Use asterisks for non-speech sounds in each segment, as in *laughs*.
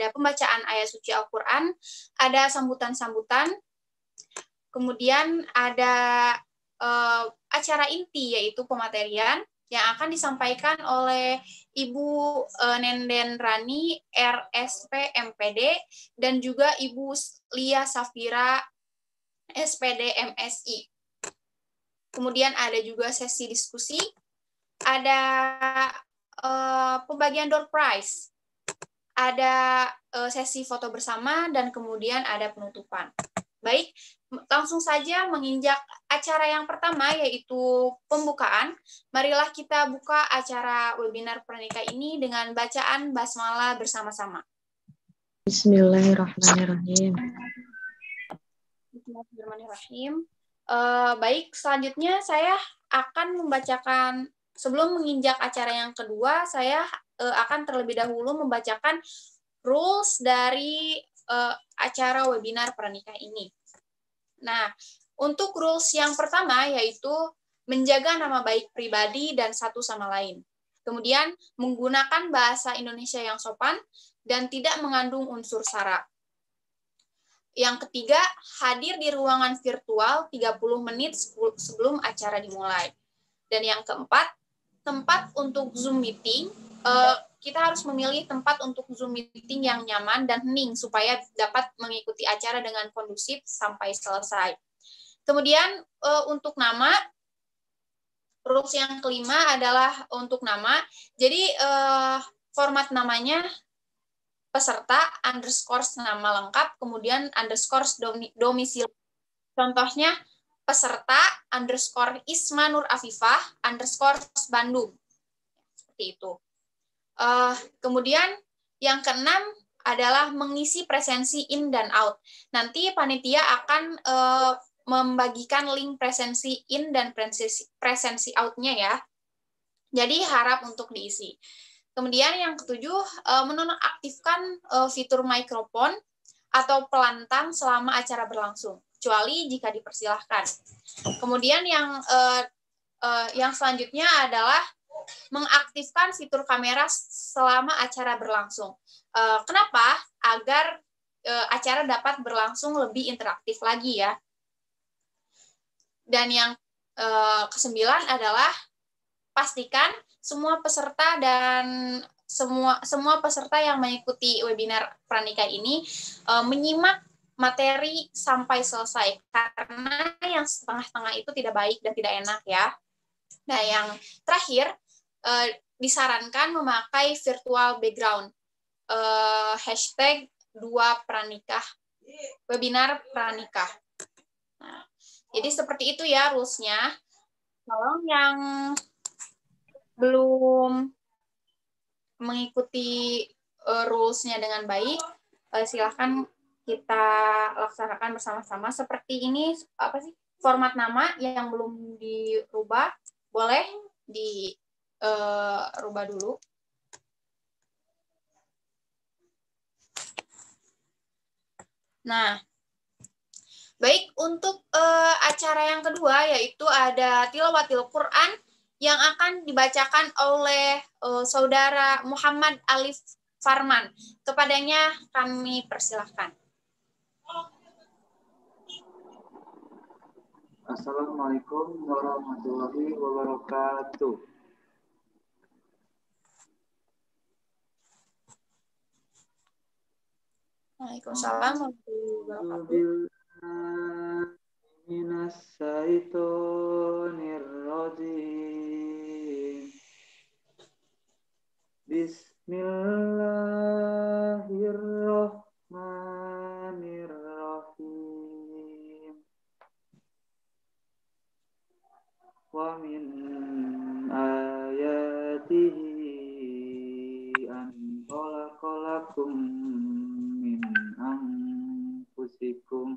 ada pembacaan ayat suci Al-Quran, ada sambutan-sambutan, kemudian ada uh, acara inti yaitu pematerian yang akan disampaikan oleh Ibu uh, Nenden Rani RSP MPD dan juga Ibu Lia Safira SPD MSI. Kemudian ada juga sesi diskusi, ada uh, pembagian door prize ada eh, sesi foto bersama dan kemudian ada penutupan. Baik, langsung saja menginjak acara yang pertama yaitu pembukaan. Marilah kita buka acara webinar pernikah ini dengan bacaan basmalah bersama-sama. Bismillahirrahmanirrahim. Bismillahirrahmanirrahim. Uh, baik, selanjutnya saya akan membacakan sebelum menginjak acara yang kedua, saya uh, akan terlebih dahulu membacakan rules dari uh, acara webinar pernikah ini. Nah, untuk rules yang pertama yaitu menjaga nama baik pribadi dan satu sama lain. Kemudian menggunakan bahasa Indonesia yang sopan dan tidak mengandung unsur sara. Yang ketiga, hadir di ruangan virtual 30 menit sebelum acara dimulai. Dan yang keempat, tempat untuk Zoom meeting uh, kita harus memilih tempat untuk Zoom meeting yang nyaman dan hening supaya dapat mengikuti acara dengan kondusif sampai selesai. Kemudian uh, untuk nama rules yang kelima adalah untuk nama. Jadi uh, format namanya peserta underscore nama lengkap, kemudian underscore domisili. Contohnya peserta underscore Isma Nur Afifah underscore Bandung. Seperti itu. Uh, kemudian yang keenam adalah mengisi presensi in dan out. Nanti panitia akan uh, membagikan link presensi in dan presensi, presensi out-nya ya. Jadi harap untuk diisi. Kemudian yang ketujuh, uh, menonaktifkan uh, fitur mikrofon atau pelantang selama acara berlangsung, kecuali jika dipersilahkan. Kemudian yang uh, uh, yang selanjutnya adalah mengaktifkan fitur kamera selama acara berlangsung. Eh, kenapa? Agar eh, acara dapat berlangsung lebih interaktif lagi ya. Dan yang eh, kesembilan adalah pastikan semua peserta dan semua semua peserta yang mengikuti webinar pranikah ini menyimak materi sampai selesai karena yang setengah-setengah itu tidak baik dan tidak enak ya. Nah, yang terakhir uh, disarankan memakai virtual background uh, hashtag dua pranikah webinar pranikah. Nah, jadi seperti itu ya rulesnya. Kalau yang belum mengikuti uh, rulesnya dengan baik, uh, silahkan kita laksanakan bersama-sama. Seperti ini apa sih format nama yang belum dirubah, boleh di uh, rubah dulu. Nah, baik untuk uh, acara yang kedua yaitu ada tilawatil Quran yang akan dibacakan oleh uh, saudara Muhammad Alif Farman. Kepadanya kami persilahkan. Assalamualaikum warahmatullahi wabarakatuh. Waalaikumsalam warahmatullahi wabarakatuh. Bismillahirrahmanirrahim. ومن آياته أن خلق لكم من أنفسكم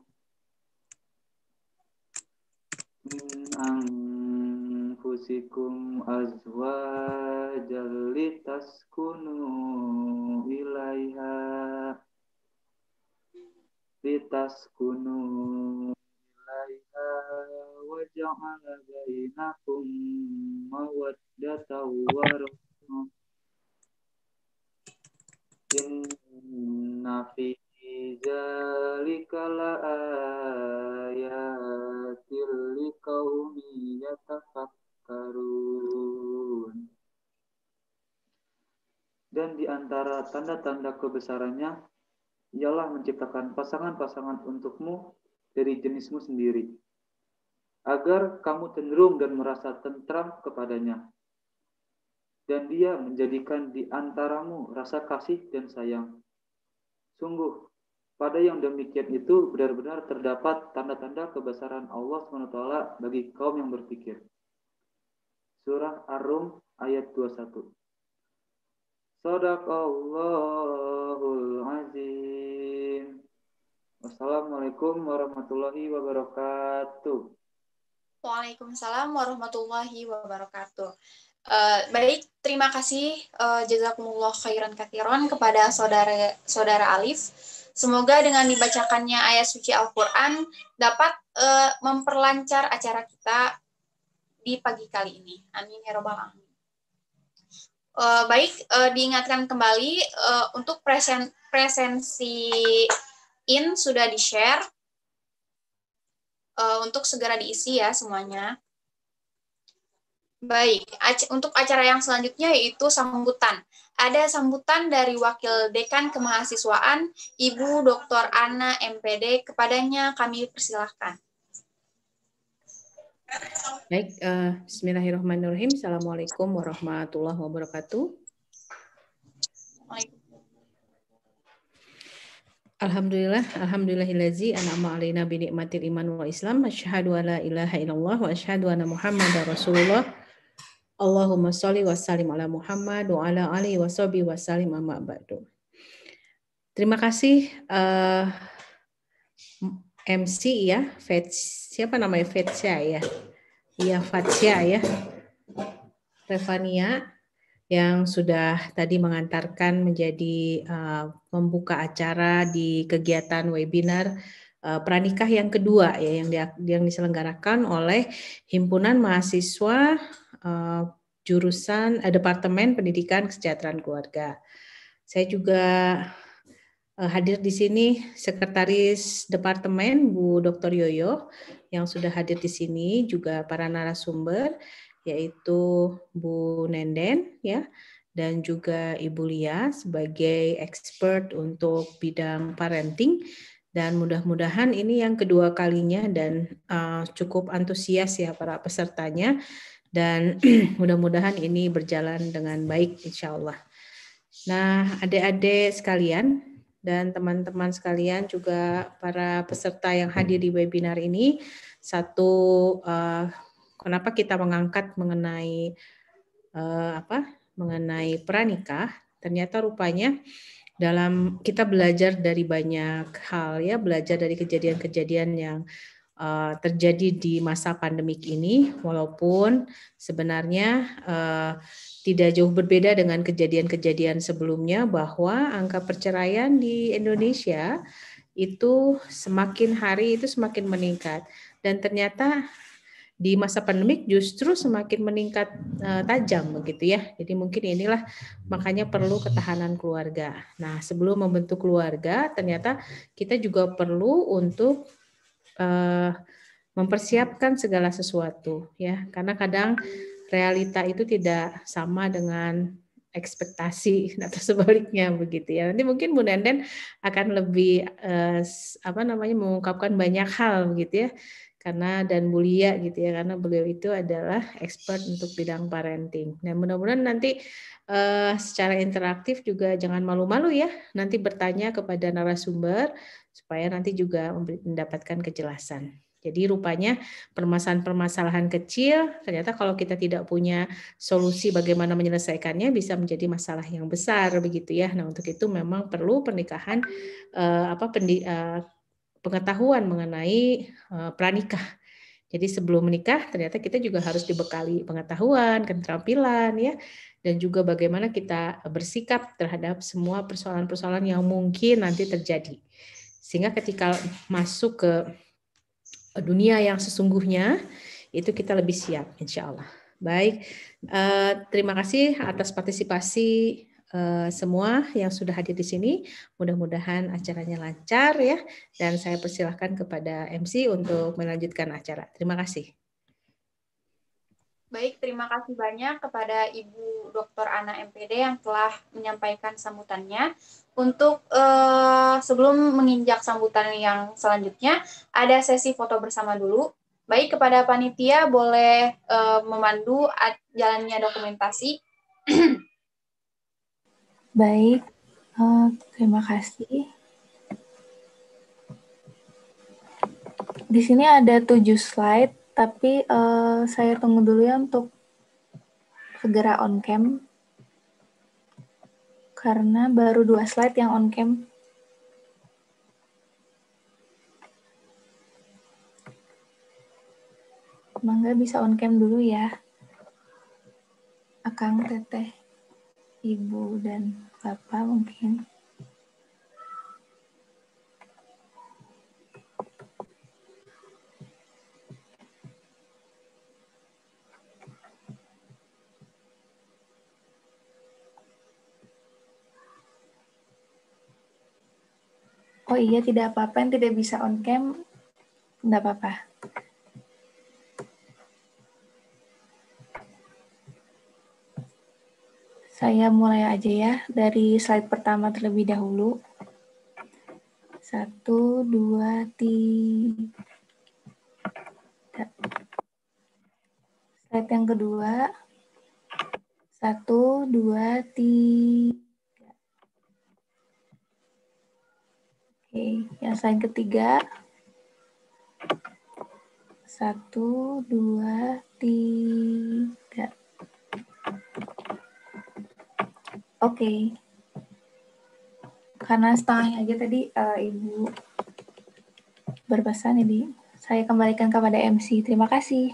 من أنفسكم أزواجا لتسكنوا إليها لتسكنوا وجعل بينكم مودة ورحمة إن في ذلك لآيات لقوم يتفكرون dan di antara tanda-tanda kebesarannya ialah menciptakan pasangan-pasangan untukmu dari jenismu sendiri agar kamu cenderung dan merasa tentram kepadanya. Dan dia menjadikan di antaramu rasa kasih dan sayang. Sungguh, pada yang demikian itu benar-benar terdapat tanda-tanda kebesaran Allah SWT bagi kaum yang berpikir. Surah Ar-Rum ayat 21. Sadaqallahul azim. Wassalamualaikum warahmatullahi wabarakatuh. Waalaikumsalam warahmatullahi wabarakatuh. Uh, baik, terima kasih uh, jazakumullah khairan kathiron kepada saudara saudara Alif. Semoga dengan dibacakannya ayat suci Al-Quran dapat uh, memperlancar acara kita di pagi kali ini. Amin ya robbal alamin. Uh, baik, uh, diingatkan kembali uh, untuk presen presensi in sudah di share uh, untuk segera diisi ya semuanya. Baik, ac untuk acara yang selanjutnya yaitu sambutan. Ada sambutan dari Wakil Dekan Kemahasiswaan, Ibu Dr. Ana MPD. Kepadanya kami persilahkan. Baik, uh, Bismillahirrahmanirrahim. Assalamualaikum warahmatullahi wabarakatuh. Waalaikumsalam. Alhamdulillah, ilazi an'ama alaina binikmatil iman wa islam, asyhadu an la ilaha illallah wa asyhadu anna muhammadar rasulullah. Allahumma sholli wa sallim ala Muhammad wa ala alihi wa sobi wa sallim amma ba'du. Terima kasih uh, eh, MC ya, Fet siapa namanya Fatsia ya? Iya Fatsia ya. Revania yang sudah tadi mengantarkan menjadi membuka eh, acara di kegiatan webinar uh, pranikah yang kedua ya yang di, yang diselenggarakan oleh himpunan mahasiswa eh, jurusan Departemen Pendidikan Kesejahteraan Keluarga. Saya juga hadir di sini Sekretaris Departemen Bu Dr. Yoyo yang sudah hadir di sini juga para narasumber yaitu Bu Nenden ya dan juga Ibu Lia sebagai expert untuk bidang parenting dan mudah-mudahan ini yang kedua kalinya dan uh, cukup antusias ya para pesertanya dan *clears throat* mudah-mudahan ini berjalan dengan baik insya Allah. Nah adik-adik sekalian dan teman-teman sekalian juga para peserta yang hadir di webinar ini satu uh, kenapa kita mengangkat mengenai uh, apa mengenai pranikah ternyata rupanya dalam kita belajar dari banyak hal ya belajar dari kejadian-kejadian yang uh, terjadi di masa pandemik ini walaupun sebenarnya uh, tidak jauh berbeda dengan kejadian-kejadian sebelumnya bahwa angka perceraian di Indonesia itu semakin hari itu semakin meningkat dan ternyata di masa pandemik justru semakin meningkat uh, tajam begitu ya. Jadi mungkin inilah makanya perlu ketahanan keluarga. Nah, sebelum membentuk keluarga, ternyata kita juga perlu untuk uh, mempersiapkan segala sesuatu ya. Karena kadang realita itu tidak sama dengan ekspektasi *laughs* atau sebaliknya begitu ya. Nanti mungkin Bu Nenden akan lebih uh, apa namanya mengungkapkan banyak hal begitu ya karena dan Mulia gitu ya karena beliau itu adalah expert untuk bidang parenting. Nah, mudah-mudahan nanti uh, secara interaktif juga jangan malu-malu ya nanti bertanya kepada narasumber supaya nanti juga mendapatkan kejelasan. Jadi rupanya permasalahan-permasalahan kecil ternyata kalau kita tidak punya solusi bagaimana menyelesaikannya bisa menjadi masalah yang besar begitu ya. Nah, untuk itu memang perlu pernikahan uh, apa pendi, uh, pengetahuan mengenai eh, pranikah. Jadi sebelum menikah ternyata kita juga harus dibekali pengetahuan, keterampilan ya dan juga bagaimana kita bersikap terhadap semua persoalan-persoalan yang mungkin nanti terjadi. Sehingga ketika masuk ke dunia yang sesungguhnya itu kita lebih siap insya Allah. Baik, eh, terima kasih atas partisipasi Eh, semua yang sudah hadir di sini. Mudah-mudahan acaranya lancar ya. Dan saya persilahkan kepada MC untuk melanjutkan acara. Terima kasih. Baik, terima kasih banyak kepada Ibu Dr. Ana MPD yang telah menyampaikan sambutannya. Untuk eh, sebelum menginjak sambutan yang selanjutnya, ada sesi foto bersama dulu. Baik, kepada panitia boleh eh, memandu jalannya dokumentasi. *clears throat* Baik, uh, terima kasih. Di sini ada tujuh slide, tapi uh, saya tunggu dulu ya untuk segera on cam. Karena baru dua slide yang on cam. Mangga bisa on cam dulu ya. Akang Teteh ibu dan bapak mungkin Oh iya, tidak apa-apa yang tidak bisa on cam, tidak apa-apa. Saya mulai aja ya dari slide pertama terlebih dahulu. Satu, dua, tiga. Slide yang kedua. Satu, dua, tiga. Oke, yang slide ketiga. Satu, dua, tiga. Oke. Okay. Karena setengahnya aja tadi uh, Ibu berpesan, ini, saya kembalikan kepada MC. Terima kasih.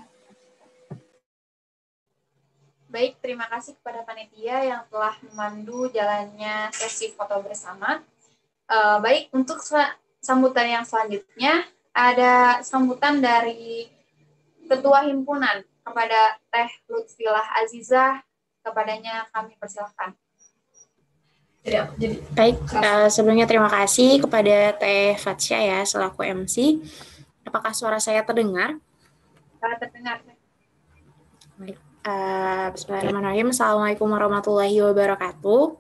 Baik, terima kasih kepada panitia yang telah memandu jalannya sesi foto bersama. Uh, baik, untuk sambutan yang selanjutnya ada sambutan dari Ketua Himpunan kepada Teh Lutfilah Azizah. Kepadanya kami persilahkan. Jadi, baik uh, sebelumnya terima kasih kepada Teh Fatsya ya selaku MC. Apakah suara saya terdengar? terdengar. Baik. Uh, Bismillahirrahmanirrahim. Assalamualaikum warahmatullahi wabarakatuh.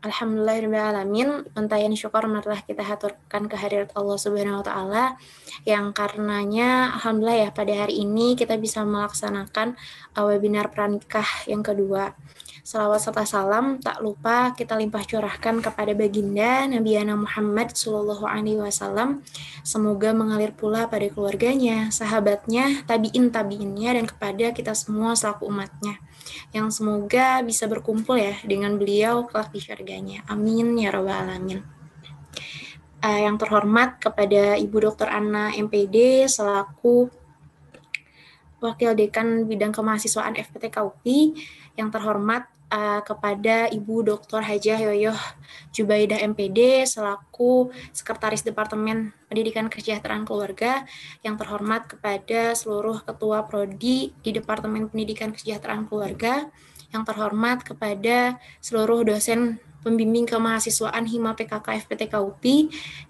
Alhamdulillahirrahmanirrahim Untayan syukur marilah kita haturkan kehadirat Allah Subhanahu wa taala yang karenanya alhamdulillah ya pada hari ini kita bisa melaksanakan uh, webinar pernikah yang kedua. Salawat serta salam tak lupa kita limpah curahkan kepada baginda Nabi Ana Muhammad Sallallahu Alaihi Wasallam. Semoga mengalir pula pada keluarganya, sahabatnya, tabiin tabiinnya dan kepada kita semua selaku umatnya yang semoga bisa berkumpul ya dengan beliau kelak di syurganya. Amin ya robbal alamin. Uh, yang terhormat kepada Ibu Dr. Anna MPD selaku Wakil Dekan Bidang Kemahasiswaan FPT KUPI, yang terhormat uh, kepada Ibu Dr. Hajah Yoyoh Jubaidah MPD selaku Sekretaris Departemen Pendidikan Kesejahteraan Keluarga yang terhormat kepada seluruh ketua prodi di Departemen Pendidikan Kesejahteraan Keluarga yang terhormat kepada seluruh dosen pembimbing kemahasiswaan Hima PKK FPTK UPI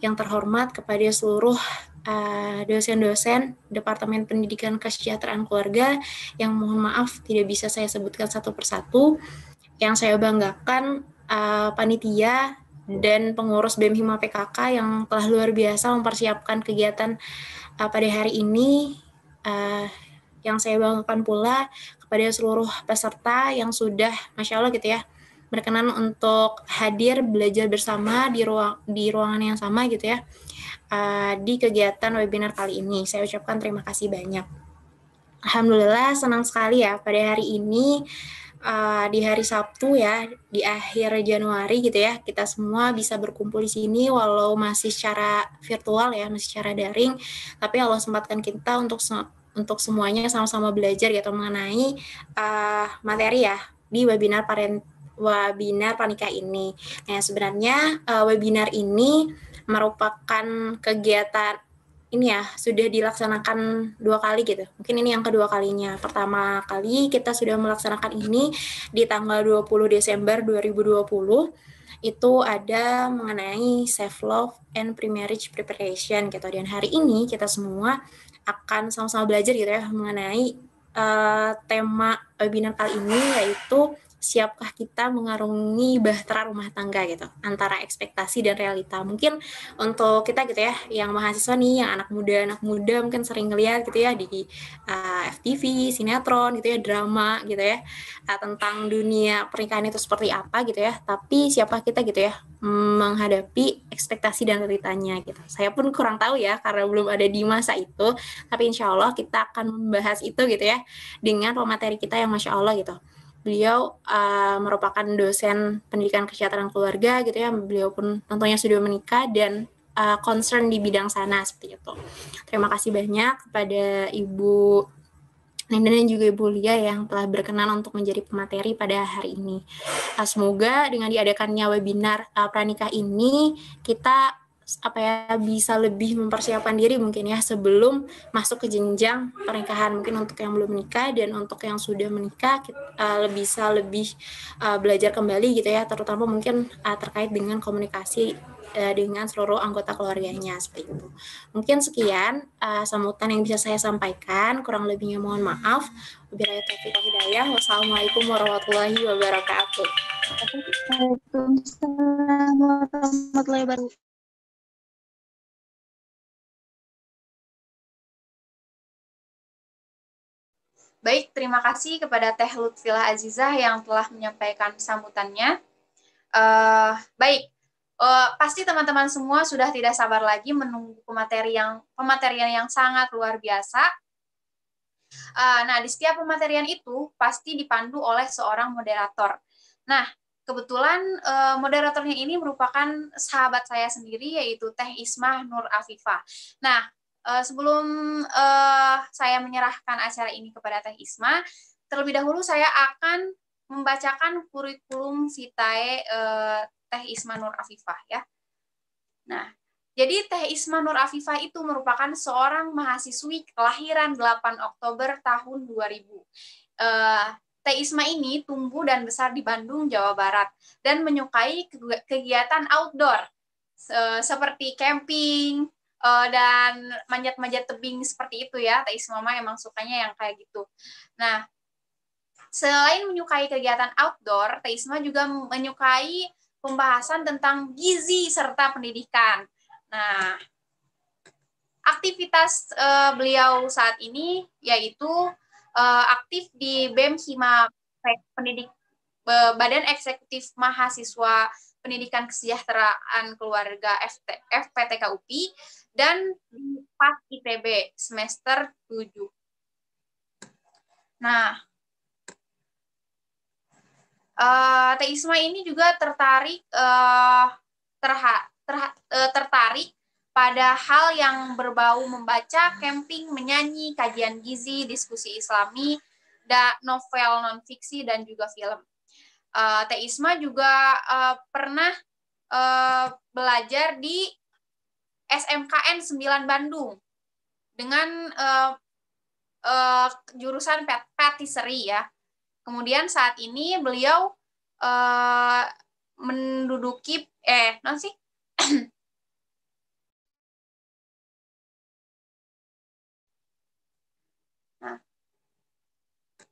yang terhormat kepada seluruh eh, dosen-dosen uh, Departemen Pendidikan Kesejahteraan Keluarga yang mohon maaf tidak bisa saya sebutkan satu persatu yang saya banggakan uh, panitia Iya. dan pengurus BEM Hima PKK yang telah luar biasa mempersiapkan kegiatan uh, pada hari ini uh, yang saya banggakan pula kepada seluruh peserta yang sudah Masya Allah gitu ya berkenan untuk hadir belajar bersama di ruang di ruangan yang sama gitu ya uh, di kegiatan webinar kali ini saya ucapkan terima kasih banyak Alhamdulillah senang sekali ya pada hari ini uh, di hari Sabtu ya, di akhir Januari gitu ya, kita semua bisa berkumpul di sini walau masih secara virtual ya, masih secara daring, tapi Allah sempatkan kita untuk se untuk semuanya sama-sama belajar gitu mengenai uh, materi ya di webinar parent webinar panikah ini. Nah, sebenarnya uh, webinar ini merupakan kegiatan ini ya sudah dilaksanakan dua kali gitu. Mungkin ini yang kedua kalinya. Pertama kali kita sudah melaksanakan ini di tanggal 20 Desember 2020 itu ada mengenai self love and pre preparation gitu. Dan hari ini kita semua akan sama-sama belajar gitu ya mengenai uh, tema webinar kali ini yaitu siapkah kita mengarungi bahtera rumah tangga gitu antara ekspektasi dan realita mungkin untuk kita gitu ya yang mahasiswa nih yang anak muda anak muda mungkin sering ngeliat gitu ya di uh, eh, FTV sinetron gitu ya drama gitu ya uh, tentang dunia pernikahan itu seperti apa gitu ya tapi siapa kita gitu ya menghadapi ekspektasi dan realitanya gitu saya pun kurang tahu ya karena belum ada di masa itu tapi insya Allah kita akan membahas itu gitu ya dengan pemateri kita yang masya Allah gitu beliau uh, merupakan dosen pendidikan kesehatan keluarga gitu ya beliau pun tentunya sudah menikah dan uh, concern di bidang sana seperti itu terima kasih banyak kepada ibu Nenden dan juga Ibu Lia yang telah berkenan untuk menjadi pemateri pada hari ini. Uh, semoga dengan diadakannya webinar uh, pranikah ini kita apa ya bisa lebih mempersiapkan diri mungkin ya sebelum masuk ke jenjang pernikahan mungkin untuk yang belum menikah dan untuk yang sudah menikah kita, uh, eh, bisa lebih uh, belajar kembali gitu ya terutama mungkin uh, terkait dengan komunikasi uh, dengan seluruh anggota keluarganya seperti itu mungkin sekian uh, sambutan yang bisa saya sampaikan kurang lebihnya mohon maaf Wabillahi hidayah. Wassalamualaikum warahmatullahi wabarakatuh. Assalamualaikum warahmatullahi wabarakatuh. Baik, terima kasih kepada Teh Lutfilah Azizah yang telah menyampaikan sambutannya. Uh, baik, uh, pasti teman-teman semua sudah tidak sabar lagi menunggu pemateri yang pematerian yang sangat luar biasa. Uh, nah, di setiap pematerian itu pasti dipandu oleh seorang moderator. Nah, kebetulan uh, moderatornya ini merupakan sahabat saya sendiri yaitu Teh Ismah Nur Afifah. Nah, Uh, sebelum uh, saya menyerahkan acara ini kepada Teh Isma, terlebih dahulu saya akan membacakan kurikulum vitae uh, Teh Isma Nur Afifah ya. Nah, jadi Teh Isma Nur Afifah itu merupakan seorang mahasiswi kelahiran 8 Oktober tahun 2000. Uh, Teh Isma ini tumbuh dan besar di Bandung, Jawa Barat, dan menyukai kegiatan outdoor seperti camping, uh, dan manjat-manjat tebing seperti itu ya. Tais Mama emang sukanya yang kayak gitu. Nah, selain menyukai kegiatan outdoor, Mama juga menyukai pembahasan tentang gizi serta pendidikan. Nah, aktivitas uh, beliau saat ini yaitu uh, aktif di BEM Hima Pendidik Badan Eksekutif Mahasiswa Pendidikan Kesejahteraan Keluarga FT, UPI dan di pas ITB semester 7. Nah, uh, eh, Isma ini juga tertarik uh, terha, terha, uh, tertarik pada hal yang berbau membaca, camping, menyanyi, kajian gizi, diskusi islami, da, novel nonfiksi dan juga film. Uh, Isma juga uh, pernah uh, belajar di SMKN 9 Bandung dengan uh, uh, jurusan pet patisserie ya. Kemudian saat ini beliau uh, menduduki eh non sih *clears throat* nah.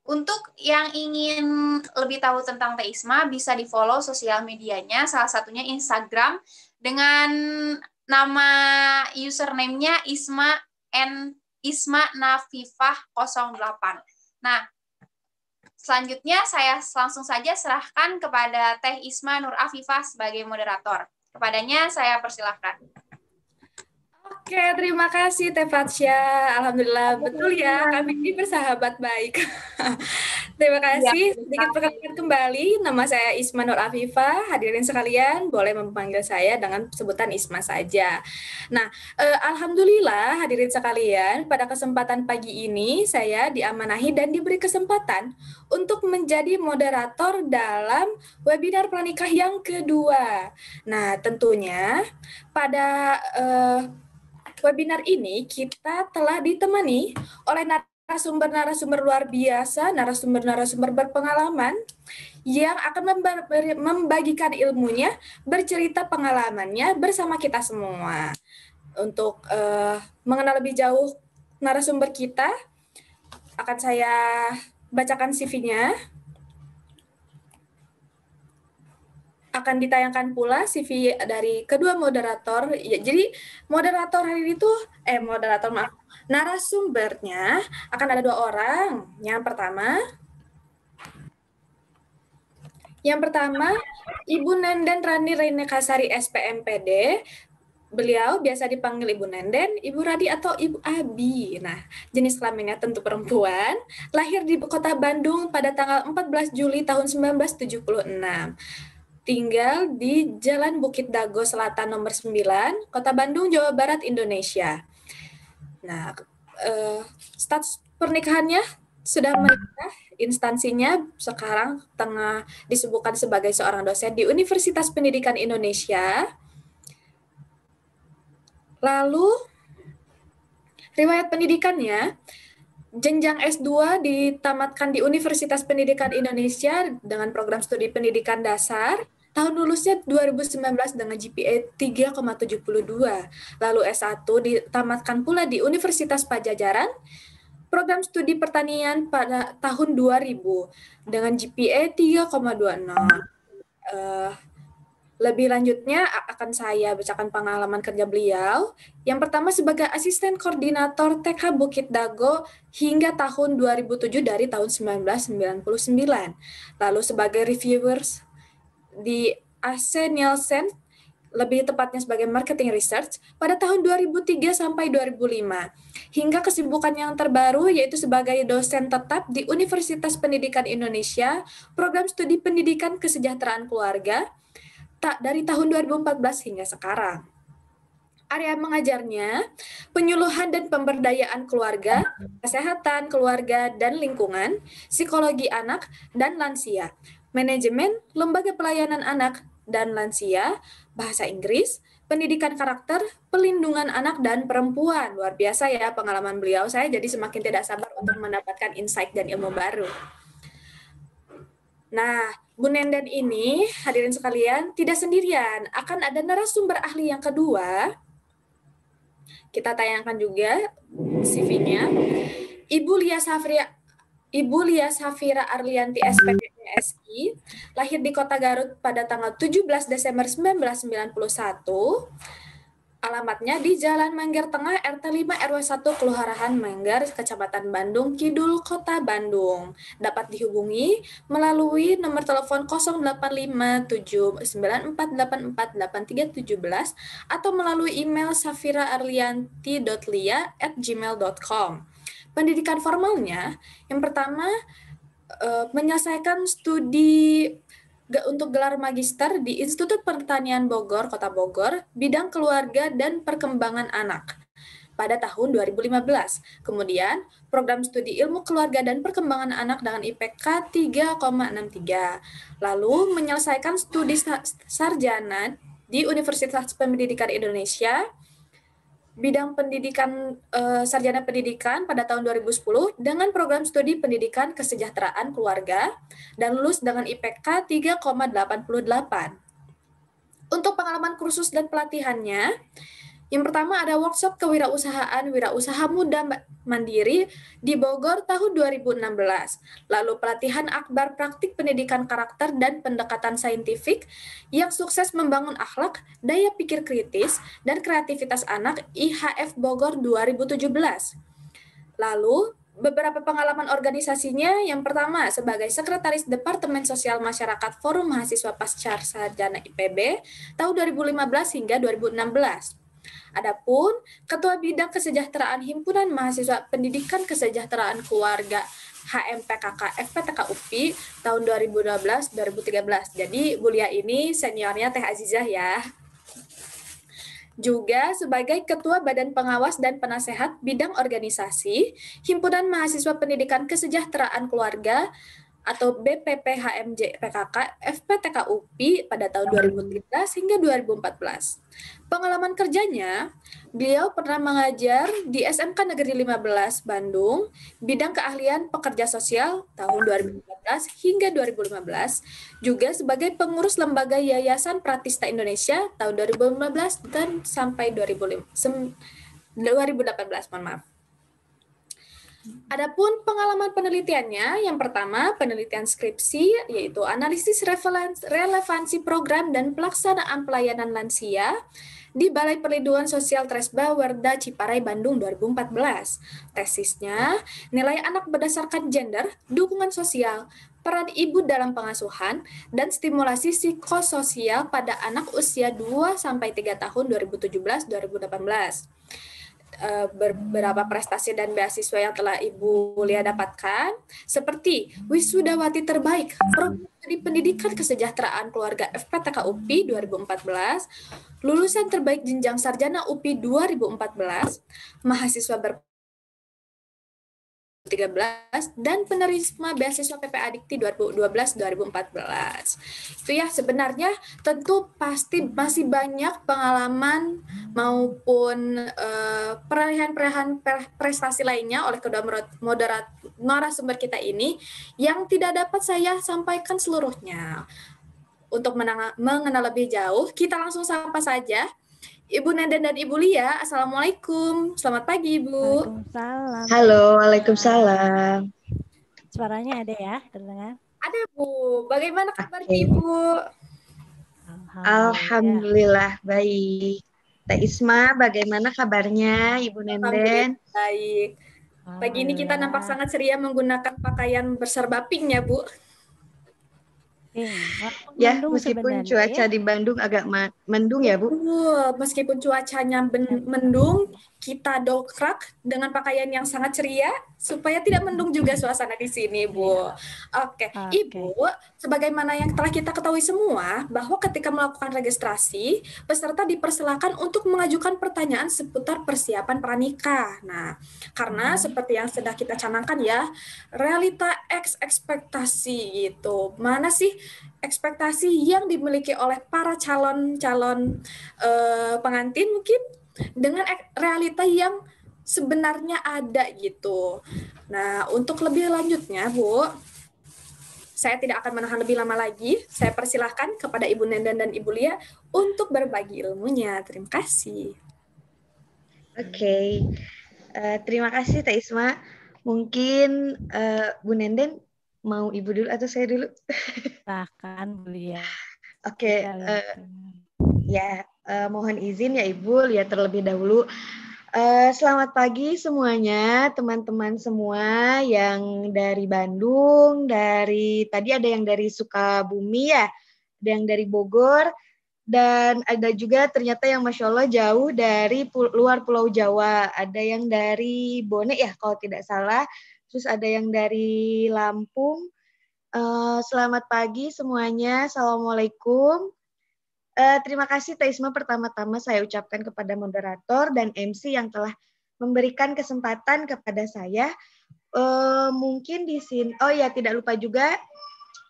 untuk yang ingin lebih tahu tentang Teisma, bisa di-follow sosial medianya, salah satunya Instagram dengan nama usernamenya Isma N Isma Nafifah 08. Nah, selanjutnya saya langsung saja serahkan kepada Teh Isma Nur Afifah sebagai moderator. Kepadanya saya persilahkan. Oke, terima kasih Teh Alhamdulillah, betul ya, kami ini bersahabat baik. *laughs* terima iya, kasih. Sedikit perkenalan kembali, nama saya Isma Nur Afifa. Hadirin sekalian, boleh memanggil saya dengan sebutan Isma saja. Nah, eh, Alhamdulillah, hadirin sekalian, pada kesempatan pagi ini, saya diamanahi dan diberi kesempatan untuk menjadi moderator dalam webinar pernikah yang kedua. Nah, tentunya pada... Eh, Webinar ini kita telah ditemani oleh narasumber-narasumber luar biasa, narasumber-narasumber berpengalaman yang akan membagikan ilmunya, bercerita pengalamannya bersama kita semua. Untuk uh, mengenal lebih jauh narasumber kita, akan saya bacakan CV-nya. akan ditayangkan pula CV dari kedua moderator. Ya, jadi moderator hari ini tuh, eh moderator maaf, narasumbernya akan ada dua orang. Yang pertama yang pertama, Ibu Nenden Rani Kasari SPMPD, beliau biasa dipanggil Ibu Nenden, Ibu Radi atau Ibu Abi. Nah, jenis kelaminnya tentu perempuan, lahir di kota Bandung pada tanggal 14 Juli tahun 1976 tinggal di Jalan Bukit Dago Selatan nomor 9, Kota Bandung, Jawa Barat, Indonesia. Nah, eh, status pernikahannya sudah menikah, instansinya sekarang tengah disebutkan sebagai seorang dosen di Universitas Pendidikan Indonesia. Lalu riwayat pendidikannya jenjang S2 ditamatkan di Universitas Pendidikan Indonesia dengan program studi pendidikan dasar Tahun lulusnya 2019 dengan GPA 3,72. Lalu S1 ditamatkan pula di Universitas Pajajaran program studi pertanian pada tahun 2000 dengan GPA 3,26. Uh, lebih lanjutnya akan saya bacakan pengalaman kerja beliau. Yang pertama sebagai asisten koordinator TK Bukit Dago hingga tahun 2007 dari tahun 1999. Lalu sebagai reviewers di AC Nielsen lebih tepatnya sebagai marketing research pada tahun 2003 sampai 2005 hingga kesibukan yang terbaru yaitu sebagai dosen tetap di Universitas Pendidikan Indonesia program studi pendidikan kesejahteraan keluarga tak dari tahun 2014 hingga sekarang area mengajarnya penyuluhan dan pemberdayaan keluarga, kesehatan keluarga dan lingkungan, psikologi anak dan lansia manajemen, lembaga pelayanan anak dan lansia, bahasa Inggris, pendidikan karakter, pelindungan anak dan perempuan. Luar biasa ya pengalaman beliau. Saya jadi semakin tidak sabar untuk mendapatkan insight dan ilmu baru. Nah, Bu Nenden ini, hadirin sekalian, tidak sendirian. Akan ada narasumber ahli yang kedua. Kita tayangkan juga CV-nya. Ibu Lia Safria Ibu Lia Safira Arlianti SPP PSI, lahir di kota Garut pada tanggal 17 Desember 1991, Alamatnya di Jalan Manggar Tengah RT 5 RW 1 Kelurahan Manggar, Kecamatan Bandung Kidul, Kota Bandung. Dapat dihubungi melalui nomor telepon 085794848317 atau melalui email safiraarlianti.lia@gmail.com. Pendidikan formalnya, yang pertama Eh, menyelesaikan studi untuk gelar magister di Institut Pertanian Bogor, Kota Bogor, bidang keluarga dan perkembangan anak pada tahun 2015. Kemudian, program studi ilmu keluarga dan perkembangan anak dengan IPK 3,63. Lalu, menyelesaikan studi sarjana di Universitas Pendidikan Indonesia bidang pendidikan eh, sarjana pendidikan pada tahun 2010 dengan program studi pendidikan kesejahteraan keluarga dan lulus dengan IPK 3,88. Untuk pengalaman kursus dan pelatihannya, yang pertama ada workshop kewirausahaan wirausaha muda mandiri di Bogor tahun 2016. Lalu pelatihan akbar praktik pendidikan karakter dan pendekatan saintifik yang sukses membangun akhlak, daya pikir kritis, dan kreativitas anak IHF Bogor 2017. Lalu beberapa pengalaman organisasinya. Yang pertama, sebagai Sekretaris Departemen Sosial Masyarakat Forum Mahasiswa Pasca Sarjana IPB tahun 2015 hingga 2016. Adapun Ketua Bidang Kesejahteraan Himpunan Mahasiswa Pendidikan Kesejahteraan Keluarga HMPKK FPTK UPI tahun 2012-2013. Jadi Bulia ini seniornya Teh Azizah ya. Juga sebagai Ketua Badan Pengawas dan Penasehat Bidang Organisasi Himpunan Mahasiswa Pendidikan Kesejahteraan Keluarga atau BPPHMJ PKK FPTK UPI pada tahun 2013 hingga 2014. Pengalaman kerjanya, beliau pernah mengajar di SMK Negeri 15 Bandung bidang keahlian pekerja sosial tahun 2014 hingga 2015, juga sebagai pengurus lembaga Yayasan Pratista Indonesia tahun 2015 dan sampai 2018, mohon maaf. Adapun pengalaman penelitiannya, yang pertama penelitian skripsi yaitu analisis relevansi program dan pelaksanaan pelayanan lansia di Balai Perlindungan Sosial Tresba Werda Ciparai Bandung 2014. Tesisnya, nilai anak berdasarkan gender, dukungan sosial, peran ibu dalam pengasuhan, dan stimulasi psikososial pada anak usia 2-3 tahun 2017-2018. Eh, beberapa prestasi dan beasiswa yang telah Ibu Lia dapatkan, seperti Wisudawati Terbaik, Program di Pendidikan Kesejahteraan Keluarga FPTK UPI 2014, Lulusan Terbaik Jenjang Sarjana UPI 2014, Mahasiswa Berprestasi 2013 dan penerima beasiswa PPA Dikti 2012-2014. Itu ya sebenarnya tentu pasti masih banyak pengalaman maupun uh, eh, peralihan-peralihan prestasi lainnya oleh kedua moderat narasumber kita ini yang tidak dapat saya sampaikan seluruhnya. Untuk mengenal lebih jauh, kita langsung sapa saja Ibu Nanda dan Ibu Lia, Assalamualaikum. Selamat pagi, Ibu. Waalaikumsalam. Halo, Waalaikumsalam. Suaranya ada ya, terdengar? Ada, Bu. Bagaimana kabar okay. Ibu? Alhamdulillah. Alhamdulillah, baik. Teh Isma, bagaimana kabarnya Ibu Nenden? Baik. Pagi ini kita nampak sangat ceria menggunakan pakaian berserba pink ya, Bu. Iya, ya meskipun cuaca di Bandung agak mendung ya Bu. meskipun cuacanya mendung, kita dokrak dengan pakaian yang sangat ceria supaya tidak mendung juga suasana di sini Bu. Iya. Oke, okay. Ibu, sebagaimana yang telah kita ketahui semua bahwa ketika melakukan registrasi, peserta dipersilakan untuk mengajukan pertanyaan seputar persiapan pernikah. Nah, karena hmm. seperti yang sudah kita canangkan ya, realita X ekspektasi gitu. Mana sih ekspektasi yang dimiliki oleh para calon-calon uh, pengantin mungkin dengan realita yang sebenarnya ada gitu. Nah, untuk lebih lanjutnya, Bu, saya tidak akan menahan lebih lama lagi. Saya persilahkan kepada Ibu Nendan dan Ibu Lia untuk berbagi ilmunya. Terima kasih. Oke, okay. uh, eh, terima kasih Taisma. Mungkin uh, Bu Nenden Mau ibu dulu atau saya dulu? Bahkan *laughs* bu eh, ya. Oke, okay, uh, ya uh, mohon izin ya ibu ya terlebih dahulu. Uh, selamat pagi semuanya, teman-teman semua yang dari Bandung, dari tadi ada yang dari Sukabumi ya, ada yang dari Bogor, dan ada juga ternyata yang masya Allah jauh dari pul luar Pulau Jawa, ada yang dari Bone ya kalau tidak salah, terus ada yang dari Lampung. Uh, selamat pagi semuanya, Assalamualaikum. Uh, terima kasih Taisma pertama-tama saya ucapkan kepada moderator dan MC yang telah memberikan kesempatan kepada saya. Uh, mungkin di sini, oh ya tidak lupa juga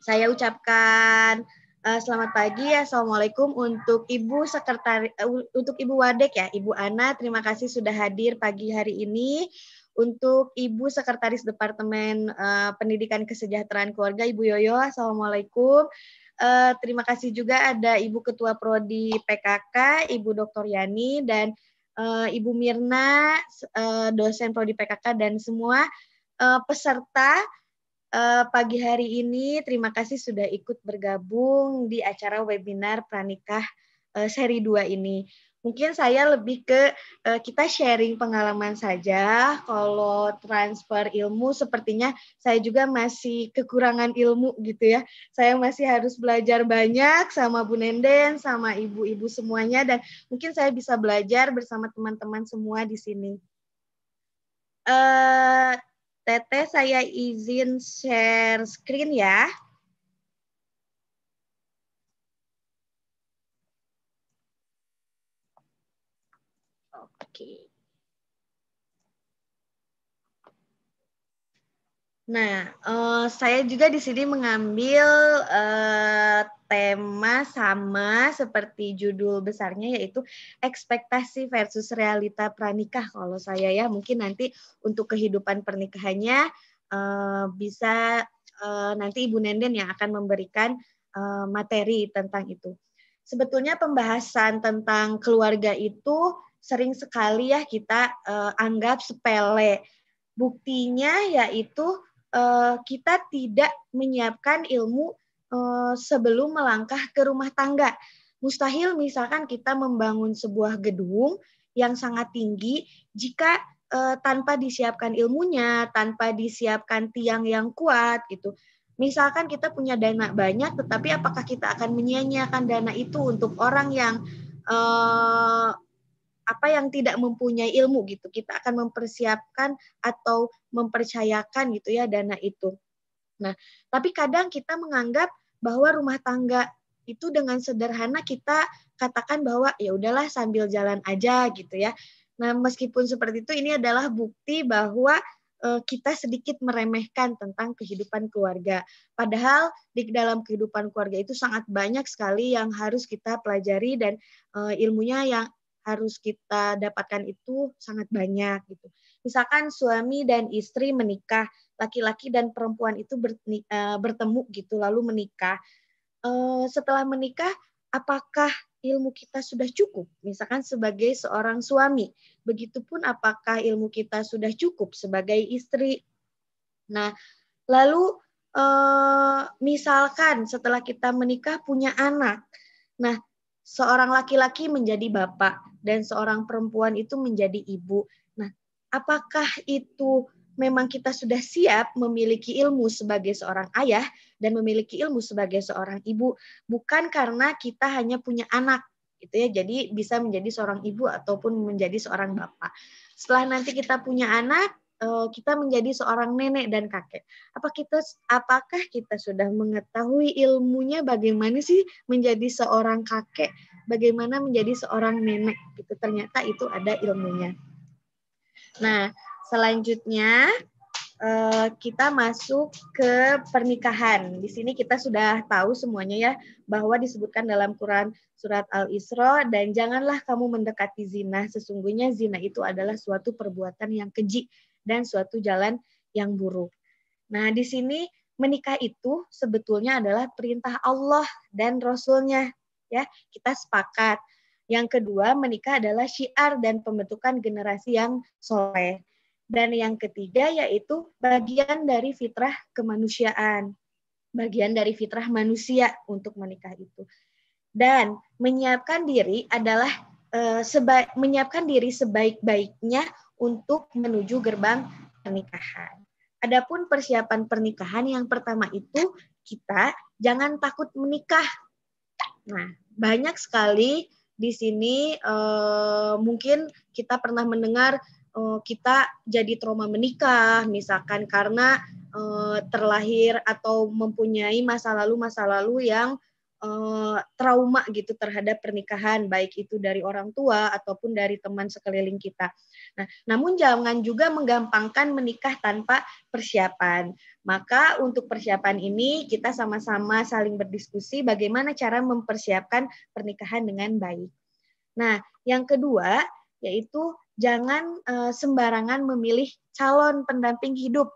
saya ucapkan uh, selamat pagi assalamualaikum untuk ibu sekretaris, uh, untuk ibu wadek ya ibu ana terima kasih sudah hadir pagi hari ini untuk Ibu Sekretaris Departemen eh, Pendidikan Kesejahteraan Keluarga, Ibu Yoyo, Assalamualaikum. Eh, terima kasih juga ada Ibu Ketua Prodi PKK, Ibu Dr. Yani, dan eh, Ibu Mirna, dosen Prodi PKK, dan semua peserta pagi hari ini. Terima kasih sudah ikut bergabung di acara webinar Pranikah seri 2 ini. Mungkin saya lebih ke eh, kita sharing pengalaman saja. Kalau transfer ilmu sepertinya saya juga masih kekurangan ilmu gitu ya. Saya masih harus belajar banyak sama Bu Nenden, sama ibu-ibu semuanya dan mungkin saya bisa belajar bersama teman-teman semua di sini. Uh, Teteh saya izin share screen ya. Nah, uh, saya juga di sini mengambil uh, tema sama seperti judul besarnya yaitu ekspektasi versus realita pranikah kalau saya ya mungkin nanti untuk kehidupan pernikahannya uh, bisa uh, nanti Ibu Nenden yang akan memberikan uh, materi tentang itu. Sebetulnya pembahasan tentang keluarga itu sering sekali ya kita uh, anggap sepele. Buktinya yaitu uh, kita tidak menyiapkan ilmu uh, sebelum melangkah ke rumah tangga. Mustahil misalkan kita membangun sebuah gedung yang sangat tinggi jika uh, tanpa disiapkan ilmunya, tanpa disiapkan tiang yang kuat gitu. Misalkan kita punya dana banyak, tetapi apakah kita akan menyia-nyiakan dana itu untuk orang yang uh, apa yang tidak mempunyai ilmu gitu. Kita akan mempersiapkan atau mempercayakan gitu ya dana itu. Nah, tapi kadang kita menganggap bahwa rumah tangga itu dengan sederhana kita katakan bahwa ya udahlah sambil jalan aja gitu ya. Nah, meskipun seperti itu ini adalah bukti bahwa eh, kita sedikit meremehkan tentang kehidupan keluarga. Padahal di dalam kehidupan keluarga itu sangat banyak sekali yang harus kita pelajari dan eh, ilmunya yang harus kita dapatkan itu sangat banyak gitu. Misalkan suami dan istri menikah, laki-laki dan perempuan itu eh, bertemu gitu lalu menikah. Eh, setelah menikah, apakah ilmu kita sudah cukup? Misalkan sebagai seorang suami, begitupun apakah ilmu kita sudah cukup sebagai istri? Nah, lalu eh, misalkan setelah kita menikah punya anak. Nah, seorang laki-laki menjadi bapak dan seorang perempuan itu menjadi ibu. Nah, apakah itu memang kita sudah siap memiliki ilmu sebagai seorang ayah dan memiliki ilmu sebagai seorang ibu, bukan karena kita hanya punya anak gitu ya. Jadi bisa menjadi seorang ibu ataupun menjadi seorang bapak. Setelah nanti kita punya anak, Eh, kita menjadi seorang nenek dan kakek. Apa kita apakah kita sudah mengetahui ilmunya bagaimana sih menjadi seorang kakek, bagaimana menjadi seorang nenek? Itu ternyata itu ada ilmunya. Nah, selanjutnya eh, kita masuk ke pernikahan. Di sini kita sudah tahu semuanya ya bahwa disebutkan dalam Quran surat Al-Isra dan janganlah kamu mendekati zina sesungguhnya zina itu adalah suatu perbuatan yang keji dan suatu jalan yang buruk. Nah, di sini menikah itu sebetulnya adalah perintah Allah dan Rasulnya. Ya, kita sepakat. Yang kedua, menikah adalah syiar dan pembentukan generasi yang soleh. Dan yang ketiga yaitu bagian dari fitrah kemanusiaan. Bagian dari fitrah manusia untuk menikah itu. Dan menyiapkan diri adalah e, menyiapkan diri sebaik-baiknya untuk menuju gerbang pernikahan. Adapun persiapan pernikahan yang pertama itu kita jangan takut menikah. Nah, banyak sekali di sini eh, mungkin kita pernah mendengar eh, kita jadi trauma menikah misalkan karena eh, terlahir atau mempunyai masa lalu masa lalu yang Eh, trauma gitu terhadap pernikahan baik itu dari orang tua ataupun dari teman sekeliling kita. Nah, namun jangan juga menggampangkan menikah tanpa persiapan. Maka untuk persiapan ini kita sama-sama saling berdiskusi bagaimana cara mempersiapkan pernikahan dengan baik. Nah, yang kedua yaitu jangan eh, sembarangan memilih calon pendamping hidup.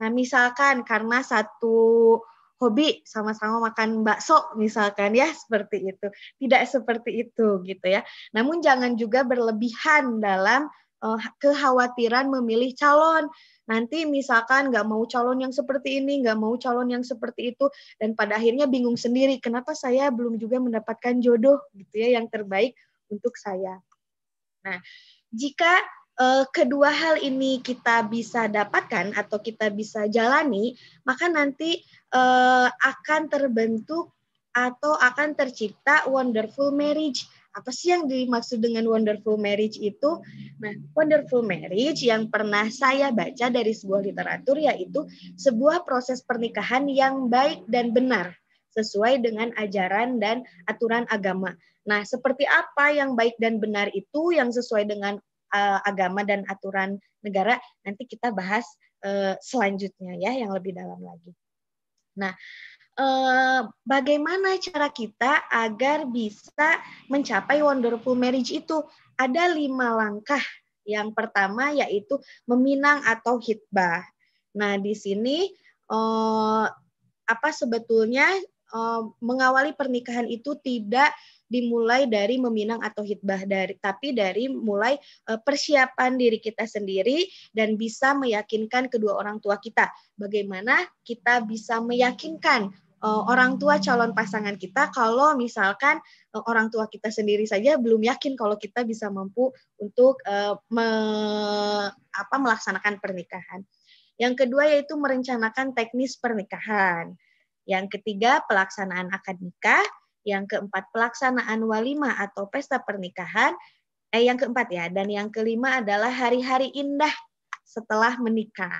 Nah, misalkan karena satu hobi sama-sama makan bakso misalkan ya seperti itu. Tidak seperti itu gitu ya. Namun jangan juga berlebihan dalam uh, kekhawatiran memilih calon. Nanti misalkan nggak mau calon yang seperti ini, nggak mau calon yang seperti itu, dan pada akhirnya bingung sendiri, kenapa saya belum juga mendapatkan jodoh gitu ya yang terbaik untuk saya. Nah, jika uh, kedua hal ini kita bisa dapatkan atau kita bisa jalani, maka nanti uh, akan terbentuk atau akan tercipta wonderful marriage. Apa sih yang dimaksud dengan wonderful marriage itu? Nah, wonderful marriage yang pernah saya baca dari sebuah literatur yaitu sebuah proses pernikahan yang baik dan benar sesuai dengan ajaran dan aturan agama. Nah, seperti apa yang baik dan benar itu yang sesuai dengan uh, agama dan aturan negara nanti kita bahas uh, selanjutnya ya yang lebih dalam lagi. Nah, eh, bagaimana cara kita agar bisa mencapai wonderful marriage itu? Ada lima langkah. Yang pertama yaitu meminang atau hitbah. Nah, di sini eh, apa sebetulnya Eh, mengawali pernikahan itu tidak dimulai dari meminang atau hitbah dari tapi dari mulai eh, persiapan diri kita sendiri dan bisa meyakinkan kedua orang tua kita bagaimana kita bisa meyakinkan eh, orang tua calon pasangan kita kalau misalkan orang tua kita sendiri saja belum yakin kalau kita bisa mampu untuk me, apa melaksanakan pernikahan. Yang kedua yaitu merencanakan teknis pernikahan. Yang ketiga, pelaksanaan akad nikah. Yang keempat, pelaksanaan walima atau pesta pernikahan. Eh, yang keempat ya. Dan yang kelima adalah hari-hari indah setelah menikah.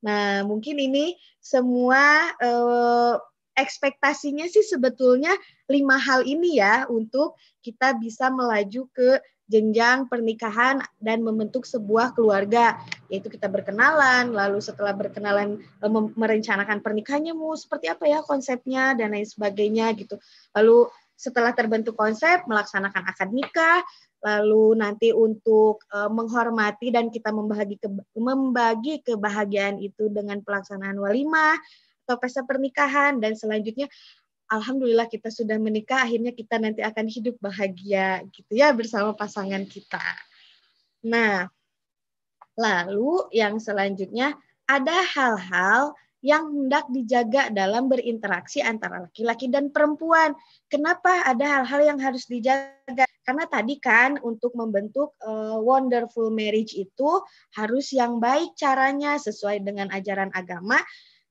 Nah, mungkin ini semua eh, ekspektasinya sih sebetulnya lima hal ini ya untuk kita bisa melaju ke jenjang pernikahan dan membentuk sebuah keluarga yaitu kita berkenalan lalu setelah berkenalan e, merencanakan pernikahannya mau seperti apa ya konsepnya dan lain sebagainya gitu lalu setelah terbentuk konsep melaksanakan akad nikah lalu nanti untuk e, menghormati dan kita membagi membagi kebahagiaan itu dengan pelaksanaan walimah atau pesta pernikahan dan selanjutnya alhamdulillah kita sudah menikah akhirnya kita nanti akan hidup bahagia gitu ya bersama pasangan kita. Nah, lalu yang selanjutnya ada hal-hal yang hendak dijaga dalam berinteraksi antara laki-laki dan perempuan. Kenapa ada hal-hal yang harus dijaga? Karena tadi kan untuk membentuk uh, wonderful marriage itu harus yang baik caranya sesuai dengan ajaran agama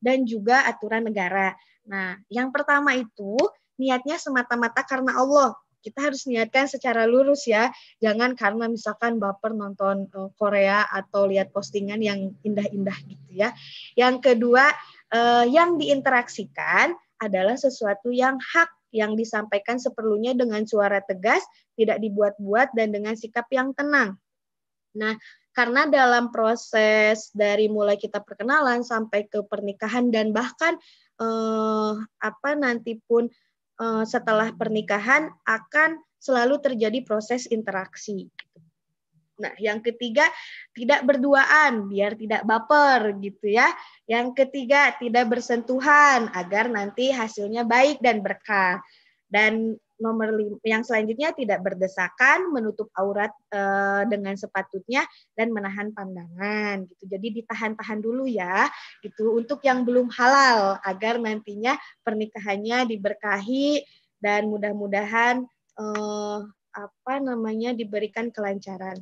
dan juga aturan negara. Nah, yang pertama itu niatnya semata-mata karena Allah. Kita harus niatkan secara lurus ya. Jangan karena misalkan baper nonton eh, Korea atau lihat postingan yang indah-indah gitu ya. Yang kedua, eh, yang diinteraksikan adalah sesuatu yang hak yang disampaikan seperlunya dengan suara tegas, tidak dibuat-buat, dan dengan sikap yang tenang. Nah, karena dalam proses dari mulai kita perkenalan sampai ke pernikahan dan bahkan eh, apa nanti pun eh, setelah pernikahan akan selalu terjadi proses interaksi. Nah, yang ketiga tidak berduaan biar tidak baper gitu ya. Yang ketiga tidak bersentuhan agar nanti hasilnya baik dan berkah. Dan nomor lima, yang selanjutnya tidak berdesakan, menutup aurat e, dengan sepatutnya dan menahan pandangan gitu. Jadi ditahan-tahan dulu ya gitu untuk yang belum halal agar nantinya pernikahannya diberkahi dan mudah-mudahan e, apa namanya diberikan kelancaran.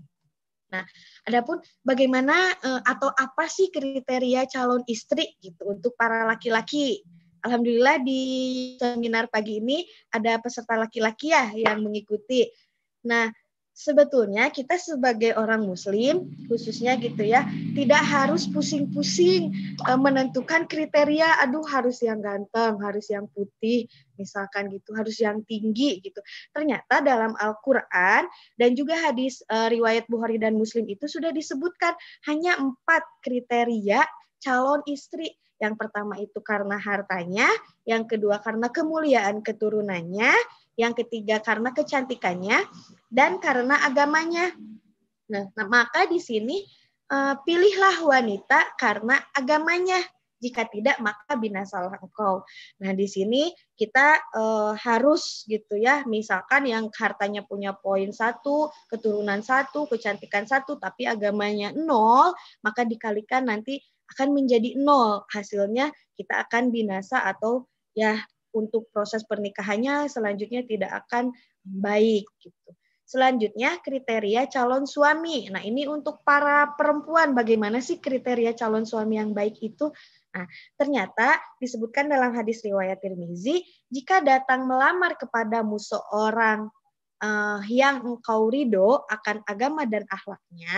Nah, adapun bagaimana eh, atau apa sih kriteria calon istri gitu untuk para laki-laki? Alhamdulillah di seminar pagi ini ada peserta laki-laki ya yang mengikuti. Nah, sebetulnya kita sebagai orang muslim khususnya gitu ya tidak harus pusing-pusing e, menentukan kriteria aduh harus yang ganteng harus yang putih misalkan gitu harus yang tinggi gitu ternyata dalam Al-Quran dan juga hadis e, riwayat Bukhari dan Muslim itu sudah disebutkan hanya empat kriteria calon istri yang pertama itu karena hartanya, yang kedua karena kemuliaan keturunannya, yang ketiga karena kecantikannya, dan karena agamanya. Nah, nah maka di sini uh, pilihlah wanita karena agamanya. Jika tidak, maka binasalah engkau. Nah, di sini kita e, harus gitu ya, misalkan yang hartanya punya poin satu, keturunan satu, kecantikan satu, tapi agamanya nol, maka dikalikan nanti akan menjadi nol. Hasilnya kita akan binasa atau ya untuk proses pernikahannya selanjutnya tidak akan baik gitu. Selanjutnya kriteria calon suami. Nah, ini untuk para perempuan bagaimana sih kriteria calon suami yang baik itu? Nah, ternyata disebutkan dalam hadis riwayat Tirmizi, jika datang melamar kepadamu seorang uh, yang engkau ridho akan agama dan akhlaknya,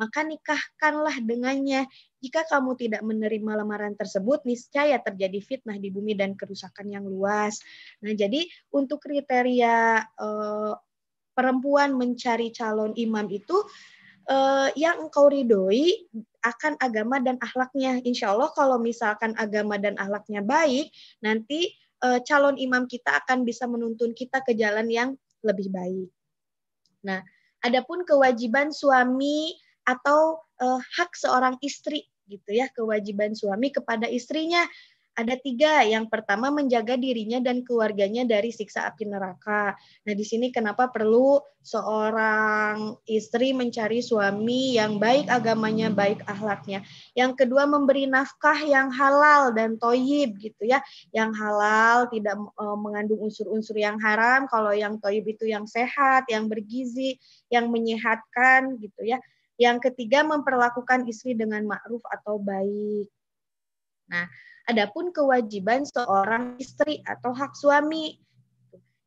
maka nikahkanlah dengannya. Jika kamu tidak menerima lamaran tersebut, niscaya terjadi fitnah di bumi dan kerusakan yang luas. Nah, jadi untuk kriteria uh, perempuan mencari calon imam itu uh, yang engkau ridhoi akan agama dan akhlaknya. Insya Allah kalau misalkan agama dan akhlaknya baik, nanti calon imam kita akan bisa menuntun kita ke jalan yang lebih baik. Nah, adapun kewajiban suami atau eh, hak seorang istri gitu ya, kewajiban suami kepada istrinya ada tiga. Yang pertama menjaga dirinya dan keluarganya dari siksa api neraka. Nah di sini kenapa perlu seorang istri mencari suami yang baik agamanya, baik akhlaknya. Yang kedua memberi nafkah yang halal dan toyib gitu ya. Yang halal tidak e, mengandung unsur-unsur yang haram. Kalau yang toyib itu yang sehat, yang bergizi, yang menyehatkan gitu ya. Yang ketiga memperlakukan istri dengan ma'ruf atau baik. Nah, Adapun kewajiban seorang istri atau hak suami.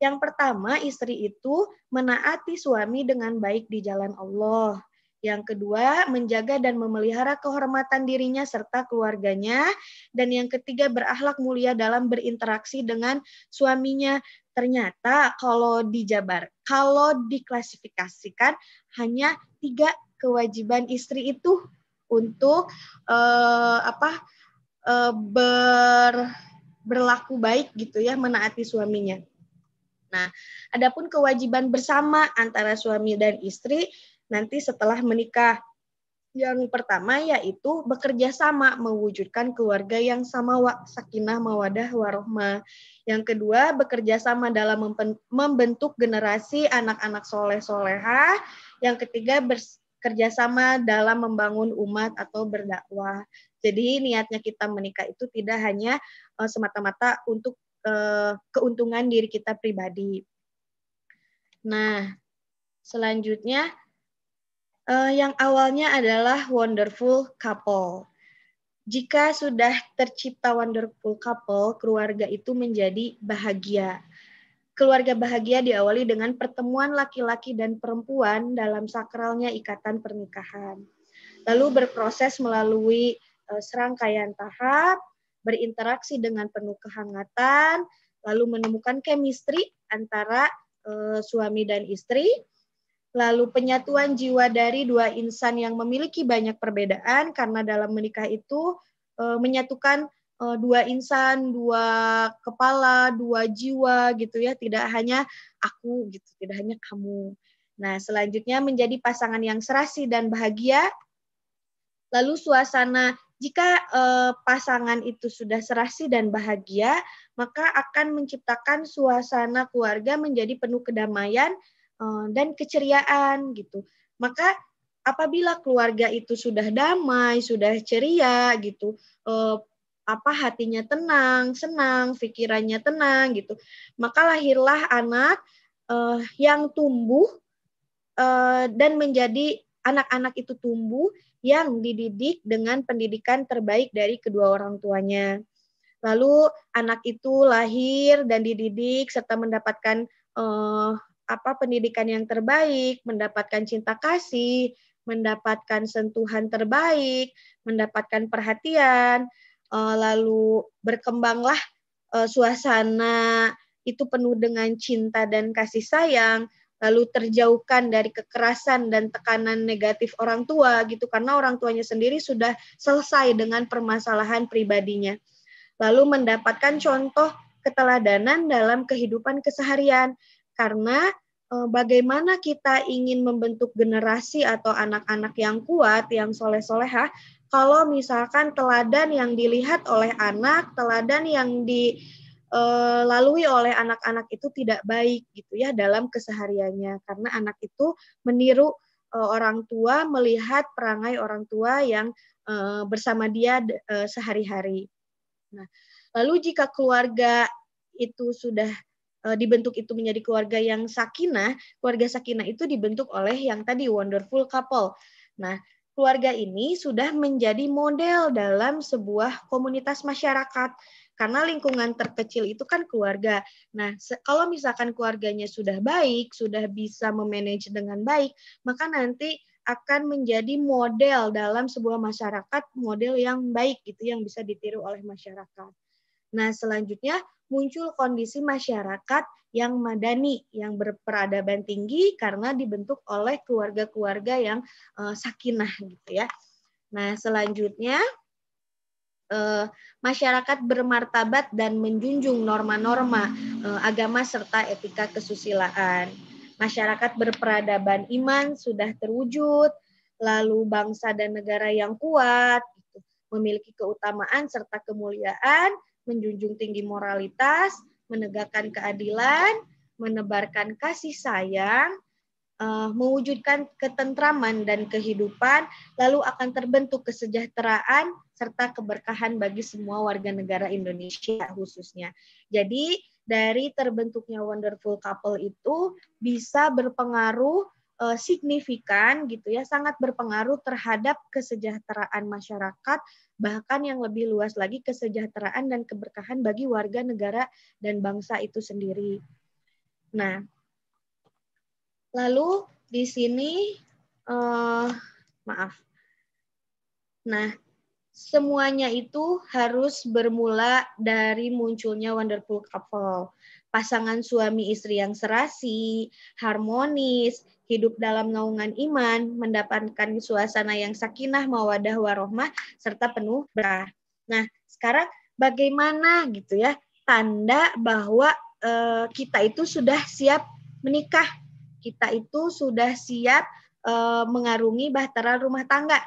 Yang pertama, istri itu menaati suami dengan baik di jalan Allah. Yang kedua, menjaga dan memelihara kehormatan dirinya serta keluarganya. Dan yang ketiga, berakhlak mulia dalam berinteraksi dengan suaminya. Ternyata kalau dijabar, kalau diklasifikasikan hanya tiga kewajiban istri itu untuk eh, apa uh, ber, berlaku baik gitu ya menaati suaminya. Nah, adapun kewajiban bersama antara suami dan istri nanti setelah menikah. Yang pertama yaitu bekerja sama mewujudkan keluarga yang sama wa, sakinah mawadah warohmah. Yang kedua bekerja sama dalam membentuk generasi anak-anak soleh soleha. Yang ketiga bekerja sama dalam membangun umat atau berdakwah. Jadi niatnya kita menikah itu tidak hanya uh, semata-mata untuk uh, keuntungan diri kita pribadi. Nah, selanjutnya uh, yang awalnya adalah wonderful couple. Jika sudah tercipta wonderful couple, keluarga itu menjadi bahagia. Keluarga bahagia diawali dengan pertemuan laki-laki dan perempuan dalam sakralnya ikatan pernikahan. Lalu berproses melalui Eh, serangkaian tahap, berinteraksi dengan penuh kehangatan, lalu menemukan chemistry antara eh, suami dan istri, lalu penyatuan jiwa dari dua insan yang memiliki banyak perbedaan karena dalam menikah itu eh, menyatukan dua insan, dua kepala, dua jiwa gitu ya, tidak hanya aku gitu, tidak hanya kamu. Nah, selanjutnya menjadi pasangan yang serasi dan bahagia. Lalu suasana jika eh, pasangan itu sudah serasi dan bahagia, maka akan menciptakan suasana keluarga menjadi penuh kedamaian eh, dan keceriaan gitu. Maka apabila keluarga itu sudah damai, sudah ceria gitu, eh, apa hatinya tenang, senang, pikirannya tenang gitu. Maka lahirlah anak uh, yang tumbuh uh, dan menjadi anak-anak itu tumbuh yang dididik dengan pendidikan terbaik dari kedua orang tuanya. Lalu anak itu lahir dan dididik serta mendapatkan eh, apa pendidikan yang terbaik, mendapatkan cinta kasih, mendapatkan sentuhan terbaik, mendapatkan perhatian, eh, lalu berkembanglah eh, suasana itu penuh dengan cinta dan kasih sayang, lalu terjauhkan dari kekerasan dan tekanan negatif orang tua gitu karena orang tuanya sendiri sudah selesai dengan permasalahan pribadinya. Lalu mendapatkan contoh keteladanan dalam kehidupan keseharian karena e, bagaimana kita ingin membentuk generasi atau anak-anak yang kuat, yang soleh soleha kalau misalkan teladan yang dilihat oleh anak, teladan yang di Eh, lalui oleh anak-anak itu tidak baik gitu ya dalam kesehariannya karena anak itu meniru eh, orang tua melihat perangai orang tua yang eh, bersama dia sehari-hari. Nah, lalu jika keluarga itu sudah dibentuk itu menjadi keluarga yang sakinah, keluarga sakinah itu dibentuk oleh yang tadi wonderful couple. Nah, keluarga ini sudah menjadi model dalam sebuah komunitas masyarakat karena lingkungan terkecil itu kan keluarga. Nah, kalau misalkan keluarganya sudah baik, sudah bisa memanage dengan baik, maka nanti akan menjadi model dalam sebuah masyarakat, model yang baik gitu yang bisa ditiru oleh masyarakat. Nah, selanjutnya muncul kondisi masyarakat yang madani, yang berperadaban tinggi karena dibentuk oleh keluarga-keluarga yang uh, sakinah gitu ya. Nah, selanjutnya Eh, masyarakat bermartabat dan menjunjung norma-norma eh, agama serta etika kesusilaan. Masyarakat berperadaban iman sudah terwujud, lalu bangsa dan negara yang kuat, gitu, memiliki keutamaan serta kemuliaan, menjunjung tinggi moralitas, menegakkan keadilan, menebarkan kasih sayang, uh, mewujudkan ketentraman dan kehidupan, lalu akan terbentuk kesejahteraan serta keberkahan bagi semua warga negara Indonesia khususnya. Jadi dari terbentuknya Wonderful Couple itu bisa berpengaruh eh, signifikan gitu ya, sangat berpengaruh terhadap kesejahteraan masyarakat bahkan yang lebih luas lagi kesejahteraan dan keberkahan bagi warga negara dan bangsa itu sendiri. Nah, Lalu di sini, uh, maaf. Nah, semuanya itu harus bermula dari munculnya wonderful couple. Pasangan suami istri yang serasi, harmonis, hidup dalam naungan iman, mendapatkan suasana yang sakinah, mawadah, warohmah, serta penuh berkah. Nah, sekarang bagaimana gitu ya tanda bahwa uh, kita itu sudah siap menikah kita itu sudah siap uh, mengarungi bahtera rumah tangga.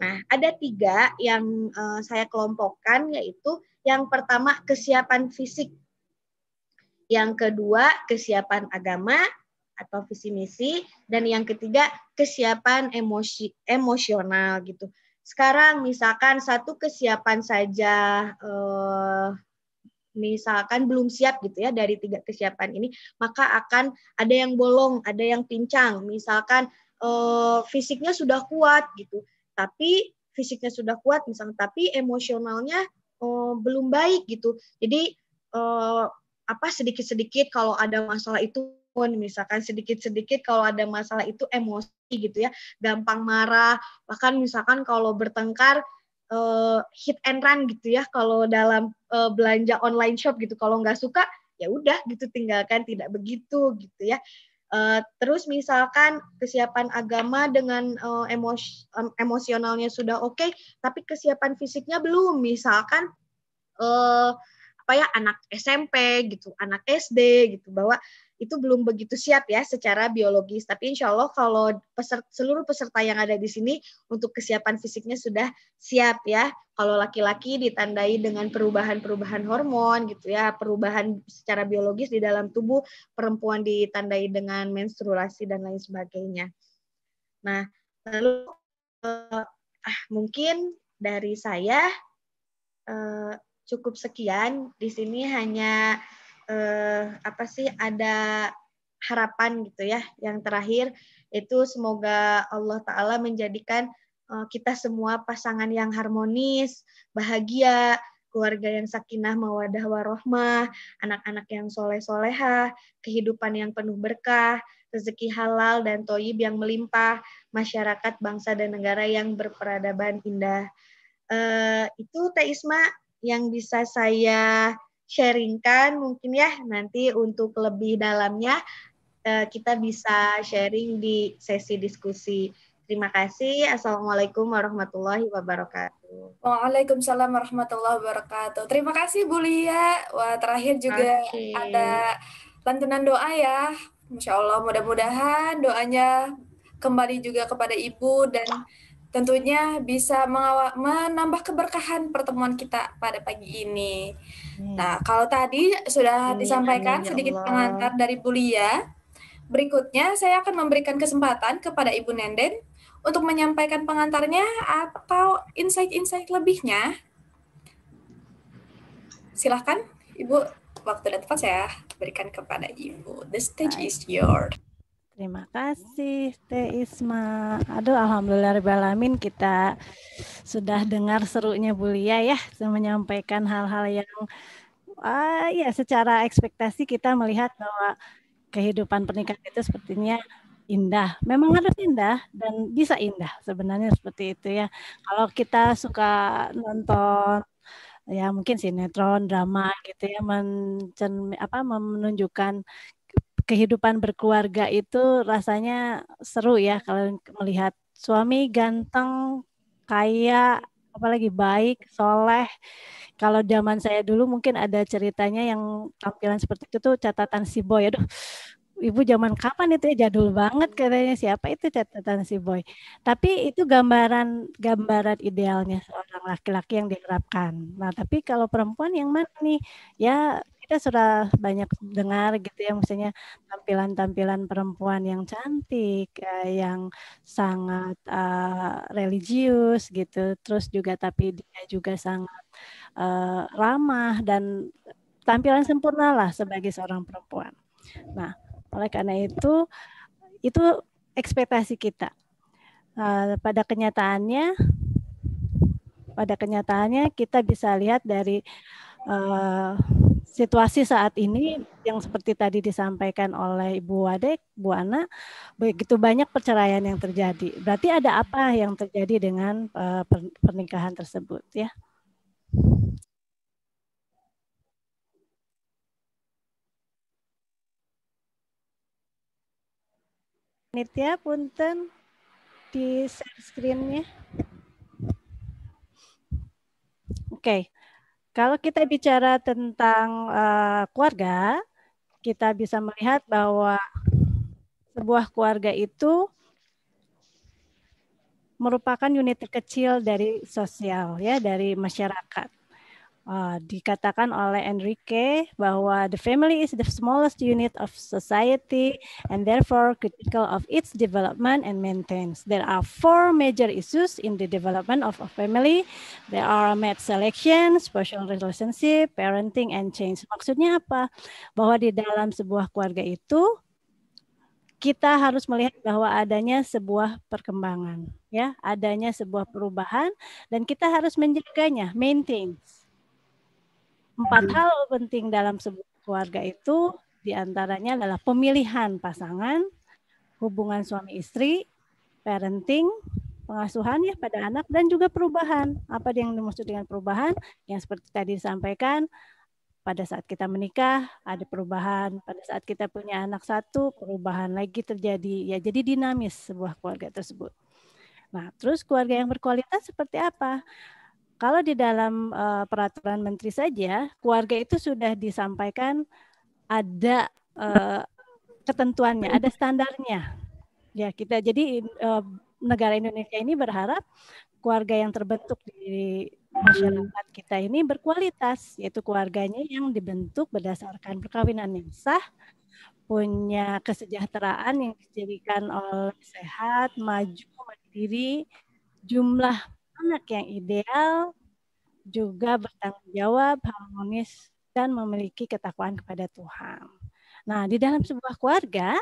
Nah, ada tiga yang uh, saya kelompokkan, yaitu yang pertama kesiapan fisik, yang kedua kesiapan agama atau visi misi, dan yang ketiga kesiapan emosi emosional gitu. Sekarang misalkan satu kesiapan saja eh, misalkan belum siap gitu ya dari tiga kesiapan ini, maka akan ada yang bolong, ada yang pincang. Misalkan eh, fisiknya sudah kuat gitu, tapi fisiknya sudah kuat misalnya, tapi emosionalnya eh, belum baik gitu. Jadi eh, apa sedikit-sedikit kalau ada masalah itu pun misalkan sedikit-sedikit kalau ada masalah itu emosi gitu ya gampang marah bahkan misalkan kalau bertengkar uh, hit and run gitu ya kalau dalam uh, belanja online shop gitu kalau nggak suka ya udah gitu tinggalkan tidak begitu gitu ya uh, terus misalkan kesiapan agama dengan uh, emos um, emosionalnya sudah oke okay, tapi kesiapan fisiknya belum misalkan uh, apa ya anak SMP gitu anak SD gitu bahwa itu belum begitu siap ya secara biologis. Tapi insya Allah kalau peserta, seluruh peserta yang ada di sini untuk kesiapan fisiknya sudah siap ya. Kalau laki-laki ditandai dengan perubahan-perubahan hormon gitu ya, perubahan secara biologis di dalam tubuh, perempuan ditandai dengan menstruasi dan lain sebagainya. Nah, lalu eh, ah, mungkin dari saya eh, cukup sekian. Di sini hanya eh, apa sih ada harapan gitu ya. Yang terakhir itu semoga Allah Taala menjadikan eh, kita semua pasangan yang harmonis, bahagia, keluarga yang sakinah mawadah warohmah, anak-anak yang soleh soleha, kehidupan yang penuh berkah, rezeki halal dan toyib yang melimpah, masyarakat, bangsa dan negara yang berperadaban indah. eh, itu Teh Isma yang bisa saya sharingkan mungkin ya nanti untuk lebih dalamnya eh, kita bisa sharing di sesi diskusi. Terima kasih. Assalamualaikum warahmatullahi wabarakatuh. Waalaikumsalam warahmatullahi wabarakatuh. Terima kasih Bu Lia. Wah, terakhir juga okay. ada lantunan doa ya. Masya Allah, mudah-mudahan doanya kembali juga kepada Ibu dan tentunya bisa menambah keberkahan pertemuan kita pada pagi ini. Hmm. Nah, kalau tadi sudah amin, disampaikan amin, ya sedikit pengantar dari Bulia, berikutnya saya akan memberikan kesempatan kepada Ibu Nenden untuk menyampaikan pengantarnya atau insight-insight lebihnya. Silahkan, Ibu. Waktu dan tempat saya berikan kepada Ibu. The stage is yours. Terima kasih Teh Isma. Aduh alhamdulillah Balamin kita sudah dengar serunya Bulia ya menyampaikan hal-hal yang ah, ya secara ekspektasi kita melihat bahwa kehidupan pernikahan itu sepertinya indah. Memang harus indah dan bisa indah sebenarnya seperti itu ya. Kalau kita suka nonton ya mungkin sinetron drama gitu ya men apa menunjukkan kehidupan berkeluarga itu rasanya seru ya kalau melihat suami ganteng, kaya, apalagi baik, soleh. Kalau zaman saya dulu mungkin ada ceritanya yang tampilan seperti itu tuh catatan si boy. Aduh, ibu zaman kapan itu ya jadul banget katanya siapa itu catatan si boy. Tapi itu gambaran gambaran idealnya seorang laki-laki yang diterapkan. Nah, tapi kalau perempuan yang mana nih? Ya kita sudah banyak dengar gitu ya misalnya tampilan-tampilan perempuan yang cantik, eh, yang sangat uh, religius gitu, terus juga tapi dia juga sangat uh, ramah dan tampilan sempurna lah sebagai seorang perempuan. Nah, oleh karena itu itu ekspektasi kita. Uh, pada kenyataannya pada kenyataannya kita bisa lihat dari Eh, situasi saat ini yang seperti tadi disampaikan oleh Ibu Wadek, Bu Ana, begitu banyak perceraian yang terjadi. Berarti ada apa yang terjadi dengan eh, pernikahan tersebut ya? Nitya, punten di share screen-nya. Oke. Okay. Kalau kita bicara tentang uh, keluarga, kita bisa melihat bahwa sebuah keluarga itu merupakan unit terkecil dari sosial ya dari masyarakat. Uh, dikatakan oleh Enrique bahwa the family is the smallest unit of society and therefore critical of its development and maintenance. There are four major issues in the development of a family. There are mate selection, social relationship, parenting, and change. Maksudnya apa? Bahwa di dalam sebuah keluarga itu kita harus melihat bahwa adanya sebuah perkembangan, ya, adanya sebuah perubahan, dan kita harus menjaganya, maintenance. Empat hal penting dalam sebuah keluarga itu diantaranya adalah pemilihan pasangan, hubungan suami istri, parenting, pengasuhan ya pada anak dan juga perubahan. Apa yang dimaksud dengan perubahan? Yang seperti tadi disampaikan, pada saat kita menikah ada perubahan, pada saat kita punya anak satu perubahan lagi terjadi. Ya jadi dinamis sebuah keluarga tersebut. Nah, terus keluarga yang berkualitas seperti apa? Kalau di dalam uh, peraturan menteri saja, keluarga itu sudah disampaikan ada uh, ketentuannya, ada standarnya. Ya, kita jadi uh, negara Indonesia ini berharap keluarga yang terbentuk di masyarakat kita ini berkualitas, yaitu keluarganya yang dibentuk berdasarkan perkawinan yang sah, punya kesejahteraan yang dijadikan oleh sehat, maju, mandiri, jumlah Anak yang ideal juga bertanggung jawab, harmonis, dan memiliki ketakwaan kepada Tuhan. Nah, di dalam sebuah keluarga,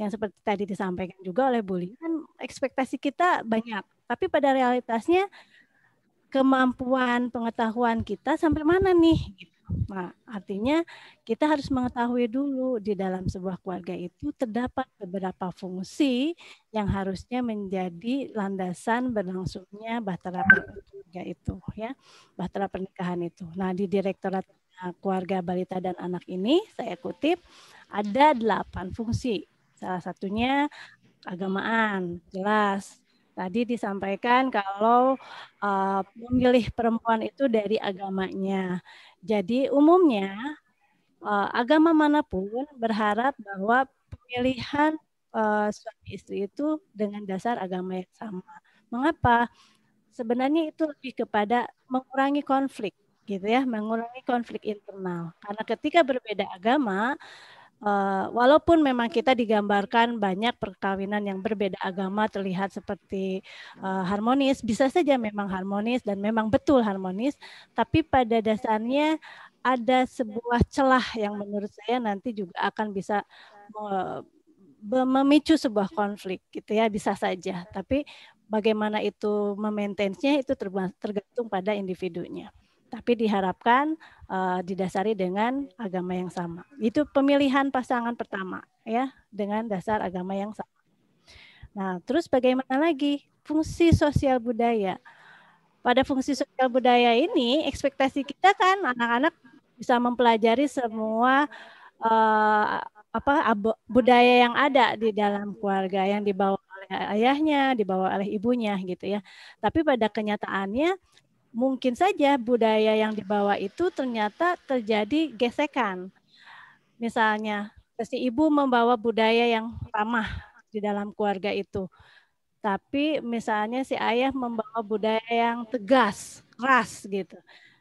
yang seperti tadi disampaikan juga oleh Bu kan ekspektasi kita banyak. Tapi pada realitasnya, kemampuan pengetahuan kita sampai mana nih? Gitu. Nah, artinya kita harus mengetahui dulu di dalam sebuah keluarga itu terdapat beberapa fungsi yang harusnya menjadi landasan berlangsungnya bahtera keluarga itu ya, bahtera pernikahan itu. Nah, di Direktorat Keluarga Balita dan Anak ini saya kutip ada delapan fungsi. Salah satunya agamaan, jelas Tadi disampaikan kalau uh, memilih perempuan itu dari agamanya. Jadi umumnya uh, agama manapun berharap bahwa pemilihan uh, suami istri itu dengan dasar agama yang sama. Mengapa? Sebenarnya itu lebih kepada mengurangi konflik gitu ya, mengurangi konflik internal. Karena ketika berbeda agama, Eh, walaupun memang kita digambarkan banyak perkawinan yang berbeda agama terlihat seperti eh, harmonis, bisa saja memang harmonis dan memang betul harmonis, tapi pada dasarnya ada sebuah celah yang menurut saya nanti juga akan bisa memicu sebuah konflik gitu ya, bisa saja. Tapi bagaimana itu memaintensinya itu tergantung pada individunya tapi diharapkan uh, didasari dengan agama yang sama. Itu pemilihan pasangan pertama ya dengan dasar agama yang sama. Nah, terus bagaimana lagi fungsi sosial budaya? Pada fungsi sosial budaya ini ekspektasi kita kan anak-anak bisa mempelajari semua uh, apa budaya yang ada di dalam keluarga yang dibawa oleh ayahnya, dibawa oleh ibunya gitu ya. Tapi pada kenyataannya mungkin saja budaya yang dibawa itu ternyata terjadi gesekan. Misalnya, si ibu membawa budaya yang ramah di dalam keluarga itu. Tapi misalnya si ayah membawa budaya yang tegas, keras gitu.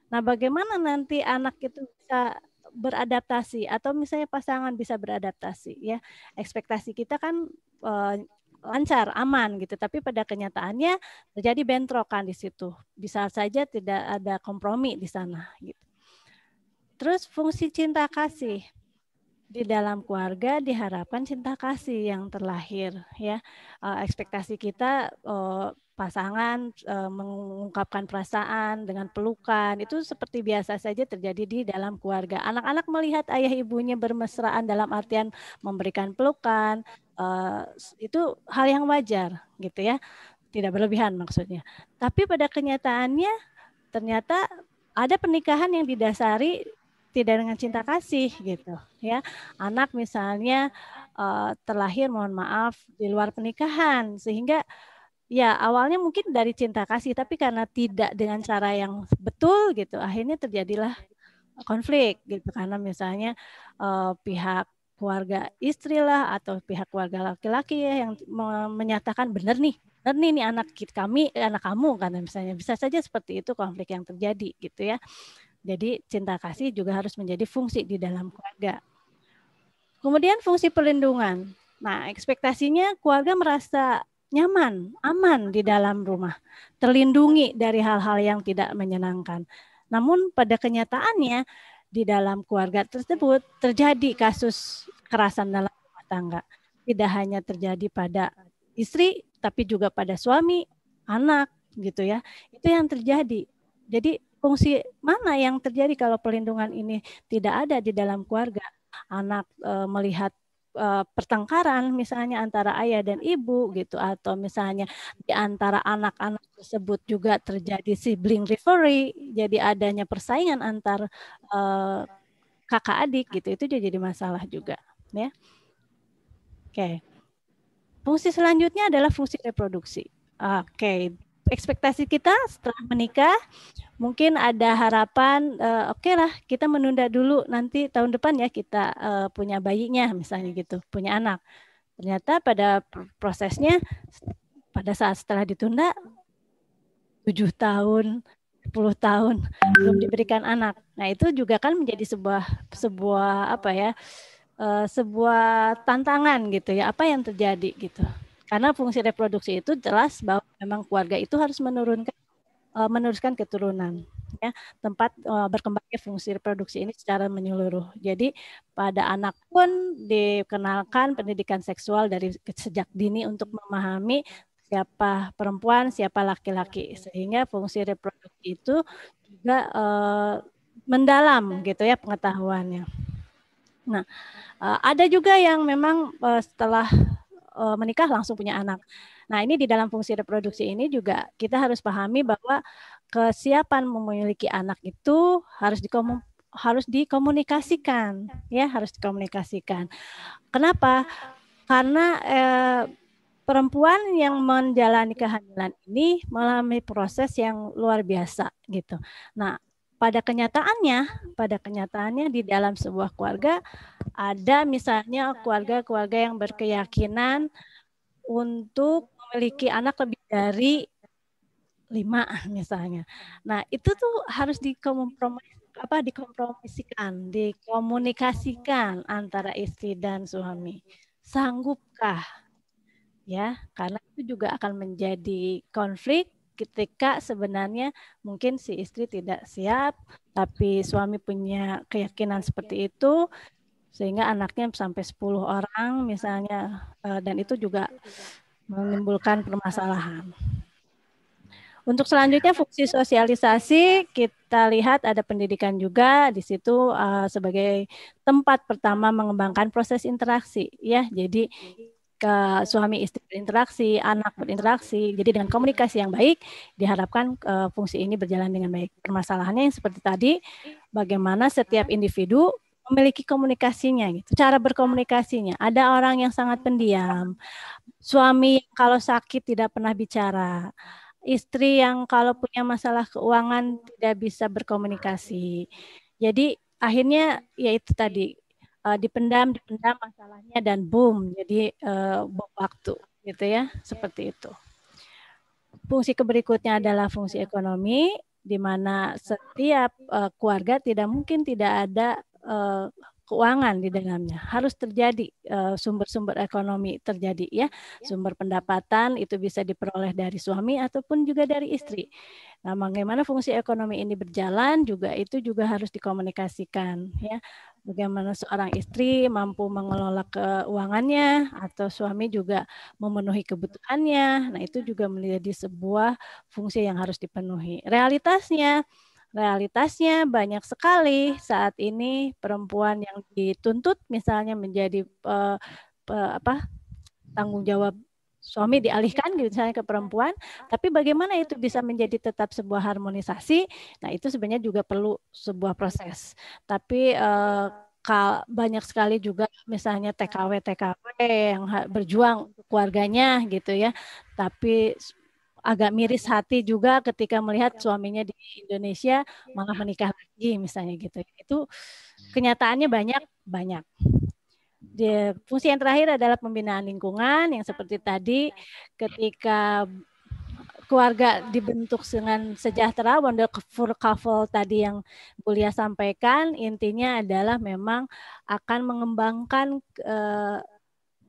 Nah, bagaimana nanti anak itu bisa beradaptasi atau misalnya pasangan bisa beradaptasi ya. Ekspektasi kita kan eh, lancar, aman gitu. Tapi pada kenyataannya terjadi bentrokan di situ. Bisa saja tidak ada kompromi di sana gitu. Terus fungsi cinta kasih di dalam keluarga diharapkan cinta kasih yang terlahir ya eh, ekspektasi kita eh, pasangan e, mengungkapkan perasaan dengan pelukan itu seperti biasa saja terjadi di dalam keluarga. Anak-anak melihat ayah ibunya bermesraan dalam artian memberikan pelukan e, itu hal yang wajar gitu ya. Tidak berlebihan maksudnya. Tapi pada kenyataannya ternyata ada pernikahan yang didasari tidak dengan cinta kasih gitu ya anak misalnya e, terlahir mohon maaf di luar pernikahan sehingga ya awalnya mungkin dari cinta kasih tapi karena tidak dengan cara yang betul gitu akhirnya terjadilah konflik gitu karena misalnya uh, pihak keluarga istri lah atau pihak keluarga laki-laki ya, yang menyatakan benar nih benar nih ini anak kita kami anak kamu karena misalnya bisa saja seperti itu konflik yang terjadi gitu ya jadi cinta kasih juga harus menjadi fungsi di dalam keluarga kemudian fungsi perlindungan nah ekspektasinya keluarga merasa nyaman, aman di dalam rumah, terlindungi dari hal-hal yang tidak menyenangkan. Namun pada kenyataannya di dalam keluarga tersebut terjadi kasus kerasan dalam rumah tangga. Tidak hanya terjadi pada istri tapi juga pada suami, anak gitu ya. Itu yang terjadi. Jadi fungsi mana yang terjadi kalau perlindungan ini tidak ada di dalam keluarga? Anak e, melihat Eh, pertengkaran misalnya antara ayah dan ibu gitu atau misalnya di antara anak-anak tersebut juga terjadi sibling rivalry jadi adanya persaingan antar uh, kakak adik gitu itu jadi masalah juga ya oke okay. fungsi selanjutnya adalah fungsi reproduksi oke okay ekspektasi kita setelah menikah mungkin ada harapan uh, oke okay lah kita menunda dulu nanti tahun depan ya kita uh, punya bayinya misalnya gitu punya anak ternyata pada prosesnya pada saat setelah ditunda tujuh tahun 10 tahun belum diberikan anak nah itu juga kan menjadi sebuah sebuah apa ya uh, sebuah tantangan gitu ya apa yang terjadi gitu karena fungsi reproduksi itu jelas bahwa memang keluarga itu harus menurunkan eh, meneruskan keturunan ya tempat eh, berkembangnya fungsi reproduksi ini secara menyeluruh. Jadi pada anak pun dikenalkan pendidikan seksual dari sejak dini untuk memahami siapa perempuan, siapa laki-laki sehingga fungsi reproduksi itu juga uh, mendalam gitu ya pengetahuannya. Nah, uh, ada juga yang memang uh, setelah uh, menikah langsung punya anak. Nah, ini di dalam fungsi reproduksi ini juga kita harus pahami bahwa kesiapan memiliki anak itu harus harus dikomunikasikan, ya harus dikomunikasikan. Kenapa? Karena eh, perempuan yang menjalani kehamilan ini mengalami proses yang luar biasa gitu. Nah, pada kenyataannya, pada kenyataannya di dalam sebuah keluarga ada misalnya keluarga-keluarga yang berkeyakinan untuk memiliki anak lebih dari lima *laughs* misalnya. Nah itu tuh harus dikompromis apa dikompromisikan, dikomunikasikan antara istri dan suami. Sanggupkah? Ya, karena itu juga akan menjadi konflik ketika sebenarnya mungkin si istri tidak siap, tapi suami punya keyakinan seperti itu, sehingga anaknya sampai 10 orang misalnya, eh, dan itu juga menimbulkan permasalahan. Untuk selanjutnya fungsi sosialisasi kita lihat ada pendidikan juga di situ eh, sebagai tempat pertama mengembangkan proses interaksi ya. Jadi ke suami istri berinteraksi, anak berinteraksi. Jadi dengan komunikasi yang baik diharapkan uh, fungsi ini berjalan dengan baik. Permasalahannya yang seperti tadi, bagaimana setiap individu memiliki komunikasinya gitu, cara berkomunikasinya. Ada orang yang sangat pendiam, suami yang kalau sakit tidak pernah bicara, istri yang kalau punya masalah keuangan tidak bisa berkomunikasi. Jadi akhirnya yaitu tadi Eh, dipendam dipendam masalahnya dan boom jadi uh, bom waktu gitu ya iya. seperti itu fungsi berikutnya adalah fungsi iya. ekonomi di mana setiap uh, keluarga tidak mungkin tidak ada uh, keuangan di dalamnya harus terjadi sumber-sumber uh, ekonomi terjadi ya iya. sumber pendapatan itu bisa diperoleh dari suami ataupun juga dari istri nah bagaimana fungsi ekonomi ini berjalan juga itu juga harus dikomunikasikan ya bagaimana seorang istri mampu mengelola keuangannya atau suami juga memenuhi kebutuhannya. Nah, itu juga menjadi sebuah fungsi yang harus dipenuhi. Realitasnya realitasnya banyak sekali saat ini perempuan yang dituntut misalnya menjadi uh, apa tanggung jawab suami dialihkan gitu misalnya ke perempuan, tapi bagaimana itu bisa menjadi tetap sebuah harmonisasi? Nah, itu sebenarnya juga perlu sebuah proses. Tapi eh, banyak sekali juga misalnya TKW TKW yang berjuang untuk keluarganya gitu ya. Tapi agak miris hati juga ketika melihat suaminya di Indonesia malah menikah lagi misalnya gitu. Itu kenyataannya banyak banyak fungsi yang terakhir adalah pembinaan lingkungan yang seperti tadi ketika keluarga dibentuk dengan sejahtera, wonderful couple tadi yang Bulia sampaikan, intinya adalah memang akan mengembangkan uh,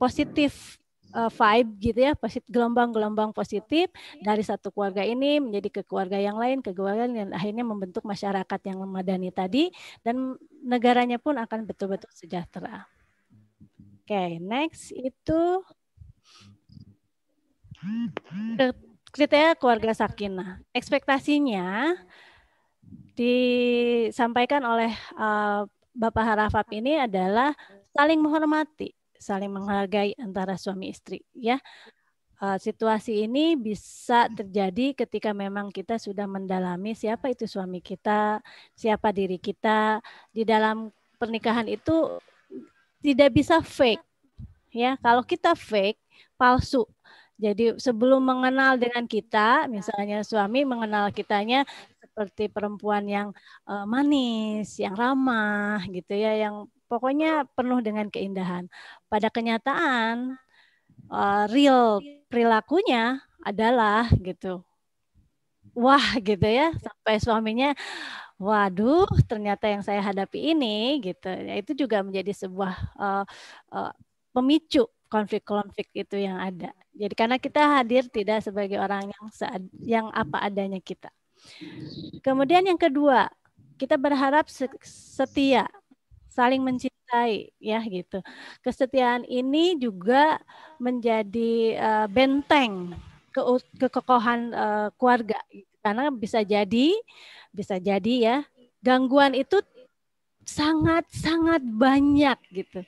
positif uh, vibe gitu ya, positif gelombang-gelombang positif dari satu keluarga ini menjadi ke keluarga yang lain, ke keluarga dan akhirnya membentuk masyarakat yang memadani tadi dan negaranya pun akan betul-betul sejahtera okay, next itu kriteria keluarga sakinah. Ekspektasinya disampaikan oleh uh, Bapak Harafab ini adalah saling menghormati, saling menghargai antara suami istri ya. Uh, situasi ini bisa terjadi ketika memang kita sudah mendalami siapa itu suami kita, siapa diri kita. Di dalam pernikahan itu tidak bisa fake. Ya, kalau kita fake, palsu. Jadi sebelum mengenal dengan kita, misalnya suami mengenal kitanya seperti perempuan yang uh, manis, yang ramah gitu ya, yang pokoknya penuh dengan keindahan. Pada kenyataan uh, real perilakunya adalah gitu. Wah, gitu ya, sampai suaminya waduh ternyata yang saya hadapi ini gitu ya itu juga menjadi sebuah uh, uh, pemicu konflik-konflik itu yang ada jadi karena kita hadir tidak sebagai orang yang saat yang apa adanya kita kemudian yang kedua kita berharap setia saling mencintai ya gitu kesetiaan ini juga menjadi uh, benteng ke kekokohan uh, keluarga gitu. karena bisa jadi bisa jadi ya gangguan itu sangat-sangat banyak gitu.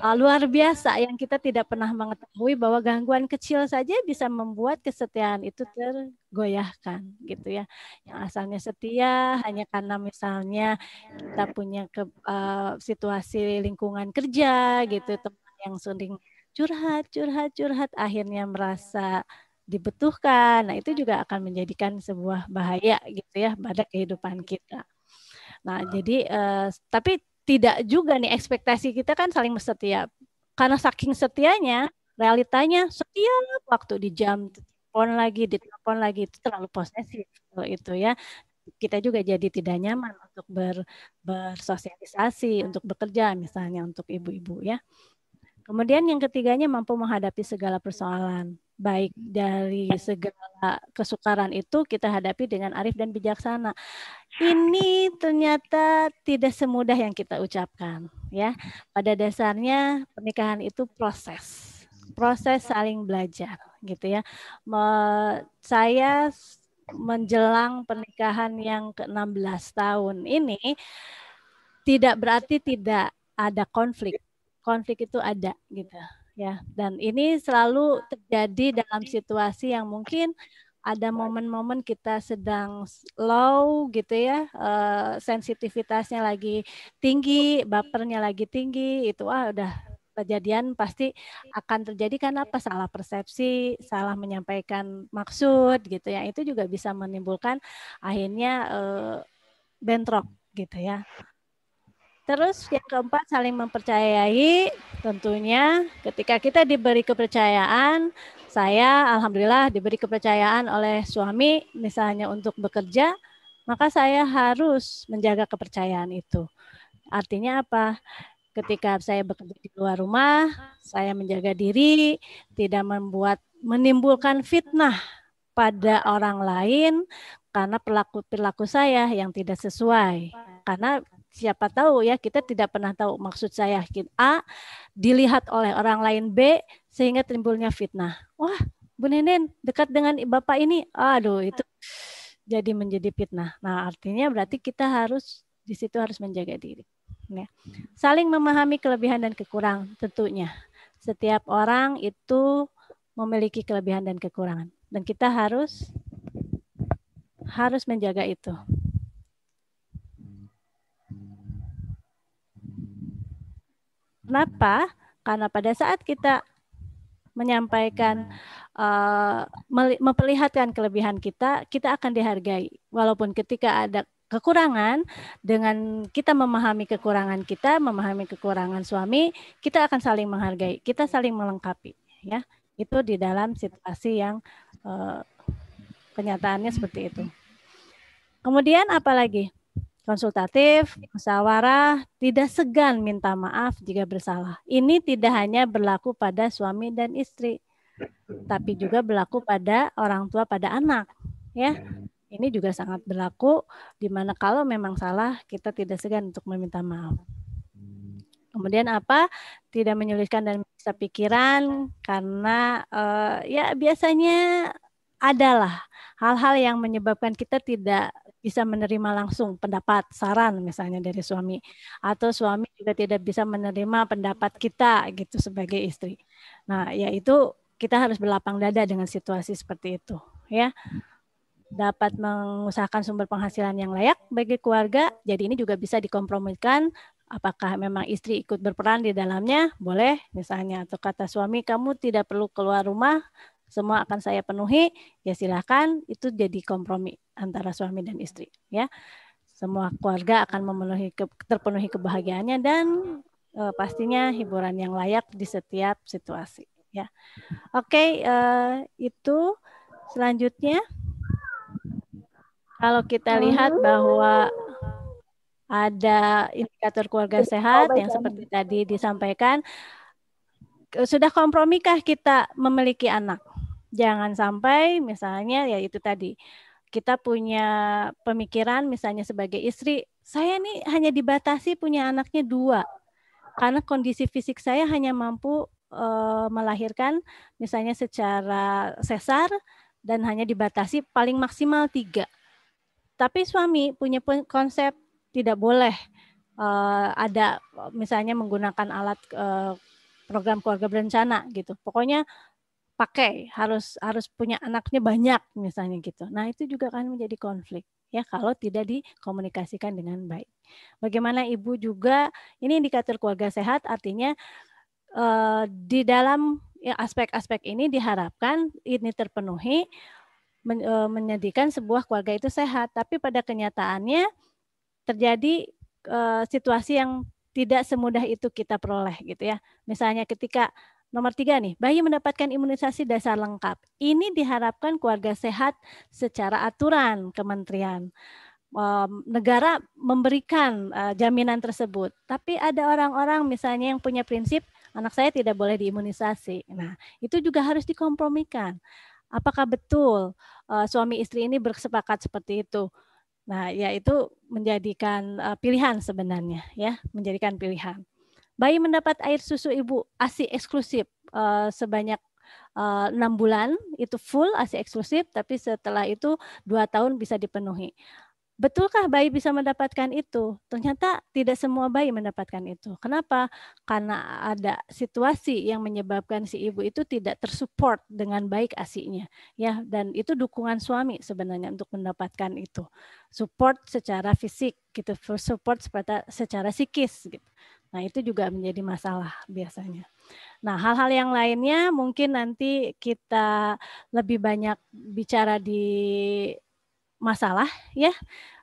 Uh, luar biasa yang kita tidak pernah mengetahui bahwa gangguan kecil saja bisa membuat kesetiaan itu tergoyahkan gitu ya. Yang asalnya setia hanya karena misalnya kita punya ke, uh, situasi lingkungan kerja gitu, teman yang sering curhat, curhat, curhat akhirnya merasa dibutuhkan. Nah, itu juga akan menjadikan sebuah bahaya gitu ya pada kehidupan kita. Nah, nah. jadi eh, tapi tidak juga nih ekspektasi kita kan saling setia. Karena saking setianya, realitanya setiap waktu di jam telepon lagi, di telepon lagi itu terlalu posesif itu ya. Kita juga jadi tidak nyaman untuk ber, bersosialisasi, untuk bekerja misalnya untuk ibu-ibu ya. Kemudian yang ketiganya mampu menghadapi segala persoalan baik dari segala kesukaran itu kita hadapi dengan arif dan bijaksana. Ini ternyata tidak semudah yang kita ucapkan, ya. Pada dasarnya pernikahan itu proses, proses saling belajar, gitu ya. Me, saya menjelang pernikahan yang ke-16 tahun ini tidak berarti tidak ada konflik. Konflik itu ada gitu ya dan ini selalu terjadi dalam situasi yang mungkin ada momen-momen kita sedang low gitu ya uh, sensitivitasnya lagi tinggi bapernya lagi tinggi itu ah udah kejadian pasti akan terjadi karena apa salah persepsi salah menyampaikan maksud gitu ya itu juga bisa menimbulkan akhirnya uh, bentrok gitu ya Terus yang keempat saling mempercayai tentunya ketika kita diberi kepercayaan saya alhamdulillah diberi kepercayaan oleh suami misalnya untuk bekerja maka saya harus menjaga kepercayaan itu. Artinya apa? Ketika saya bekerja di luar rumah, saya menjaga diri, tidak membuat menimbulkan fitnah pada orang lain karena perilaku perilaku saya yang tidak sesuai. Karena siapa tahu ya kita tidak pernah tahu maksud saya A dilihat oleh orang lain B sehingga timbulnya fitnah. Wah, Bu Nenen dekat dengan Bapak ini. Aduh, itu jadi menjadi fitnah. Nah, artinya berarti kita harus di situ harus menjaga diri. Ya. Saling memahami kelebihan dan kekurangan tentunya. Setiap orang itu memiliki kelebihan dan kekurangan dan kita harus harus menjaga itu. Kenapa? Karena pada saat kita menyampaikan uh, memperlihatkan kelebihan kita, kita akan dihargai. Walaupun ketika ada kekurangan, dengan kita memahami kekurangan kita, memahami kekurangan suami, kita akan saling menghargai, kita saling melengkapi, ya. Itu di dalam situasi yang uh, kenyataannya seperti itu. Kemudian apa lagi? konsultatif, musyawarah, tidak segan minta maaf jika bersalah. Ini tidak hanya berlaku pada suami dan istri, tapi juga berlaku pada orang tua pada anak, ya. Ini juga sangat berlaku di mana kalau memang salah kita tidak segan untuk meminta maaf. Kemudian apa? Tidak menyulitkan dan bisa pikiran karena uh, ya biasanya adalah hal-hal yang menyebabkan kita tidak bisa menerima langsung pendapat saran misalnya dari suami atau suami juga tidak bisa menerima pendapat kita gitu sebagai istri. Nah, yaitu kita harus berlapang dada dengan situasi seperti itu, ya. Dapat mengusahakan sumber penghasilan yang layak bagi keluarga. Jadi ini juga bisa dikompromikan apakah memang istri ikut berperan di dalamnya? Boleh misalnya atau kata suami kamu tidak perlu keluar rumah, semua akan saya penuhi, ya silahkan itu jadi kompromi antara suami dan istri ya. Semua keluarga akan memenuhi terpenuhi kebahagiaannya dan e, pastinya hiburan yang layak di setiap situasi ya. Oke, e, itu selanjutnya kalau kita lihat bahwa ada indikator keluarga iya, sehat yang seperti tadi disampaikan sudah kompromikah kita memiliki anak Jangan sampai misalnya ya itu tadi kita punya pemikiran misalnya sebagai istri, saya nih hanya dibatasi punya anaknya dua karena kondisi fisik saya hanya mampu e, melahirkan misalnya secara sesar dan hanya dibatasi paling maksimal tiga. Tapi suami punya konsep tidak boleh e, ada misalnya menggunakan alat e, program keluarga berencana gitu. Pokoknya pakai harus harus punya anaknya banyak misalnya gitu. Nah itu juga akan menjadi konflik ya kalau tidak dikomunikasikan dengan baik. Bagaimana ibu juga ini indikator keluarga sehat artinya eh, di dalam ya, aspek-aspek ini diharapkan ini terpenuhi men, eh, menyedihkan sebuah keluarga itu sehat. Tapi pada kenyataannya terjadi eh, situasi yang tidak semudah itu kita peroleh gitu ya. Misalnya ketika Nomor tiga nih, bayi mendapatkan imunisasi dasar lengkap. Ini diharapkan keluarga sehat secara aturan kementerian. Negara memberikan eh, jaminan tersebut. Tapi ada orang-orang misalnya yang punya prinsip, anak saya tidak boleh diimunisasi. Nah, itu juga harus dikompromikan. Apakah betul eh, suami istri ini bersepakat seperti itu? Nah, ya itu menjadikan eh, pilihan sebenarnya, ya, menjadikan pilihan. Bayi mendapat air susu ibu ASI eksklusif uh, sebanyak eh, enam uh, bulan itu full ASI eksklusif, tapi setelah itu dua tahun bisa dipenuhi. Betulkah bayi bisa mendapatkan itu? Ternyata tidak semua bayi mendapatkan itu. Kenapa? Karena ada situasi yang menyebabkan si ibu itu tidak tersupport dengan baik asinya, ya. Dan itu dukungan suami sebenarnya untuk mendapatkan itu. Support secara fisik gitu, support secara, secara psikis gitu. Nah, itu juga menjadi masalah biasanya. Nah, hal-hal yang lainnya mungkin nanti kita lebih banyak bicara di masalah ya.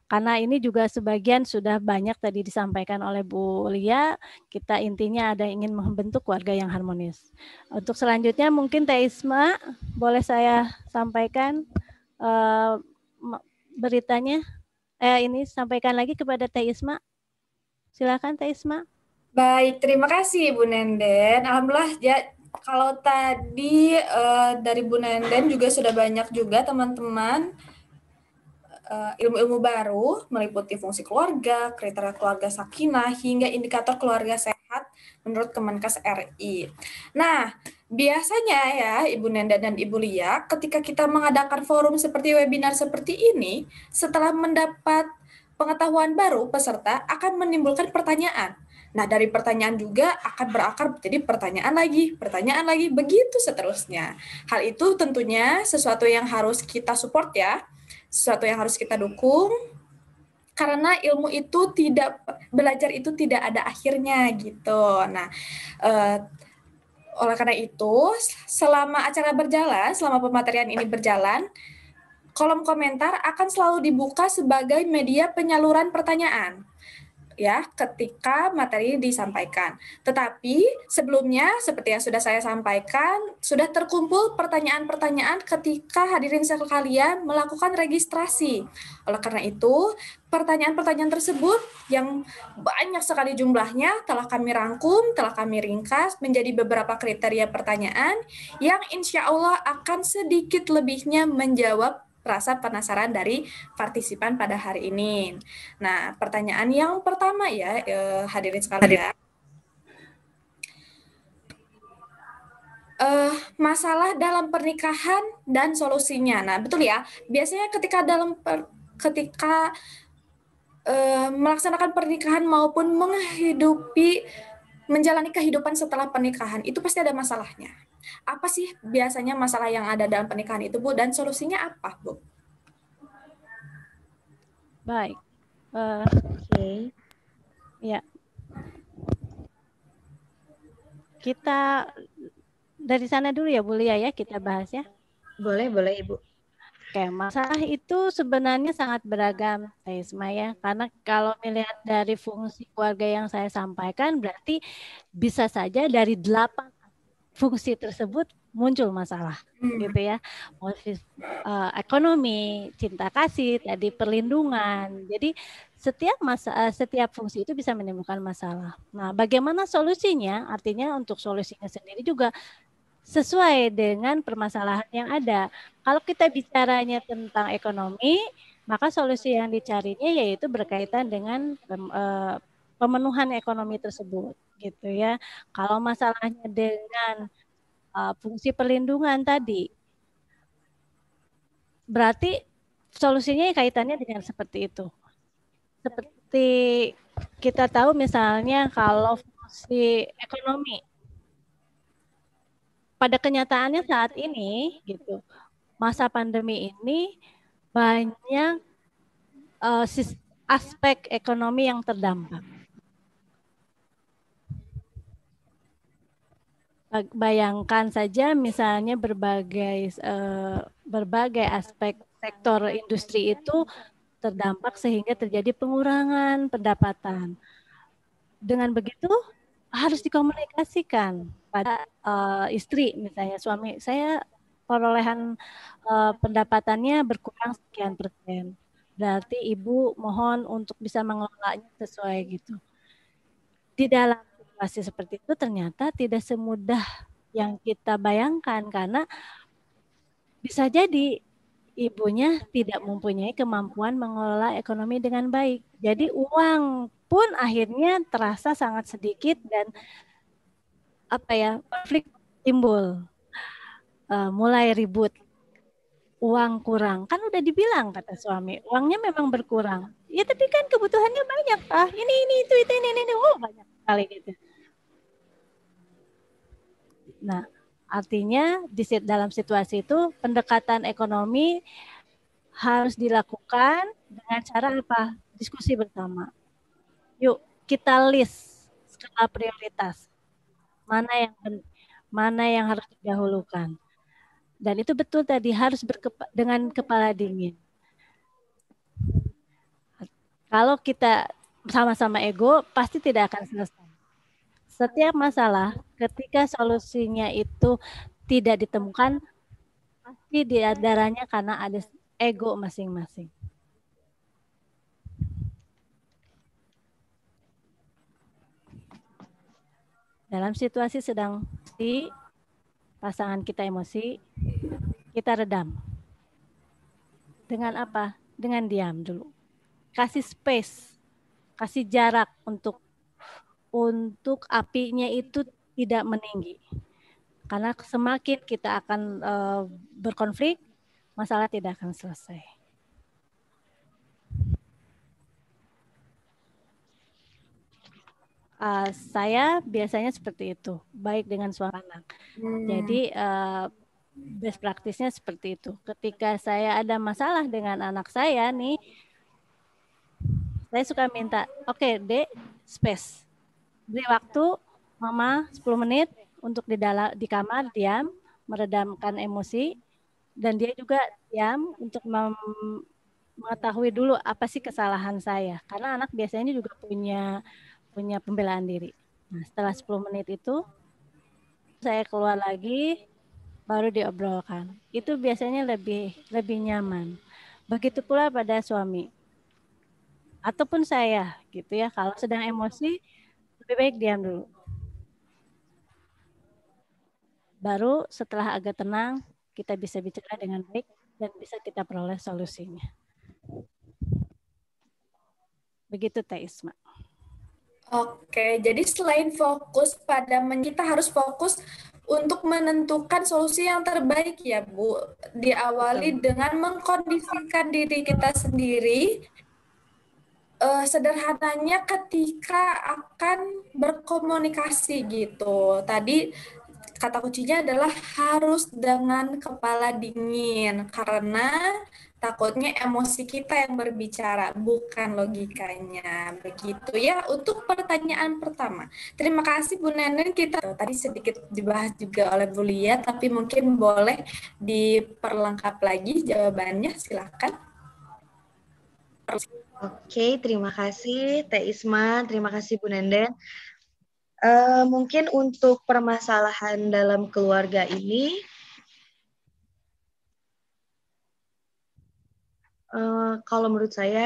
Karena ini juga sebagian sudah banyak tadi disampaikan oleh Bu Lia, kita intinya ada ingin membentuk warga yang harmonis. Untuk selanjutnya mungkin Teisma, boleh saya sampaikan uh, beritanya? Eh ini sampaikan lagi kepada Teisma. Silakan Teisma. Baik, terima kasih Bu Nenden. Alhamdulillah ya, kalau tadi uh, dari Bu Nenden juga sudah banyak juga teman-teman eh, ilmu-ilmu baru meliputi fungsi keluarga, kriteria keluarga sakinah, hingga indikator keluarga sehat menurut Kemenkes RI. Nah, biasanya ya Ibu Nenden dan Ibu Lia, ketika kita mengadakan forum seperti webinar seperti ini, setelah mendapat pengetahuan baru, peserta akan menimbulkan pertanyaan Nah, dari pertanyaan juga akan berakar jadi pertanyaan lagi, pertanyaan lagi, begitu seterusnya. Hal itu tentunya sesuatu yang harus kita support ya, sesuatu yang harus kita dukung, karena ilmu itu tidak, belajar itu tidak ada akhirnya gitu. Nah, eh, oleh karena itu, selama acara berjalan, selama pematerian ini berjalan, kolom komentar akan selalu dibuka sebagai media penyaluran pertanyaan ya ketika materi disampaikan. Tetapi sebelumnya seperti yang sudah saya sampaikan, sudah terkumpul pertanyaan-pertanyaan ketika hadirin sekalian melakukan registrasi. Oleh karena itu, pertanyaan-pertanyaan tersebut yang banyak sekali jumlahnya telah kami rangkum, telah kami ringkas menjadi beberapa kriteria pertanyaan yang insya Allah akan sedikit lebihnya menjawab rasa penasaran dari partisipan pada hari ini. Nah, pertanyaan yang pertama ya eh, hadirin sekalian. uh, masalah dalam pernikahan dan solusinya. Nah, betul ya. Biasanya ketika dalam per, ketika uh, melaksanakan pernikahan maupun menghidupi menjalani kehidupan setelah pernikahan itu pasti ada masalahnya. Apa sih biasanya masalah yang ada dalam pernikahan itu, Bu? Dan solusinya apa, Bu? Baik. Uh, Oke. Okay. Ya. Kita dari sana dulu ya, Bu Lia ya, kita bahas ya. Boleh, boleh, Ibu. Oke, masalah itu sebenarnya sangat beragam, eh, Isma ya. Karena kalau melihat dari fungsi keluarga yang saya sampaikan, berarti bisa saja dari delapan fungsi tersebut muncul masalah hmm. gitu ya Fungsi uh, eh, ekonomi cinta kasih tadi perlindungan jadi setiap masa eh, setiap fungsi itu bisa menimbulkan masalah nah bagaimana solusinya artinya untuk solusinya sendiri juga sesuai dengan permasalahan yang ada kalau kita bicaranya tentang ekonomi maka solusi yang dicarinya yaitu berkaitan dengan uh, pemenuhan ekonomi tersebut gitu ya. Kalau masalahnya dengan uh, fungsi perlindungan tadi berarti solusinya ya kaitannya dengan seperti itu. Seperti kita tahu misalnya kalau fungsi ekonomi pada kenyataannya saat ini gitu masa pandemi ini banyak uh, aspek ekonomi yang terdampak Eh, bayangkan saja misalnya berbagai eh, berbagai aspek sektor industri itu terdampak sehingga terjadi pengurangan pendapatan. Dengan begitu harus dikomunikasikan pada uh, istri misalnya suami saya perolehan uh, pendapatannya berkurang sekian persen. Berarti ibu mohon untuk bisa mengelolanya sesuai gitu. Di dalam situasi seperti itu ternyata tidak semudah yang kita bayangkan karena bisa jadi ibunya tidak mempunyai kemampuan mengelola ekonomi dengan baik. Jadi uang pun akhirnya terasa sangat sedikit dan apa ya konflik timbul, uh, mulai ribut, uang kurang kan udah dibilang kata suami uangnya memang berkurang ya tapi kan kebutuhannya banyak ah ini ini itu itu ini ini, ini. oh banyak sekali gitu Nah, artinya di dalam situasi itu pendekatan ekonomi harus dilakukan dengan cara apa? Diskusi bersama. Yuk, kita list skala prioritas. Mana yang mana yang harus didahulukan. Dan itu betul tadi harus berkepa, dengan kepala dingin. Kalau kita sama-sama ego, pasti tidak akan selesai setiap masalah ketika solusinya itu tidak ditemukan pasti di karena ada ego masing-masing. Dalam situasi sedang di pasangan kita emosi, kita redam. Dengan apa? Dengan diam dulu. Kasih space, kasih jarak untuk untuk apinya itu tidak meninggi. Karena semakin kita akan uh, berkonflik, masalah tidak akan selesai. Uh, saya biasanya seperti itu, baik dengan suami anak. Hmm. Jadi uh, best praktisnya seperti itu. Ketika saya ada masalah dengan anak saya nih, saya suka minta, oke okay, dek, space beri waktu mama 10 menit untuk di dalam di kamar diam, meredamkan emosi dan dia juga diam untuk mem- mengetahui dulu apa sih kesalahan saya karena anak biasanya juga punya punya pembelaan diri. Nah, setelah 10 menit itu saya keluar lagi baru diobrolkan. Itu biasanya lebih lebih nyaman. Begitu pula pada suami ataupun saya gitu ya kalau sedang emosi lebih baik diam dulu. Baru setelah agak tenang, kita bisa bicara dengan baik dan bisa kita peroleh solusinya. Begitu Teh Isma. Oke, jadi selain fokus pada kita harus fokus untuk menentukan solusi yang terbaik ya Bu. Diawali dengan mengkondisikan diri kita sendiri uh, sederhananya ketika akan berkomunikasi gitu. Tadi kata kuncinya adalah harus dengan kepala dingin karena takutnya emosi kita yang berbicara bukan logikanya begitu ya untuk pertanyaan pertama terima kasih Bu Nenen kita tadi sedikit dibahas juga oleh Bu Lia tapi mungkin boleh diperlengkap lagi jawabannya silahkan Oke, terima kasih Teh Isma, terima kasih Bu Nenden. Uh, mungkin untuk permasalahan dalam keluarga ini, uh, kalau menurut saya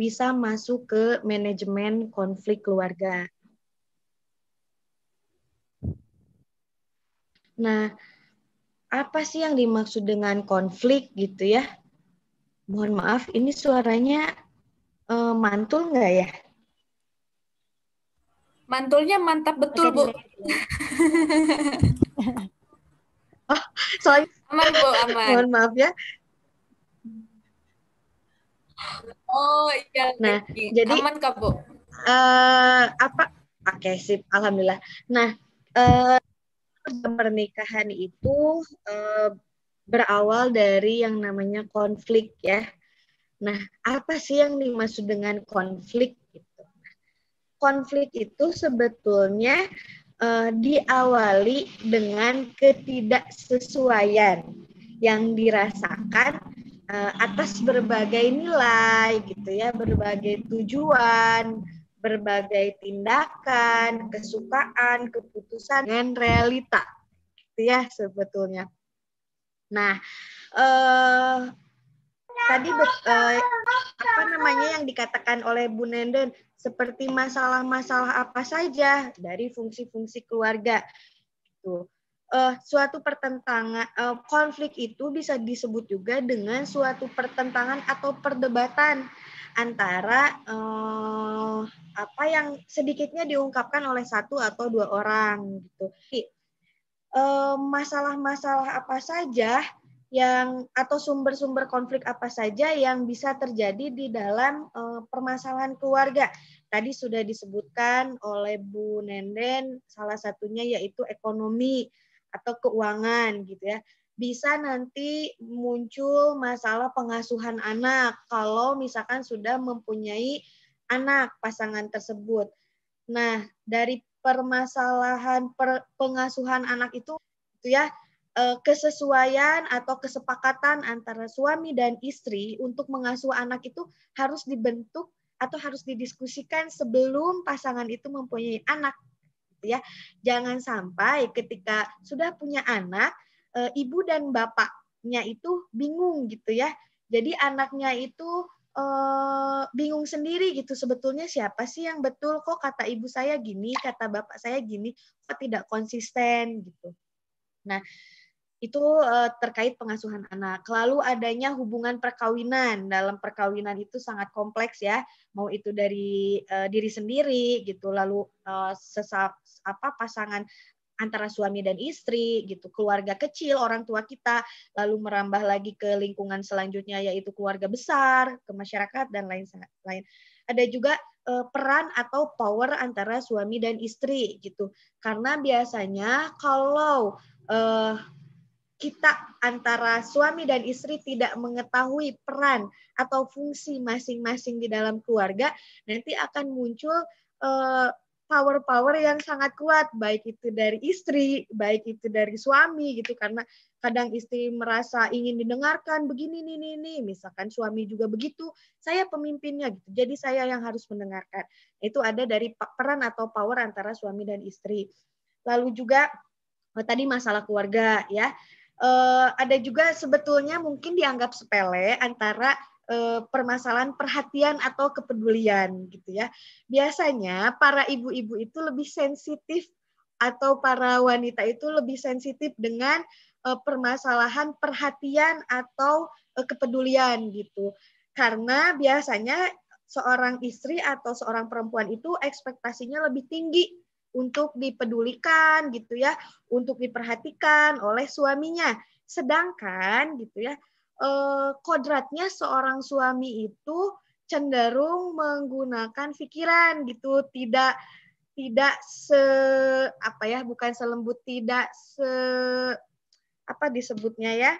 bisa masuk ke manajemen konflik keluarga. Nah, apa sih yang dimaksud dengan konflik gitu ya? Mohon maaf, ini suaranya Eh, mantul nggak ya? Mantulnya mantap betul, Bu. *laughs* oh, soalnya aman, Bu, *laughs* aman. Mohon maaf ya. Oh, iya. Nah, iya. jadi aman Kak, Bu. Uh, apa? Oke, okay, sip. Alhamdulillah. Nah, uh, pernikahan itu uh, berawal dari yang namanya konflik ya Nah, apa sih yang dimaksud dengan konflik? Gitu? Konflik itu sebetulnya uh, diawali dengan ketidaksesuaian yang dirasakan uh, atas berbagai nilai, gitu ya, berbagai tujuan, berbagai tindakan, kesukaan, keputusan dan realita, gitu ya sebetulnya. Nah, uh, tadi uh, apa namanya yang dikatakan oleh Bu Nenden seperti masalah-masalah apa saja dari fungsi-fungsi keluarga. itu Uh, eh, suatu pertentangan uh, konflik itu bisa disebut juga dengan suatu pertentangan atau perdebatan antara uh, apa yang sedikitnya diungkapkan oleh satu atau dua orang gitu. Masalah-masalah uh, masalah -masalah apa saja yang atau sumber-sumber konflik apa saja yang bisa terjadi di dalam uh, permasalahan keluarga. Tadi sudah disebutkan oleh Bu Nenden salah satunya yaitu ekonomi atau keuangan gitu ya. Bisa nanti muncul masalah pengasuhan anak kalau misalkan sudah mempunyai anak pasangan tersebut. Nah, dari permasalahan per, pengasuhan anak itu itu ya Eh, kesesuaian atau kesepakatan antara suami dan istri untuk mengasuh anak itu harus dibentuk atau harus didiskusikan sebelum pasangan itu mempunyai anak ya. Jangan sampai ketika sudah punya anak eh, ibu dan bapaknya itu bingung gitu ya. Jadi anaknya itu eh, bingung sendiri gitu sebetulnya siapa sih yang betul kok kata ibu saya gini, kata bapak saya gini, kok tidak konsisten gitu. Nah, itu uh, terkait pengasuhan anak. Lalu adanya hubungan perkawinan. Dalam perkawinan itu sangat kompleks ya, mau itu dari uh, diri sendiri gitu, lalu uh, eh, sesap apa pasangan antara suami dan istri gitu, keluarga kecil, orang tua kita, lalu merambah lagi ke lingkungan selanjutnya yaitu keluarga besar, ke masyarakat dan lain-lain. Ada juga peran atau power antara suami dan istri gitu. Karena biasanya kalau uh, kita antara suami dan istri tidak mengetahui peran atau fungsi masing-masing di dalam keluarga, nanti akan muncul eh, power-power uh, yang sangat kuat, baik itu dari istri, baik itu dari suami gitu karena kadang istri merasa ingin didengarkan begini nih nih nih, misalkan suami juga begitu, saya pemimpinnya gitu. Jadi saya yang harus mendengarkan. Itu ada dari peran atau power antara suami dan istri. Lalu juga oh, tadi masalah keluarga ya Eh, ada juga sebetulnya mungkin dianggap sepele antara uh, permasalahan perhatian atau kepedulian gitu ya. Biasanya para ibu-ibu itu lebih sensitif atau para wanita itu lebih sensitif dengan uh, permasalahan perhatian atau uh, kepedulian gitu. Karena biasanya seorang istri atau seorang perempuan itu ekspektasinya lebih tinggi untuk dipedulikan gitu ya, untuk diperhatikan oleh suaminya. Sedangkan gitu ya, eh, kodratnya seorang suami itu cenderung menggunakan pikiran gitu, tidak tidak se apa ya, bukan selembut, tidak se apa disebutnya ya,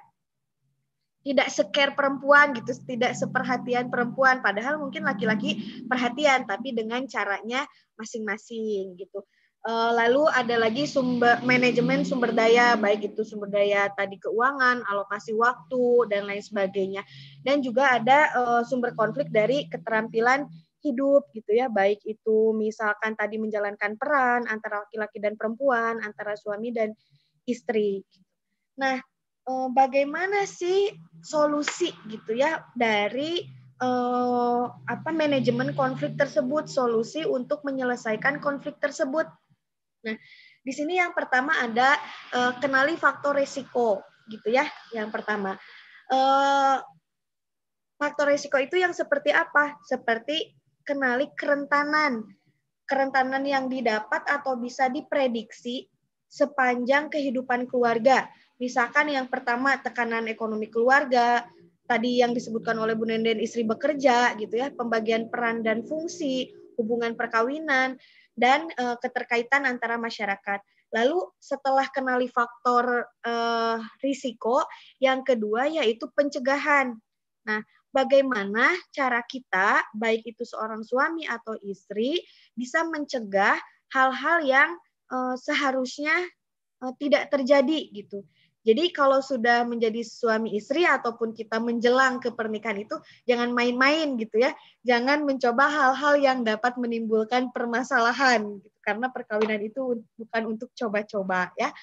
tidak seker perempuan gitu, tidak seperhatian perempuan. Padahal mungkin laki-laki perhatian, tapi dengan caranya masing-masing gitu. Eh, lalu ada lagi sumber manajemen sumber daya baik itu sumber daya tadi keuangan alokasi waktu dan lain sebagainya dan juga ada eh, sumber konflik dari keterampilan hidup gitu ya baik itu misalkan tadi menjalankan peran antara laki-laki dan perempuan antara suami dan istri nah eh, bagaimana sih solusi gitu ya dari uh, apa manajemen konflik tersebut, solusi untuk menyelesaikan konflik tersebut Nah, di sini yang pertama ada uh, kenali faktor risiko gitu ya. Yang pertama. Uh, faktor risiko itu yang seperti apa? Seperti kenali kerentanan. Kerentanan yang didapat atau bisa diprediksi sepanjang kehidupan keluarga. Misalkan yang pertama tekanan ekonomi keluarga, tadi yang disebutkan oleh Bu Nenden istri bekerja gitu ya, pembagian peran dan fungsi, hubungan perkawinan, dan uh, keterkaitan antara masyarakat. Lalu setelah kenali faktor uh, risiko, yang kedua yaitu pencegahan. Nah, bagaimana cara kita, baik itu seorang suami atau istri, bisa mencegah hal-hal yang uh, seharusnya uh, tidak terjadi gitu. Jadi kalau sudah menjadi suami istri ataupun kita menjelang ke pernikahan itu jangan main-main gitu ya. Jangan mencoba hal-hal yang dapat menimbulkan permasalahan gitu. karena perkawinan itu bukan untuk coba-coba ya.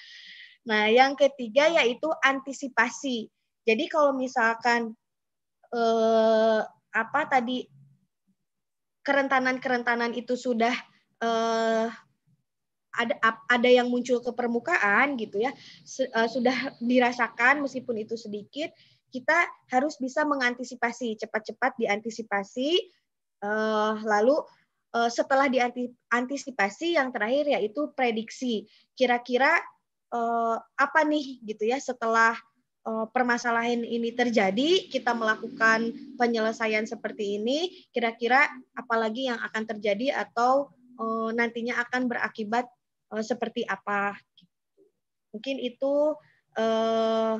Nah, yang ketiga yaitu antisipasi. Jadi kalau misalkan eh, apa tadi kerentanan-kerentanan itu sudah eh, ada ada yang muncul ke permukaan gitu ya eh, sudah dirasakan meskipun itu sedikit kita harus bisa mengantisipasi cepat-cepat diantisipasi eh, lalu eh, setelah diantisipasi yang terakhir yaitu prediksi kira-kira apa nih gitu ya setelah permasalahan ini terjadi, kita melakukan penyelesaian seperti ini, kira-kira apalagi yang akan terjadi atau nantinya akan berakibat uh, seperti apa. Mungkin itu uh,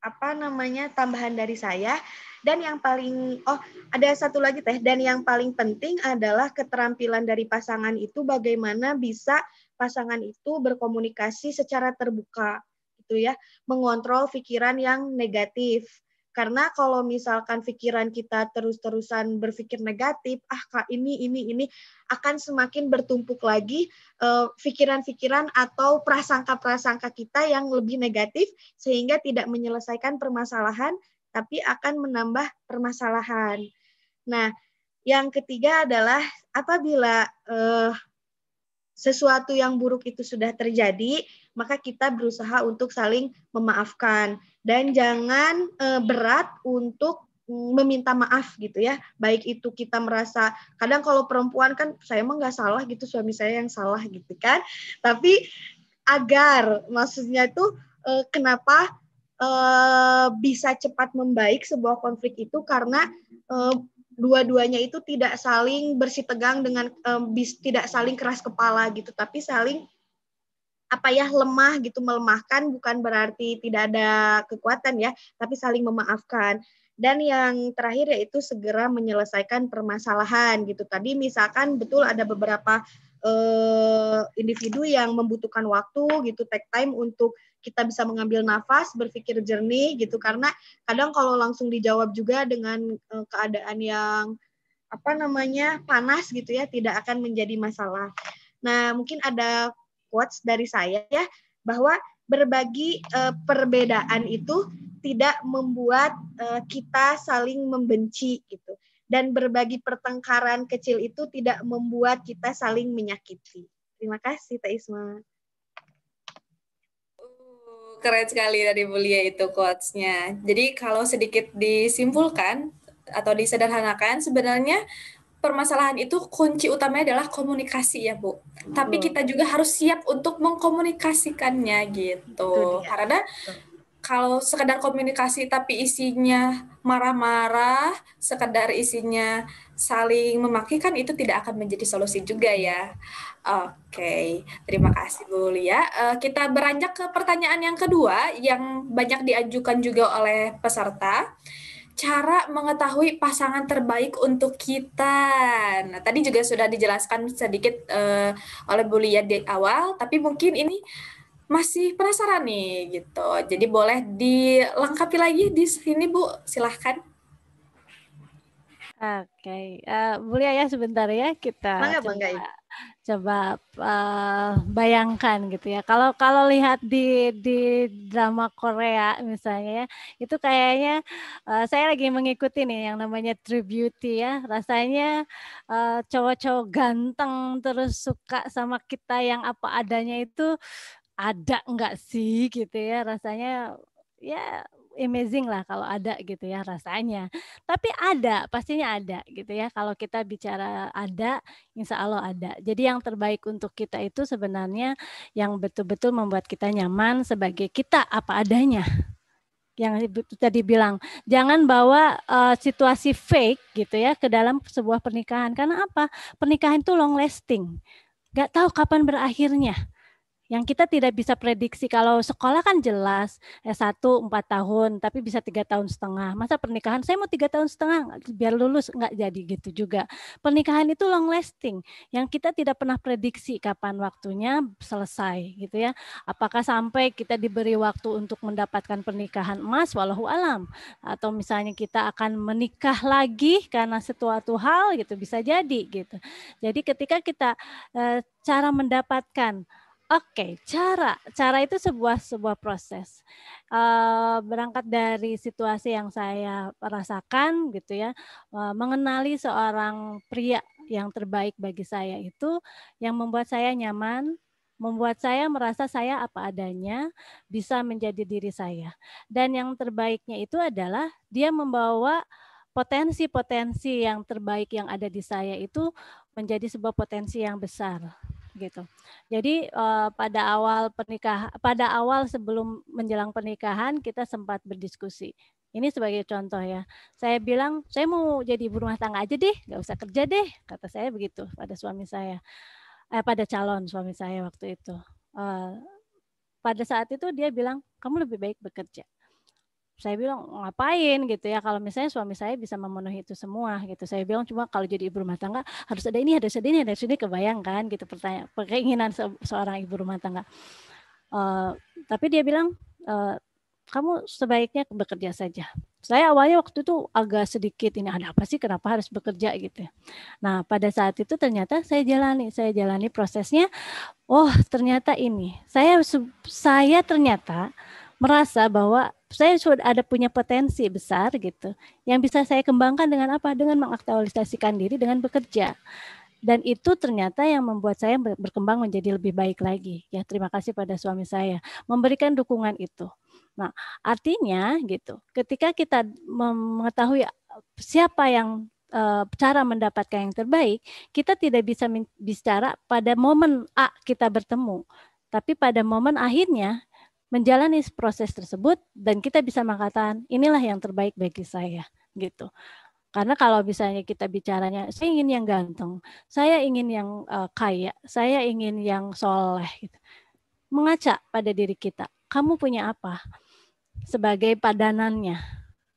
apa namanya tambahan dari saya. Dan yang paling oh ada satu lagi teh dan yang paling penting adalah keterampilan dari pasangan itu bagaimana bisa pasangan itu berkomunikasi secara terbuka gitu ya, mengontrol pikiran yang negatif karena kalau misalkan pikiran kita terus-terusan berpikir negatif, ah kak ini ini ini akan semakin bertumpuk lagi eh, pikiran-pikiran uh, atau prasangka-prasangka kita yang lebih negatif sehingga tidak menyelesaikan permasalahan tapi akan menambah permasalahan. Nah, yang ketiga adalah apabila uh, sesuatu yang buruk itu sudah terjadi, maka kita berusaha untuk saling memaafkan dan jangan uh, berat untuk meminta maaf gitu ya baik itu kita merasa kadang kalau perempuan kan saya emang nggak salah gitu suami saya yang salah gitu kan tapi agar maksudnya itu eh, kenapa eh, bisa cepat membaik sebuah konflik itu karena dua-duanya itu tidak saling bersitegang dengan bis, tidak saling keras kepala gitu tapi saling apa ya lemah gitu melemahkan bukan berarti tidak ada kekuatan ya, tapi saling memaafkan. Dan yang terakhir yaitu segera menyelesaikan permasalahan gitu. Tadi misalkan betul ada beberapa eh, individu yang membutuhkan waktu gitu, take time untuk kita bisa mengambil nafas, berpikir jernih gitu. Karena kadang kalau langsung dijawab juga dengan eh, keadaan yang apa namanya panas gitu ya, tidak akan menjadi masalah. Nah, mungkin ada quotes dari saya ya bahwa berbagi uh, perbedaan itu tidak membuat uh, kita saling membenci gitu dan berbagi pertengkaran kecil itu tidak membuat kita saling menyakiti. Terima kasih Taisma. Uh, keren sekali dari Bulia itu quotes-nya. Jadi kalau sedikit disimpulkan atau disederhanakan sebenarnya permasalahan itu kunci utamanya adalah komunikasi ya Bu. Betul. Tapi kita juga harus siap untuk mengkomunikasikannya gitu. Iya. Karena kalau sekedar komunikasi tapi isinya marah-marah, sekedar isinya saling memaki kan itu tidak akan menjadi solusi juga ya. Oke, okay. terima kasih Bu Lia. Eh, kita beranjak ke pertanyaan yang kedua yang banyak diajukan juga oleh peserta cara mengetahui pasangan terbaik untuk kita. Nah, tadi juga sudah dijelaskan sedikit uh, oleh Bu Lia di awal, tapi mungkin ini masih penasaran nih gitu. Jadi boleh dilengkapi lagi di sini Bu, silahkan. Oke, okay. uh, eh, Bu Lia ya sebentar ya kita. Bangga, bangga coba uh, bayangkan gitu ya. Kalau kalau lihat di di drama Korea misalnya ya, itu kayaknya uh, saya lagi mengikuti nih yang namanya True Beauty ya. Rasanya cowok eh, cowok-cowok ganteng terus suka sama kita yang apa adanya itu ada enggak sih gitu ya. Rasanya ya amazing lah kalau ada gitu ya rasanya. Tapi ada, pastinya ada gitu ya. Kalau kita bicara ada, insya Allah ada. Jadi yang terbaik untuk kita itu sebenarnya yang betul-betul membuat kita nyaman sebagai kita apa adanya yang tadi bilang jangan bawa uh, situasi fake gitu ya ke dalam sebuah pernikahan karena apa pernikahan itu long lasting Gak tahu kapan berakhirnya yang kita tidak bisa prediksi kalau sekolah kan jelas S1 4 tahun tapi bisa tiga tahun setengah masa pernikahan saya mau tiga tahun setengah biar lulus nggak jadi gitu juga pernikahan itu long lasting yang kita tidak pernah prediksi kapan waktunya selesai gitu ya apakah sampai kita diberi waktu untuk mendapatkan pernikahan emas walau alam atau misalnya kita akan menikah lagi karena sesuatu hal gitu bisa jadi gitu jadi ketika kita eh, cara mendapatkan Oke, okay, cara cara itu sebuah sebuah proses uh, berangkat dari situasi yang saya rasakan gitu ya uh, mengenali seorang pria yang terbaik bagi saya itu yang membuat saya nyaman, membuat saya merasa saya apa adanya, bisa menjadi diri saya. Dan yang terbaiknya itu adalah dia membawa potensi-potensi yang terbaik yang ada di saya itu menjadi sebuah potensi yang besar gitu. Jadi uh, pada awal pernikah pada awal sebelum menjelang pernikahan kita sempat berdiskusi. Ini sebagai contoh ya. Saya bilang saya mau jadi ibu rumah tangga aja deh, nggak usah kerja deh, kata saya begitu pada suami saya. Eh, pada calon suami saya waktu itu. Uh, pada saat itu dia bilang kamu lebih baik bekerja saya bilang ngapain gitu ya kalau misalnya suami saya bisa memenuhi itu semua gitu saya bilang cuma kalau jadi ibu rumah tangga harus ada ini ada ini ada ada kebayang kebayangkan gitu pertanyaan keinginan se seorang ibu rumah tangga uh, tapi dia bilang uh, kamu sebaiknya bekerja saja saya awalnya waktu itu agak sedikit ini ada apa sih kenapa harus bekerja gitu nah pada saat itu ternyata saya jalani saya jalani prosesnya oh ternyata ini saya saya ternyata merasa bahwa saya sudah ada punya potensi besar gitu yang bisa saya kembangkan dengan apa dengan mengaktualisasikan diri dengan bekerja dan itu ternyata yang membuat saya berkembang menjadi lebih baik lagi ya terima kasih pada suami saya memberikan dukungan itu nah artinya gitu ketika kita mengetahui siapa yang eh, cara mendapatkan yang terbaik kita tidak bisa bicara pada momen A kita bertemu tapi pada momen akhirnya menjalani proses tersebut dan kita bisa mengatakan inilah yang terbaik bagi saya gitu. Karena kalau misalnya kita bicaranya, saya ingin yang ganteng, saya ingin yang uh, kaya, saya ingin yang soleh. Gitu. Mengaca pada diri kita, kamu punya apa sebagai padanannya,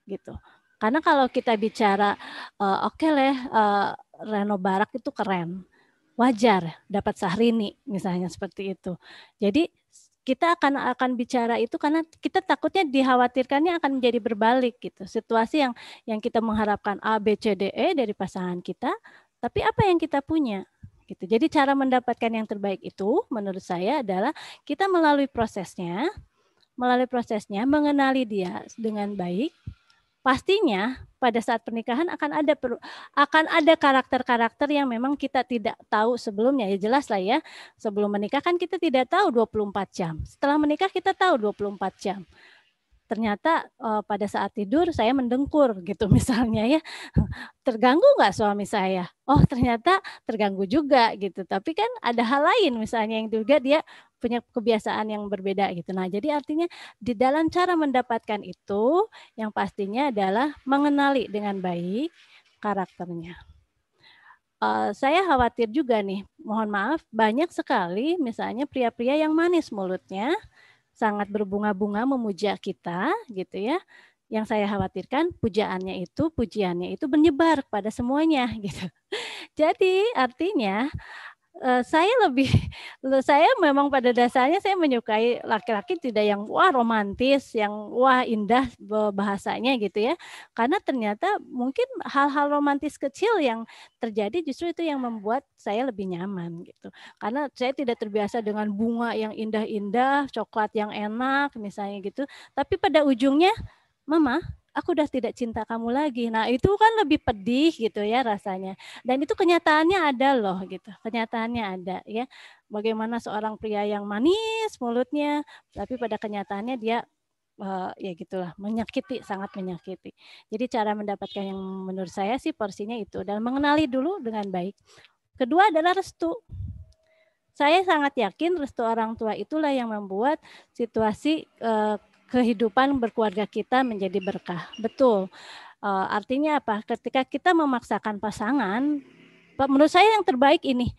gitu. Karena kalau kita bicara, uh, oke okay leh uh, Reno Barak itu keren, wajar dapat sahrini misalnya seperti itu. Jadi kita akan akan bicara itu karena kita takutnya dikhawatirkannya akan menjadi berbalik gitu. Situasi yang yang kita mengharapkan A B C D E dari pasangan kita, tapi apa yang kita punya? Gitu. Jadi cara mendapatkan yang terbaik itu menurut saya adalah kita melalui prosesnya, melalui prosesnya mengenali dia dengan baik, Pastinya pada saat pernikahan akan ada akan ada karakter-karakter yang memang kita tidak tahu sebelumnya ya jelas lah ya. Sebelum menikah kan kita tidak tahu 24 jam. Setelah menikah kita tahu 24 jam ternyata uh, pada saat tidur saya mendengkur gitu *laughs* misalnya ya terganggu nggak suami saya oh ternyata terganggu juga gitu tapi kan ada hal lain misalnya yang juga dia punya kebiasaan yang berbeda gitu. Nah, jadi artinya di dalam cara mendapatkan itu yang pastinya adalah mengenali dengan baik karakternya. Uh, saya khawatir juga nih, mohon maaf, banyak sekali misalnya pria-pria yang manis mulutnya, sangat berbunga-bunga memuja kita gitu ya. Yang saya khawatirkan pujaannya itu, pujiannya itu menyebar pada semuanya gitu. *laughs* Jadi artinya Eh, saya lebih *laughs* saya memang pada dasarnya saya menyukai laki-laki tidak yang wah romantis, yang wah indah bahasanya gitu ya. Karena ternyata mungkin hal-hal romantis kecil yang terjadi justru itu yang membuat saya lebih nyaman gitu. Karena saya tidak terbiasa dengan bunga yang indah-indah, coklat yang enak misalnya gitu. Tapi pada ujungnya, "Mama, aku udah tidak cinta kamu lagi. Nah, itu kan lebih pedih gitu ya rasanya. Dan itu kenyataannya ada loh gitu. Kenyataannya ada ya. Bagaimana seorang pria yang manis mulutnya tapi pada kenyataannya dia Uh, ya gitulah menyakiti sangat menyakiti. Jadi cara mendapatkan yang menurut saya sih porsinya itu dan mengenali dulu dengan baik. Kedua adalah restu. Saya sangat yakin restu orang tua itulah yang membuat situasi eh, kehidupan berkeluarga kita menjadi berkah. Betul. Uh, artinya apa? Ketika kita memaksakan pasangan, menurut saya yang terbaik ini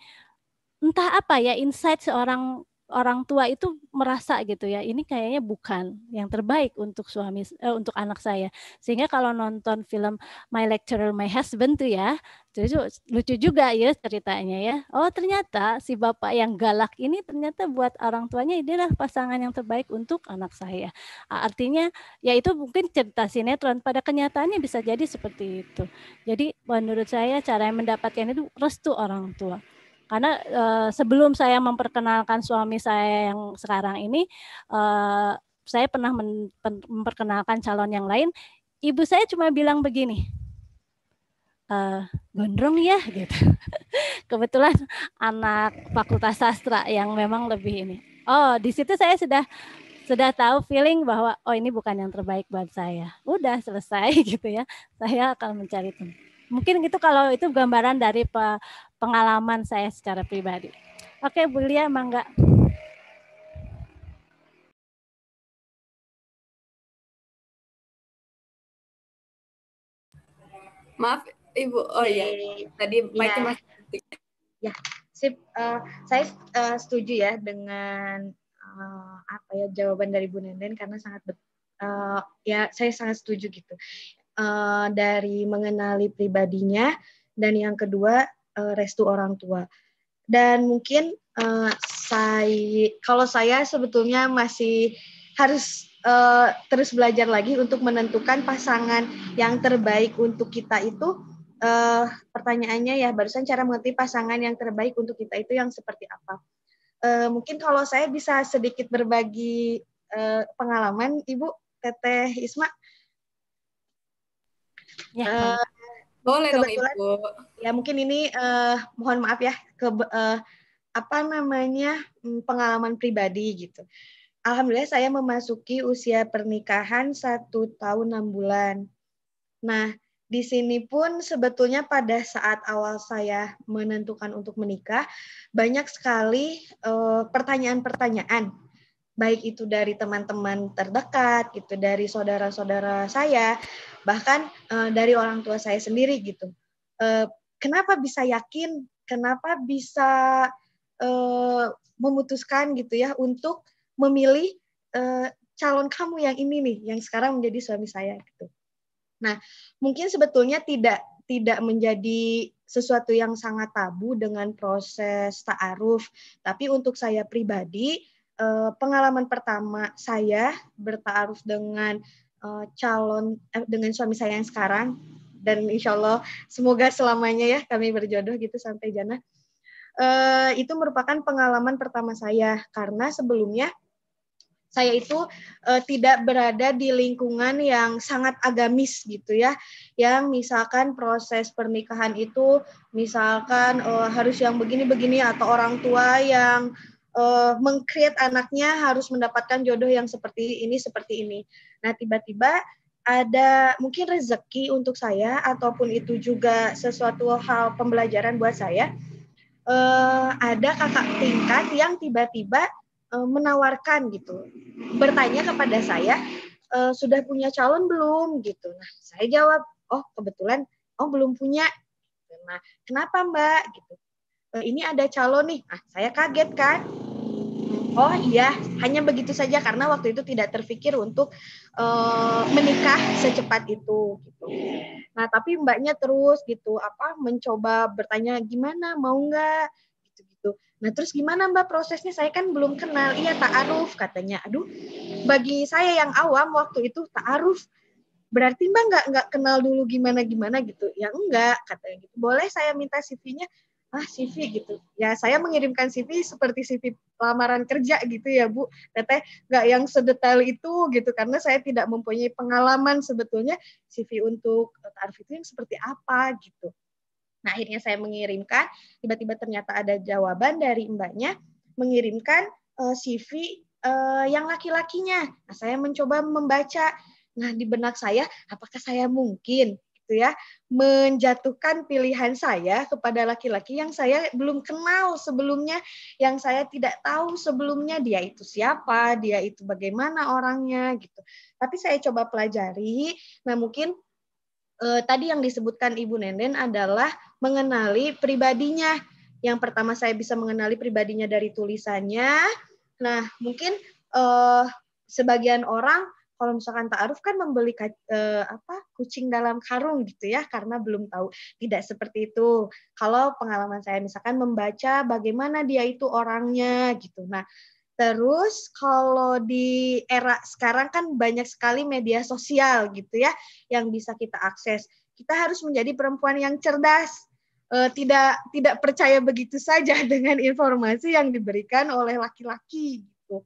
entah apa ya insight seorang orang tua itu merasa gitu ya ini kayaknya bukan yang terbaik untuk suami eh, untuk anak saya sehingga kalau nonton film My Lecturer My Husband tuh ya lucu, lucu juga ya ceritanya ya. Oh ternyata si bapak yang galak ini ternyata buat orang tuanya dia adalah pasangan yang terbaik untuk anak saya. Artinya ya itu mungkin cerita sinetron pada kenyataannya bisa jadi seperti itu. Jadi menurut saya cara yang mendapatkan itu restu orang tua. Karena uh, sebelum saya memperkenalkan suami saya yang sekarang ini, uh, saya pernah memperkenalkan calon yang lain. Ibu saya cuma bilang begini, Eh, gondrong ya *laughs* gitu. Kebetulan anak Fakultas Sastra yang memang lebih ini. Oh, di situ saya sudah sudah tahu feeling bahwa oh ini bukan yang terbaik buat saya. Udah selesai *laughs* gitu ya. Saya akan mencari tuh. Mungkin gitu kalau itu gambaran dari pengalaman saya secara pribadi. Oke, Bu Lia, mangga. Maaf, Ibu, oh iya. Tadi Mike ya. Iya. masih Ya, sip. Uh, saya uh, setuju ya dengan uh, apa ya jawaban dari Bu Nenden karena sangat uh, ya saya sangat setuju gitu. Uh, dari mengenali pribadinya dan yang kedua uh, restu orang tua. Dan mungkin uh, saya kalau saya sebetulnya masih harus uh, terus belajar lagi untuk menentukan pasangan yang terbaik untuk kita itu uh, pertanyaannya ya barusan cara mengerti pasangan yang terbaik untuk kita itu yang seperti apa? Uh, mungkin kalau saya bisa sedikit berbagi uh, pengalaman, Ibu Teteh Isma. Ya. Uh, boleh dong ibu. Ya mungkin ini uh, mohon maaf ya ke uh, apa namanya hmm, pengalaman pribadi gitu. Alhamdulillah saya memasuki usia pernikahan satu tahun enam bulan. Nah di sini pun sebetulnya pada saat awal saya menentukan untuk menikah banyak sekali eh, pertanyaan-pertanyaan baik itu dari teman-teman terdekat gitu dari saudara-saudara saya bahkan eh, dari orang tua saya sendiri gitu eh, kenapa bisa yakin kenapa bisa memutuskan gitu ya untuk memilih calon kamu yang ini nih yang sekarang menjadi suami saya gitu Nah, mungkin sebetulnya tidak tidak menjadi sesuatu yang sangat tabu dengan proses ta'aruf, tapi untuk saya pribadi eh, pengalaman pertama saya bertaaruf dengan eh, calon eh, dengan suami saya yang sekarang dan insya Allah semoga selamanya ya kami berjodoh gitu sampai jana. itu merupakan pengalaman pertama saya karena sebelumnya saya itu uh, tidak berada di lingkungan yang sangat agamis gitu ya yang misalkan proses pernikahan itu misalkan uh, harus yang begini-begini atau orang tua yang uh, mengcreate anaknya harus mendapatkan jodoh yang seperti ini seperti ini nah tiba-tiba ada mungkin rezeki untuk saya ataupun itu juga sesuatu hal pembelajaran buat saya uh, ada kakak tingkat yang tiba-tiba E, menawarkan gitu, bertanya kepada saya e, sudah punya calon belum gitu. Nah saya jawab, oh kebetulan, oh belum punya. Nah kenapa mbak gitu? E, ini ada calon nih. Ah saya kaget kan. Oh iya, hanya begitu saja karena waktu itu tidak terpikir untuk e, menikah secepat itu gitu. Nah tapi mbaknya terus gitu apa mencoba bertanya gimana mau nggak gitu. Nah terus gimana Mbak prosesnya? Saya kan belum kenal. Iya ta'aruf katanya. Aduh, bagi saya yang awam waktu itu ta'aruf berarti mbak nggak nggak kenal dulu gimana gimana gitu ya enggak katanya gitu boleh saya minta CV-nya ah CV gitu ya saya mengirimkan CV seperti CV lamaran kerja gitu ya Bu teteh nggak yang sedetail itu gitu karena saya tidak mempunyai pengalaman sebetulnya CV untuk tarif itu yang seperti apa gitu Nah, akhirnya saya mengirimkan, tiba-tiba ternyata ada jawaban dari mbaknya mengirimkan uh, eh, CV uh, eh, yang laki-lakinya. Nah, saya mencoba membaca. Nah, di benak saya, apakah saya mungkin gitu ya menjatuhkan pilihan saya kepada laki-laki yang saya belum kenal sebelumnya, yang saya tidak tahu sebelumnya dia itu siapa, dia itu bagaimana orangnya gitu. Tapi saya coba pelajari. Nah, mungkin eh, tadi yang disebutkan Ibu Nenden adalah mengenali pribadinya. Yang pertama saya bisa mengenali pribadinya dari tulisannya. Nah, mungkin eh, sebagian orang kalau misalkan Ta'aruf kan membeli eh, apa kucing dalam karung gitu ya karena belum tahu. Tidak seperti itu. Kalau pengalaman saya misalkan membaca bagaimana dia itu orangnya gitu. Nah, Terus kalau di era sekarang kan banyak sekali media sosial gitu ya yang bisa kita akses. Kita harus menjadi perempuan yang cerdas uh, tidak tidak percaya begitu saja *laughs* dengan informasi yang diberikan oleh laki-laki gitu.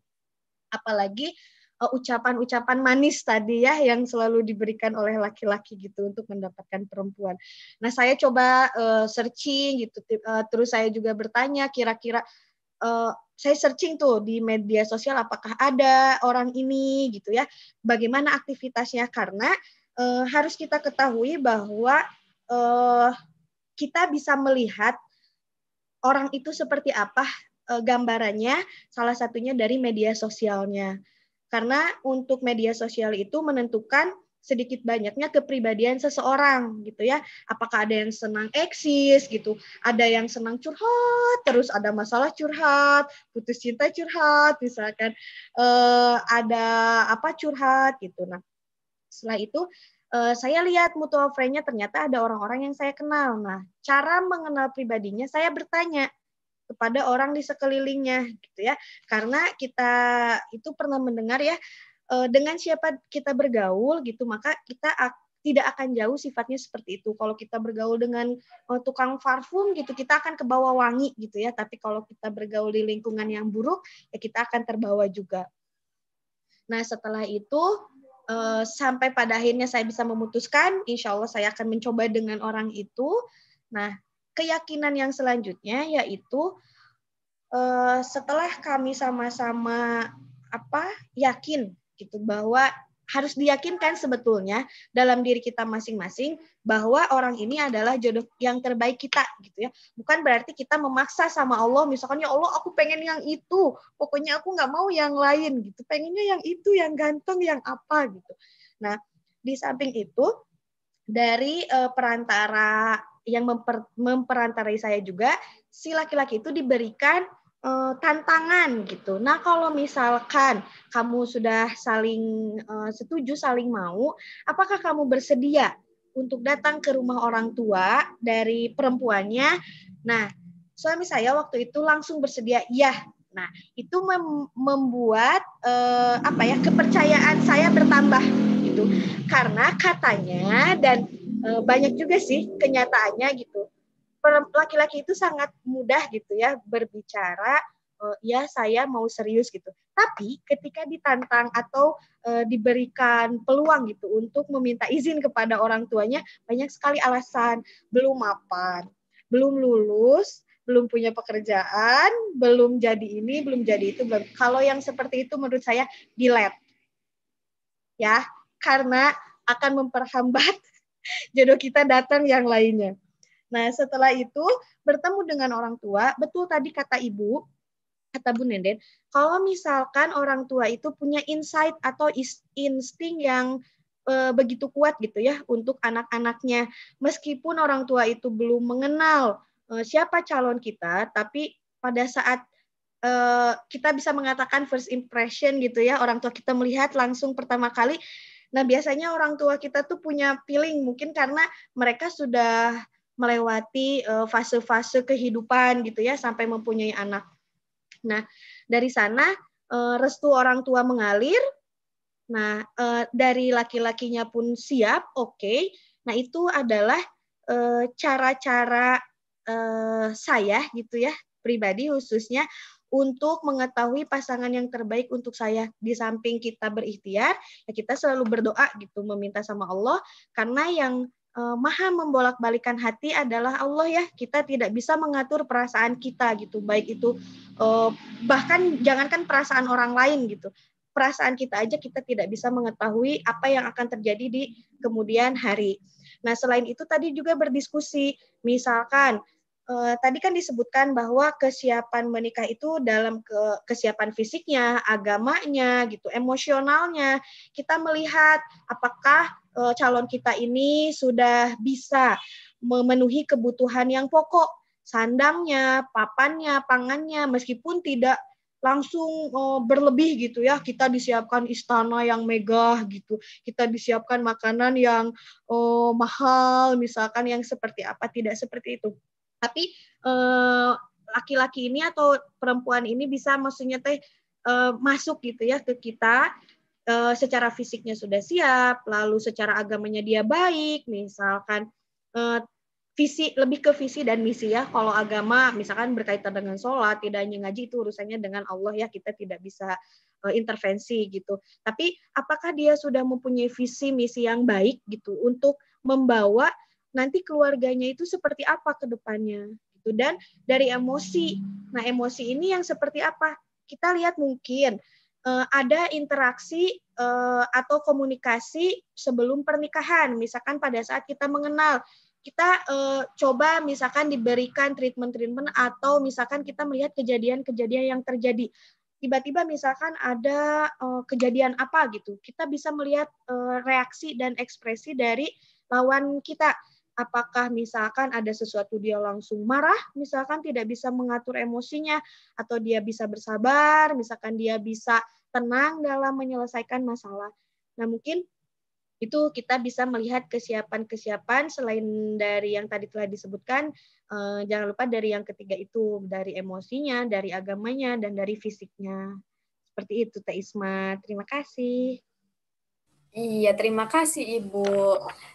Apalagi eh, ucapan-ucapan uh, manis tadi ya yang selalu diberikan oleh laki-laki gitu untuk mendapatkan perempuan. Nah saya coba uh, searching gitu, uh, terus saya juga bertanya kira-kira uh, saya searching tuh di media sosial apakah ada orang ini gitu ya, bagaimana aktivitasnya karena uh, harus kita ketahui bahwa uh, kita bisa melihat orang itu seperti apa e, gambarannya, salah satunya dari media sosialnya. Karena untuk media sosial itu menentukan sedikit banyaknya kepribadian seseorang gitu ya. Apakah ada yang senang eksis gitu, ada yang senang curhat, terus ada masalah curhat, putus cinta curhat, misalkan eh, ada apa curhat gitu. Nah, setelah itu uh, saya lihat mutual friend-nya ternyata ada orang-orang yang saya kenal. Nah, cara mengenal pribadinya saya bertanya kepada orang di sekelilingnya gitu ya. Karena kita itu pernah mendengar ya eh, dengan siapa kita bergaul gitu maka kita tidak akan jauh sifatnya seperti itu. Kalau kita bergaul dengan eh, tukang parfum gitu, kita akan kebawa wangi gitu ya. Tapi kalau kita bergaul di lingkungan yang buruk, ya kita akan terbawa juga. Nah, setelah itu Eh, sampai pada akhirnya saya bisa memutuskan, insya Allah saya akan mencoba dengan orang itu. Nah, keyakinan yang selanjutnya yaitu uh, setelah kami sama-sama apa yakin gitu bahwa harus diyakinkan sebetulnya dalam diri kita masing-masing bahwa orang ini adalah jodoh yang terbaik kita gitu ya. Bukan berarti kita memaksa sama Allah misalkan ya Allah aku pengen yang itu, pokoknya aku nggak mau yang lain gitu. Pengennya yang itu, yang ganteng, yang apa gitu. Nah, di samping itu dari uh, perantara yang memper, memperantarai saya juga si laki-laki itu diberikan uh, tantangan gitu. Nah, kalau misalkan kamu sudah saling uh, setuju, saling mau, apakah kamu bersedia untuk datang ke rumah orang tua dari perempuannya. Nah, suami saya waktu itu langsung bersedia, "Ya." Nah, itu mem membuat eh, apa ya? kepercayaan saya bertambah gitu. Karena katanya dan eh, banyak juga sih kenyataannya gitu. Laki-laki itu sangat mudah gitu ya berbicara Eh, ya saya mau serius gitu. Tapi ketika ditantang atau uh, diberikan peluang gitu untuk meminta izin kepada orang tuanya, banyak sekali alasan belum mapan, belum lulus, belum punya pekerjaan, belum jadi ini, belum jadi itu, belum. Kalau yang seperti itu menurut saya dilet. Ya, karena akan memperhambat *laughs* jodoh kita datang yang lainnya. Nah, setelah itu bertemu dengan orang tua, betul tadi kata ibu, kata Bu Nenden, kalau misalkan orang tua itu punya insight atau insting yang e, begitu kuat gitu ya untuk anak-anaknya, meskipun orang tua itu belum mengenal e, siapa calon kita, tapi pada saat e, kita bisa mengatakan first impression gitu ya, orang tua kita melihat langsung pertama kali. Nah biasanya orang tua kita tuh punya feeling mungkin karena mereka sudah melewati fase-fase kehidupan gitu ya sampai mempunyai anak. Nah, dari sana eh, restu orang tua mengalir. Nah, eh, dari laki-lakinya pun siap, oke. Okay. Nah, itu adalah eh, cara-cara saya gitu ya, pribadi khususnya untuk mengetahui pasangan yang terbaik untuk saya. Di samping kita berikhtiar, ya kita selalu berdoa gitu, meminta sama Allah karena yang Eh, maha membolak-balikan hati adalah Allah ya. Kita tidak bisa mengatur perasaan kita gitu, baik itu eh, bahkan jangankan perasaan orang lain gitu. Perasaan kita aja kita tidak bisa mengetahui apa yang akan terjadi di kemudian hari. Nah, selain itu tadi juga berdiskusi, misalkan uh, tadi kan disebutkan bahwa kesiapan menikah itu dalam ke, kesiapan fisiknya, agamanya, gitu, emosionalnya. Kita melihat apakah uh, calon kita ini sudah bisa memenuhi kebutuhan yang pokok, sandangnya, papannya, pangannya, meskipun tidak langsung uh, berlebih gitu ya kita disiapkan istana yang megah gitu kita disiapkan makanan yang uh, mahal misalkan yang seperti apa tidak seperti itu tapi eh, laki-laki ini atau perempuan ini bisa maksudnya teh eh, masuk gitu ya ke kita eh, secara fisiknya sudah siap, lalu secara agamanya dia baik, misalkan visi lebih ke visi dan misi ya. Kalau agama misalkan berkaitan dengan sholat, tidak hanya ngaji itu urusannya dengan Allah ya kita tidak bisa intervensi gitu. Tapi apakah dia sudah mempunyai visi misi yang baik gitu untuk membawa nanti keluarganya itu seperti apa ke depannya gitu. dan dari emosi nah emosi ini yang seperti apa kita lihat mungkin eh, ada interaksi eh, atau komunikasi sebelum pernikahan misalkan pada saat kita mengenal kita eh, coba misalkan diberikan treatment-treatment atau misalkan kita melihat kejadian-kejadian yang terjadi tiba-tiba misalkan ada kejadian apa gitu kita bisa melihat reaksi dan ekspresi dari lawan kita apakah misalkan ada sesuatu dia langsung marah, misalkan tidak bisa mengatur emosinya, atau dia bisa bersabar, misalkan dia bisa tenang dalam menyelesaikan masalah. Nah mungkin itu kita bisa melihat kesiapan-kesiapan selain dari yang tadi telah disebutkan, eh, jangan lupa dari yang ketiga itu, dari emosinya, dari agamanya, dan dari fisiknya. Seperti itu, Teh Isma. Terima kasih. Iya, terima kasih Ibu.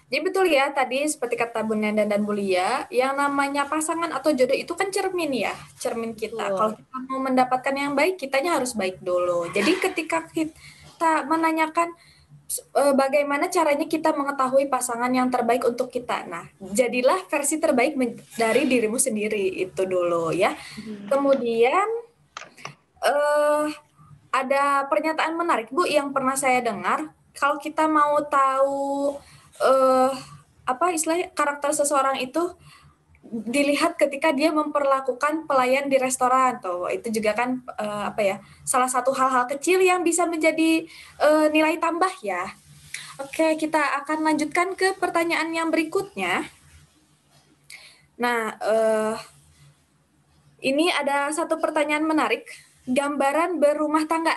Jadi betul ya tadi seperti kata Bu Nenda dan Bu Lia, yang namanya pasangan atau jodoh itu kan cermin ya, cermin kita. Betul. Kalau kita mau mendapatkan yang baik, kitanya harus baik dulu. Jadi ketika kita menanyakan e, bagaimana caranya kita mengetahui pasangan yang terbaik untuk kita. Nah, jadilah versi terbaik dari dirimu sendiri itu dulu ya. Hmm. Kemudian uh, ada pernyataan menarik Bu yang pernah saya dengar kalau kita mau tahu uh, apa istilah karakter seseorang itu dilihat ketika dia memperlakukan pelayan di restoran tuh itu juga kan uh, apa ya salah satu hal-hal kecil yang bisa menjadi uh, nilai tambah ya oke kita akan lanjutkan ke pertanyaan yang berikutnya nah uh, ini ada satu pertanyaan menarik gambaran berumah tangga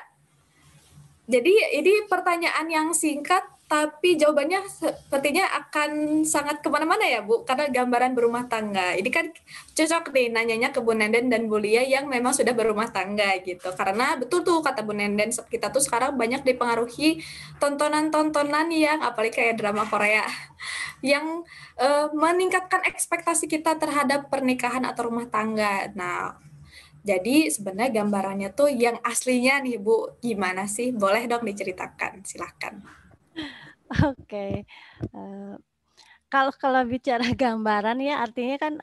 jadi ini pertanyaan yang singkat tapi jawabannya sepertinya akan sangat kemana-mana ya Bu, karena gambaran berumah tangga. Ini kan cocok nih nanyanya ke Bu Nenden dan Bu Lia yang memang sudah berumah tangga gitu. Karena betul tuh kata Bu Nenden, kita tuh sekarang banyak dipengaruhi tontonan-tontonan yang apalagi kayak drama Korea yang eh, meningkatkan ekspektasi kita terhadap pernikahan atau rumah tangga. Nah, jadi sebenarnya gambarannya tuh yang aslinya nih Bu, gimana sih? Boleh dong diceritakan, silahkan. Oke, okay. uh, eh, kalau kalau bicara *laughs* gambaran ya artinya kan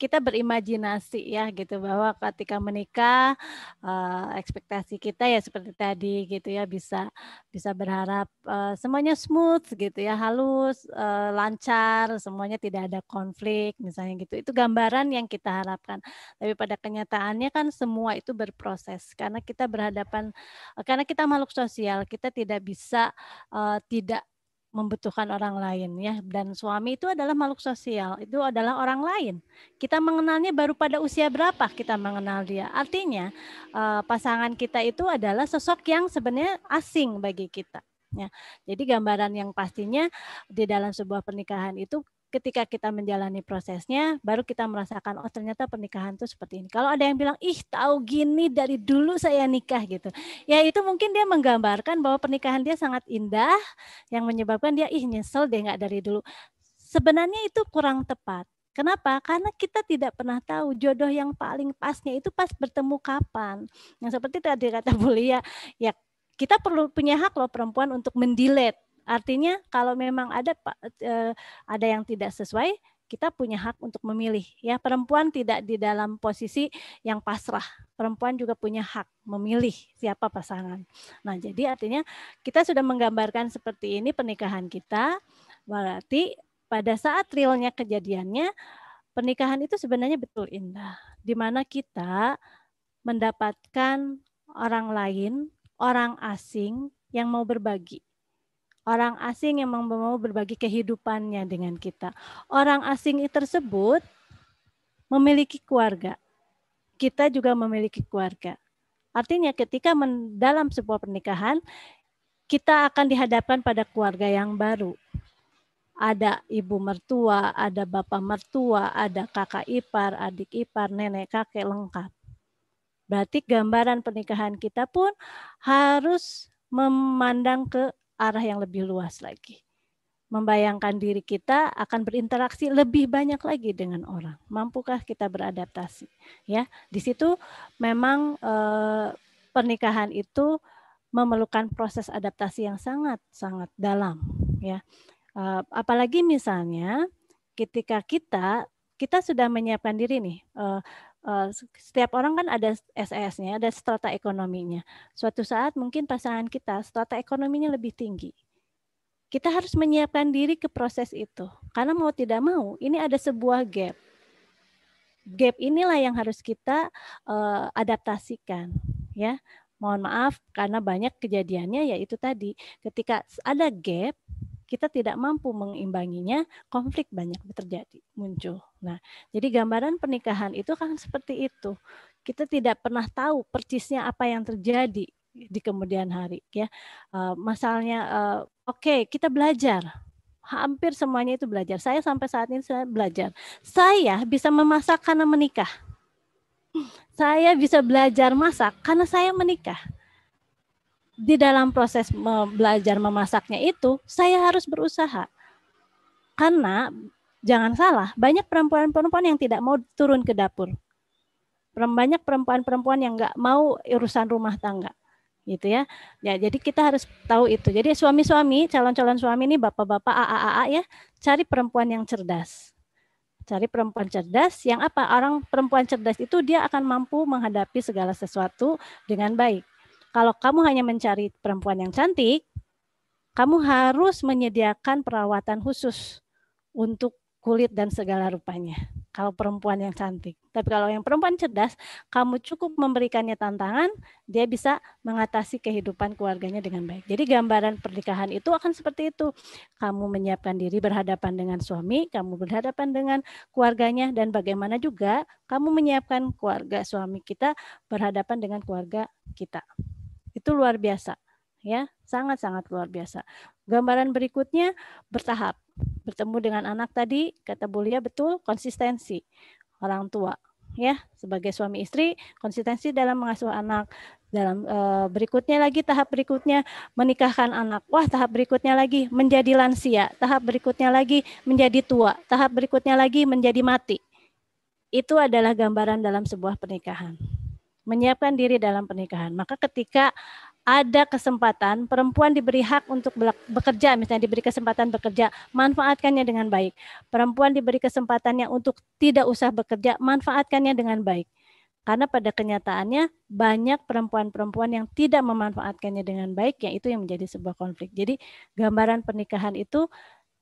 kita berimajinasi ya gitu bahwa ketika menikah uh, ekspektasi kita ya seperti tadi gitu ya bisa bisa berharap uh, semuanya smooth gitu ya halus uh, lancar semuanya tidak ada konflik misalnya gitu itu gambaran yang kita harapkan tapi pada kenyataannya kan semua itu berproses karena kita berhadapan karena kita makhluk sosial kita tidak bisa uh, tidak membutuhkan orang lain ya dan suami itu adalah makhluk sosial itu adalah orang lain kita mengenalnya baru pada usia berapa kita mengenal dia artinya eh, pasangan kita itu adalah sosok yang sebenarnya asing bagi kita ya jadi gambaran yang pastinya di dalam sebuah pernikahan itu ketika kita menjalani prosesnya baru kita merasakan oh ternyata pernikahan tuh seperti ini. Kalau ada yang bilang ih tahu gini dari dulu saya nikah gitu. Ya itu mungkin dia menggambarkan bahwa pernikahan dia sangat indah yang menyebabkan dia ih nyesel deh nggak dari dulu. Sebenarnya itu kurang tepat. Kenapa? Karena kita tidak pernah tahu jodoh yang paling pasnya itu pas bertemu kapan. Yang seperti tadi kata Bu ya kita perlu punya hak loh perempuan untuk mendilet Artinya kalau memang ada eh, ada yang tidak sesuai, kita punya hak untuk memilih ya. Perempuan tidak di dalam posisi yang pasrah. Perempuan juga punya hak memilih siapa pasangan. Nah, jadi artinya kita sudah menggambarkan seperti ini pernikahan kita. Berarti pada saat realnya kejadiannya pernikahan itu sebenarnya betul indah. Di mana kita mendapatkan orang lain, orang asing yang mau berbagi Orang asing yang mau berbagi kehidupannya dengan kita. Orang asing tersebut memiliki keluarga. Kita juga memiliki keluarga. Artinya ketika dalam sebuah pernikahan, kita akan dihadapkan pada keluarga yang baru. Ada ibu mertua, ada bapak mertua, ada kakak ipar, adik ipar, nenek kakek lengkap. Berarti gambaran pernikahan kita pun harus memandang ke arah yang lebih luas lagi. Membayangkan diri kita akan berinteraksi lebih banyak lagi dengan orang. Mampukah kita beradaptasi? Ya, di situ memang eh, pernikahan itu memerlukan proses adaptasi yang sangat sangat dalam. Ya, eh, apalagi misalnya ketika kita kita sudah menyiapkan diri nih. Eh, Eh, setiap orang kan ada SES-nya, ada strata ekonominya. Suatu saat mungkin pasangan kita strata ekonominya lebih tinggi. Kita harus menyiapkan diri ke proses itu. Karena mau tidak mau, ini ada sebuah gap. Gap inilah yang harus kita uh, adaptasikan, ya. Mohon maaf karena banyak kejadiannya yaitu tadi ketika ada gap kita tidak mampu mengimbanginya, konflik banyak terjadi, muncul. Nah, jadi gambaran pernikahan itu kan seperti itu. Kita tidak pernah tahu persisnya apa yang terjadi di kemudian hari ya. Uh, masalahnya uh, oke, okay, kita belajar. Hampir semuanya itu belajar. Saya sampai saat ini saya belajar. Saya bisa memasak karena menikah. Saya bisa belajar masak karena saya menikah di dalam proses belajar memasaknya itu saya harus berusaha. Karena jangan salah, banyak perempuan-perempuan yang tidak mau turun ke dapur. Banyak perempuan-perempuan yang nggak mau urusan rumah tangga gitu ya. Ya, jadi kita harus tahu itu. Jadi suami-suami, calon-calon suami ini bapak-bapak AAA ya, cari perempuan yang cerdas. Cari perempuan cerdas yang apa? Orang perempuan cerdas itu dia akan mampu menghadapi segala sesuatu dengan baik. Kalau kamu hanya mencari perempuan yang cantik, kamu harus menyediakan perawatan khusus untuk kulit dan segala rupanya. Kalau perempuan yang cantik, tapi kalau yang perempuan cerdas, kamu cukup memberikannya tantangan, dia bisa mengatasi kehidupan keluarganya dengan baik. Jadi gambaran pernikahan itu akan seperti itu. Kamu menyiapkan diri berhadapan dengan suami, kamu berhadapan dengan keluarganya dan bagaimana juga kamu menyiapkan keluarga suami kita berhadapan dengan keluarga kita. Itu luar biasa ya, sangat-sangat luar biasa. Gambaran berikutnya bertahap. Bertemu dengan anak tadi kata Bulia betul konsistensi orang tua ya sebagai suami istri konsistensi dalam mengasuh anak dalam e, berikutnya lagi tahap berikutnya menikahkan anak wah tahap berikutnya lagi menjadi lansia tahap berikutnya lagi menjadi tua tahap berikutnya lagi menjadi mati itu adalah gambaran dalam sebuah pernikahan menyiapkan diri dalam pernikahan. Maka ketika ada kesempatan perempuan diberi hak untuk bekerja misalnya diberi kesempatan bekerja manfaatkannya dengan baik perempuan diberi kesempatannya untuk tidak usah bekerja manfaatkannya dengan baik karena pada kenyataannya banyak perempuan-perempuan yang tidak memanfaatkannya dengan baik yaitu yang menjadi sebuah konflik jadi gambaran pernikahan itu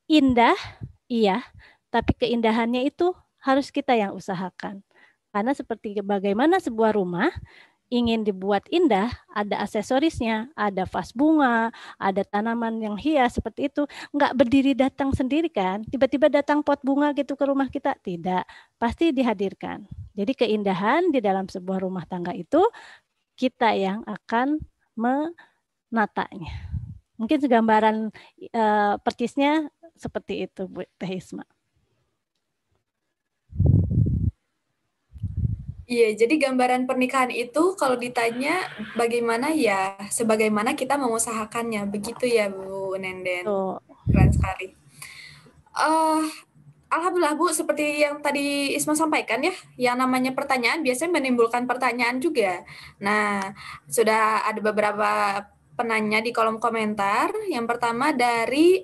indah iya tapi keindahannya itu harus kita yang usahakan karena seperti bagaimana sebuah rumah ingin dibuat indah, ada aksesorisnya, ada vas bunga, ada tanaman yang hias seperti itu, nggak berdiri datang sendiri kan? Tiba-tiba datang pot bunga gitu ke rumah kita? Tidak, pasti dihadirkan. Jadi keindahan di dalam sebuah rumah tangga itu kita yang akan menatanya. Mungkin segambaran e, eh, percisnya seperti itu Bu Teh Isma. Iya, jadi gambaran pernikahan itu kalau ditanya bagaimana ya, sebagaimana kita mengusahakannya, begitu ya Bu Nenden. Oh. Keren sekali. Uh, Alhamdulillah Bu, seperti yang tadi Isma sampaikan ya, yang namanya pertanyaan biasanya menimbulkan pertanyaan juga. Nah, sudah ada beberapa penanya di kolom komentar. Yang pertama dari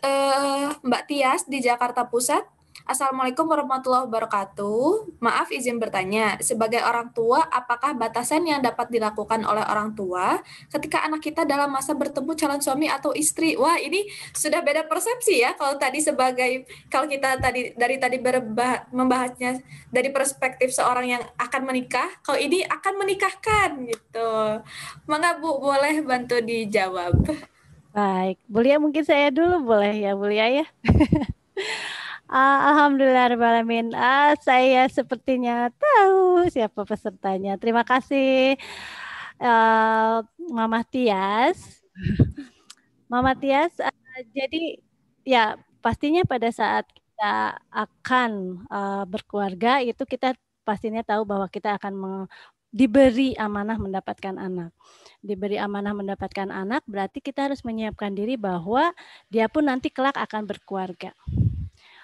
uh, Mbak Tias di Jakarta Pusat Assalamualaikum warahmatullahi wabarakatuh. Maaf izin bertanya, sebagai orang tua, apakah batasan yang dapat dilakukan oleh orang tua ketika anak kita dalam masa bertemu calon suami atau istri? Wah, ini sudah beda persepsi ya. Kalau tadi sebagai kalau kita tadi dari tadi berbah, membahasnya dari perspektif seorang yang akan menikah, kalau ini akan menikahkan gitu. Mangga Bu boleh bantu dijawab. Baik, Bulia mungkin saya dulu boleh ya, Bulia ya. *laughs* Uh, ah, Alhamdulillahirrahmanirrahim. Uh, saya sepertinya tahu siapa pesertanya. Terima kasih uh, Mama Tias. *laughs* Mama Tias, uh, jadi ya pastinya pada saat kita akan uh, berkeluarga itu kita pastinya tahu bahwa kita akan meng diberi amanah mendapatkan anak. Diberi amanah mendapatkan anak berarti kita harus menyiapkan diri bahwa dia pun nanti kelak akan berkeluarga.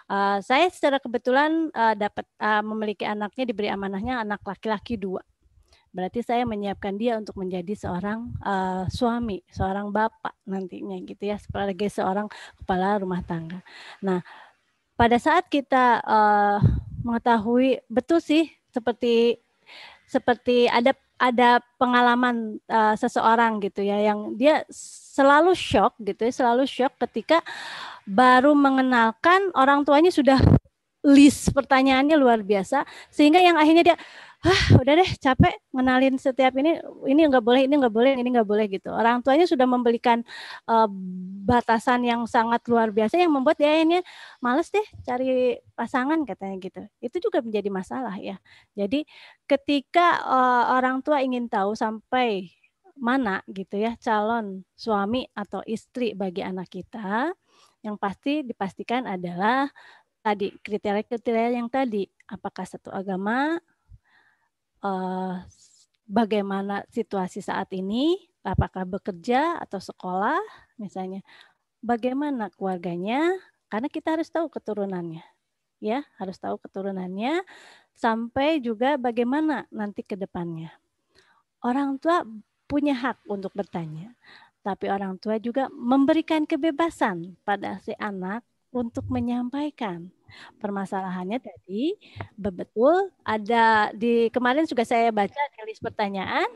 Eh, saya secara kebetulan uh, dapat uh, memiliki anaknya diberi amanahnya anak laki-laki dua. Berarti saya menyiapkan dia untuk menjadi seorang uh, suami, seorang bapak nantinya gitu ya, sebagai seorang kepala rumah tangga. Nah, pada saat kita uh, mengetahui betul sih seperti seperti ada ada pengalaman uh, seseorang gitu ya yang dia selalu shock gitu ya, selalu shock ketika baru mengenalkan orang tuanya sudah list pertanyaannya luar biasa sehingga yang akhirnya dia ah udah deh capek ngenalin setiap ini ini nggak boleh ini nggak boleh ini nggak boleh gitu orang tuanya sudah membelikan uh, batasan yang sangat luar biasa yang membuat ya ini males deh cari pasangan katanya gitu itu juga menjadi masalah ya jadi ketika uh, orang tua ingin tahu sampai mana gitu ya calon suami atau istri bagi anak kita yang pasti dipastikan adalah tadi kriteria-kriteria yang tadi apakah satu agama Eh, bagaimana situasi saat ini, apakah bekerja atau sekolah misalnya. Bagaimana keluarganya? Karena kita harus tahu keturunannya. Ya, harus tahu keturunannya sampai juga bagaimana nanti ke depannya. Orang tua punya hak untuk bertanya, tapi orang tua juga memberikan kebebasan pada si anak untuk menyampaikan permasalahannya tadi betul ada di kemarin juga saya baca di list pertanyaan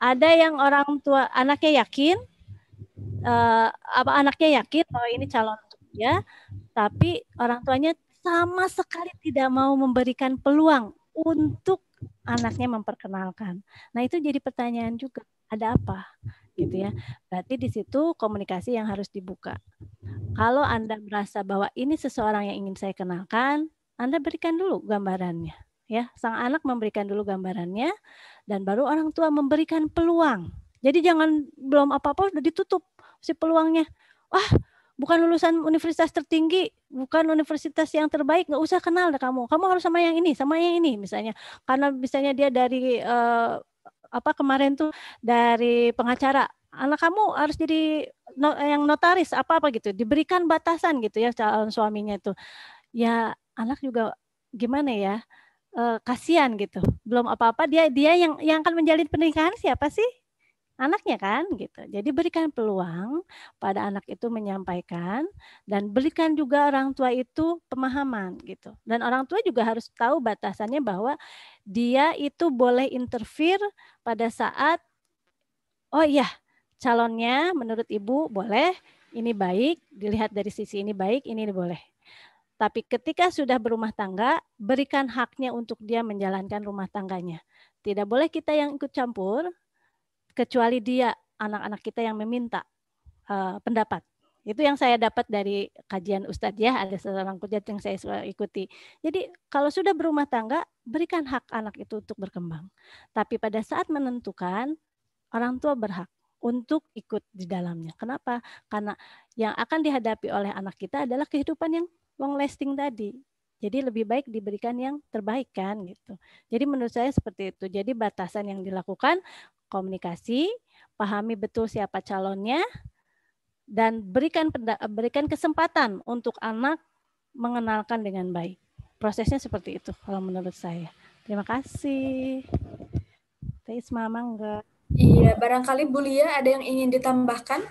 ada yang orang tua anaknya yakin uh, apa anaknya yakin bahwa ini calon dia tapi orang tuanya sama sekali tidak mau memberikan peluang untuk anaknya memperkenalkan. Nah, itu jadi pertanyaan juga, ada apa? gitu ya. Berarti di situ komunikasi yang harus dibuka. Kalau Anda merasa bahwa ini seseorang yang ingin saya kenalkan, Anda berikan dulu gambarannya ya. Sang anak memberikan dulu gambarannya dan baru orang tua memberikan peluang. Jadi jangan belum apa-apa sudah ditutup si peluangnya. Wah, bukan lulusan universitas tertinggi, bukan universitas yang terbaik, nggak usah kenal deh kamu. Kamu harus sama yang ini, sama yang ini misalnya. Karena misalnya dia dari uh, apa kemarin tuh dari pengacara anak kamu harus jadi no, yang notaris apa apa gitu diberikan batasan gitu ya calon suaminya itu ya anak juga gimana ya e, kasihan gitu belum apa apa dia dia yang yang akan menjalin pernikahan siapa sih anaknya kan gitu. Jadi berikan peluang pada anak itu menyampaikan dan berikan juga orang tua itu pemahaman gitu. Dan orang tua juga harus tahu batasannya bahwa dia itu boleh interfere pada saat oh iya calonnya menurut ibu boleh ini baik dilihat dari sisi ini baik ini boleh tapi ketika sudah berumah tangga, berikan haknya untuk dia menjalankan rumah tangganya. Tidak boleh kita yang ikut campur, kecuali dia anak-anak kita yang meminta uh, pendapat. Itu yang saya dapat dari kajian Ustadz ya, ada seorang kujat yang saya ikuti. Jadi kalau sudah berumah tangga, berikan hak anak itu untuk berkembang. Tapi pada saat menentukan, orang tua berhak untuk ikut di dalamnya. Kenapa? Karena yang akan dihadapi oleh anak kita adalah kehidupan yang long lasting tadi. Jadi lebih baik diberikan yang terbaik kan gitu. Jadi menurut saya seperti itu. Jadi batasan yang dilakukan komunikasi, pahami betul siapa calonnya dan berikan berikan kesempatan untuk anak mengenalkan dengan baik. Prosesnya seperti itu kalau menurut saya. Terima kasih. Tais mama enggak. Iya, barangkali Bu Lia ada yang ingin ditambahkan?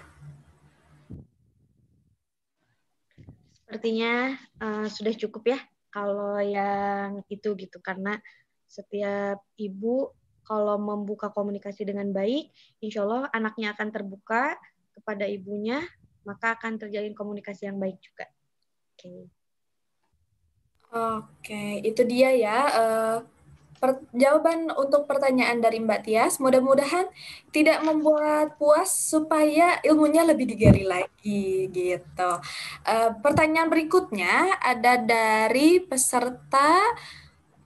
Sepertinya uh, sudah cukup ya kalau yang itu gitu karena setiap ibu kalau membuka komunikasi dengan baik, insya Allah anaknya akan terbuka kepada ibunya, maka akan terjalin komunikasi yang baik juga. Oke. Okay. okay, itu dia ya. Uh per, jawaban untuk pertanyaan dari Mbak Tias. Mudah-mudahan tidak membuat puas supaya ilmunya lebih digali lagi gitu. Uh, pertanyaan berikutnya ada dari peserta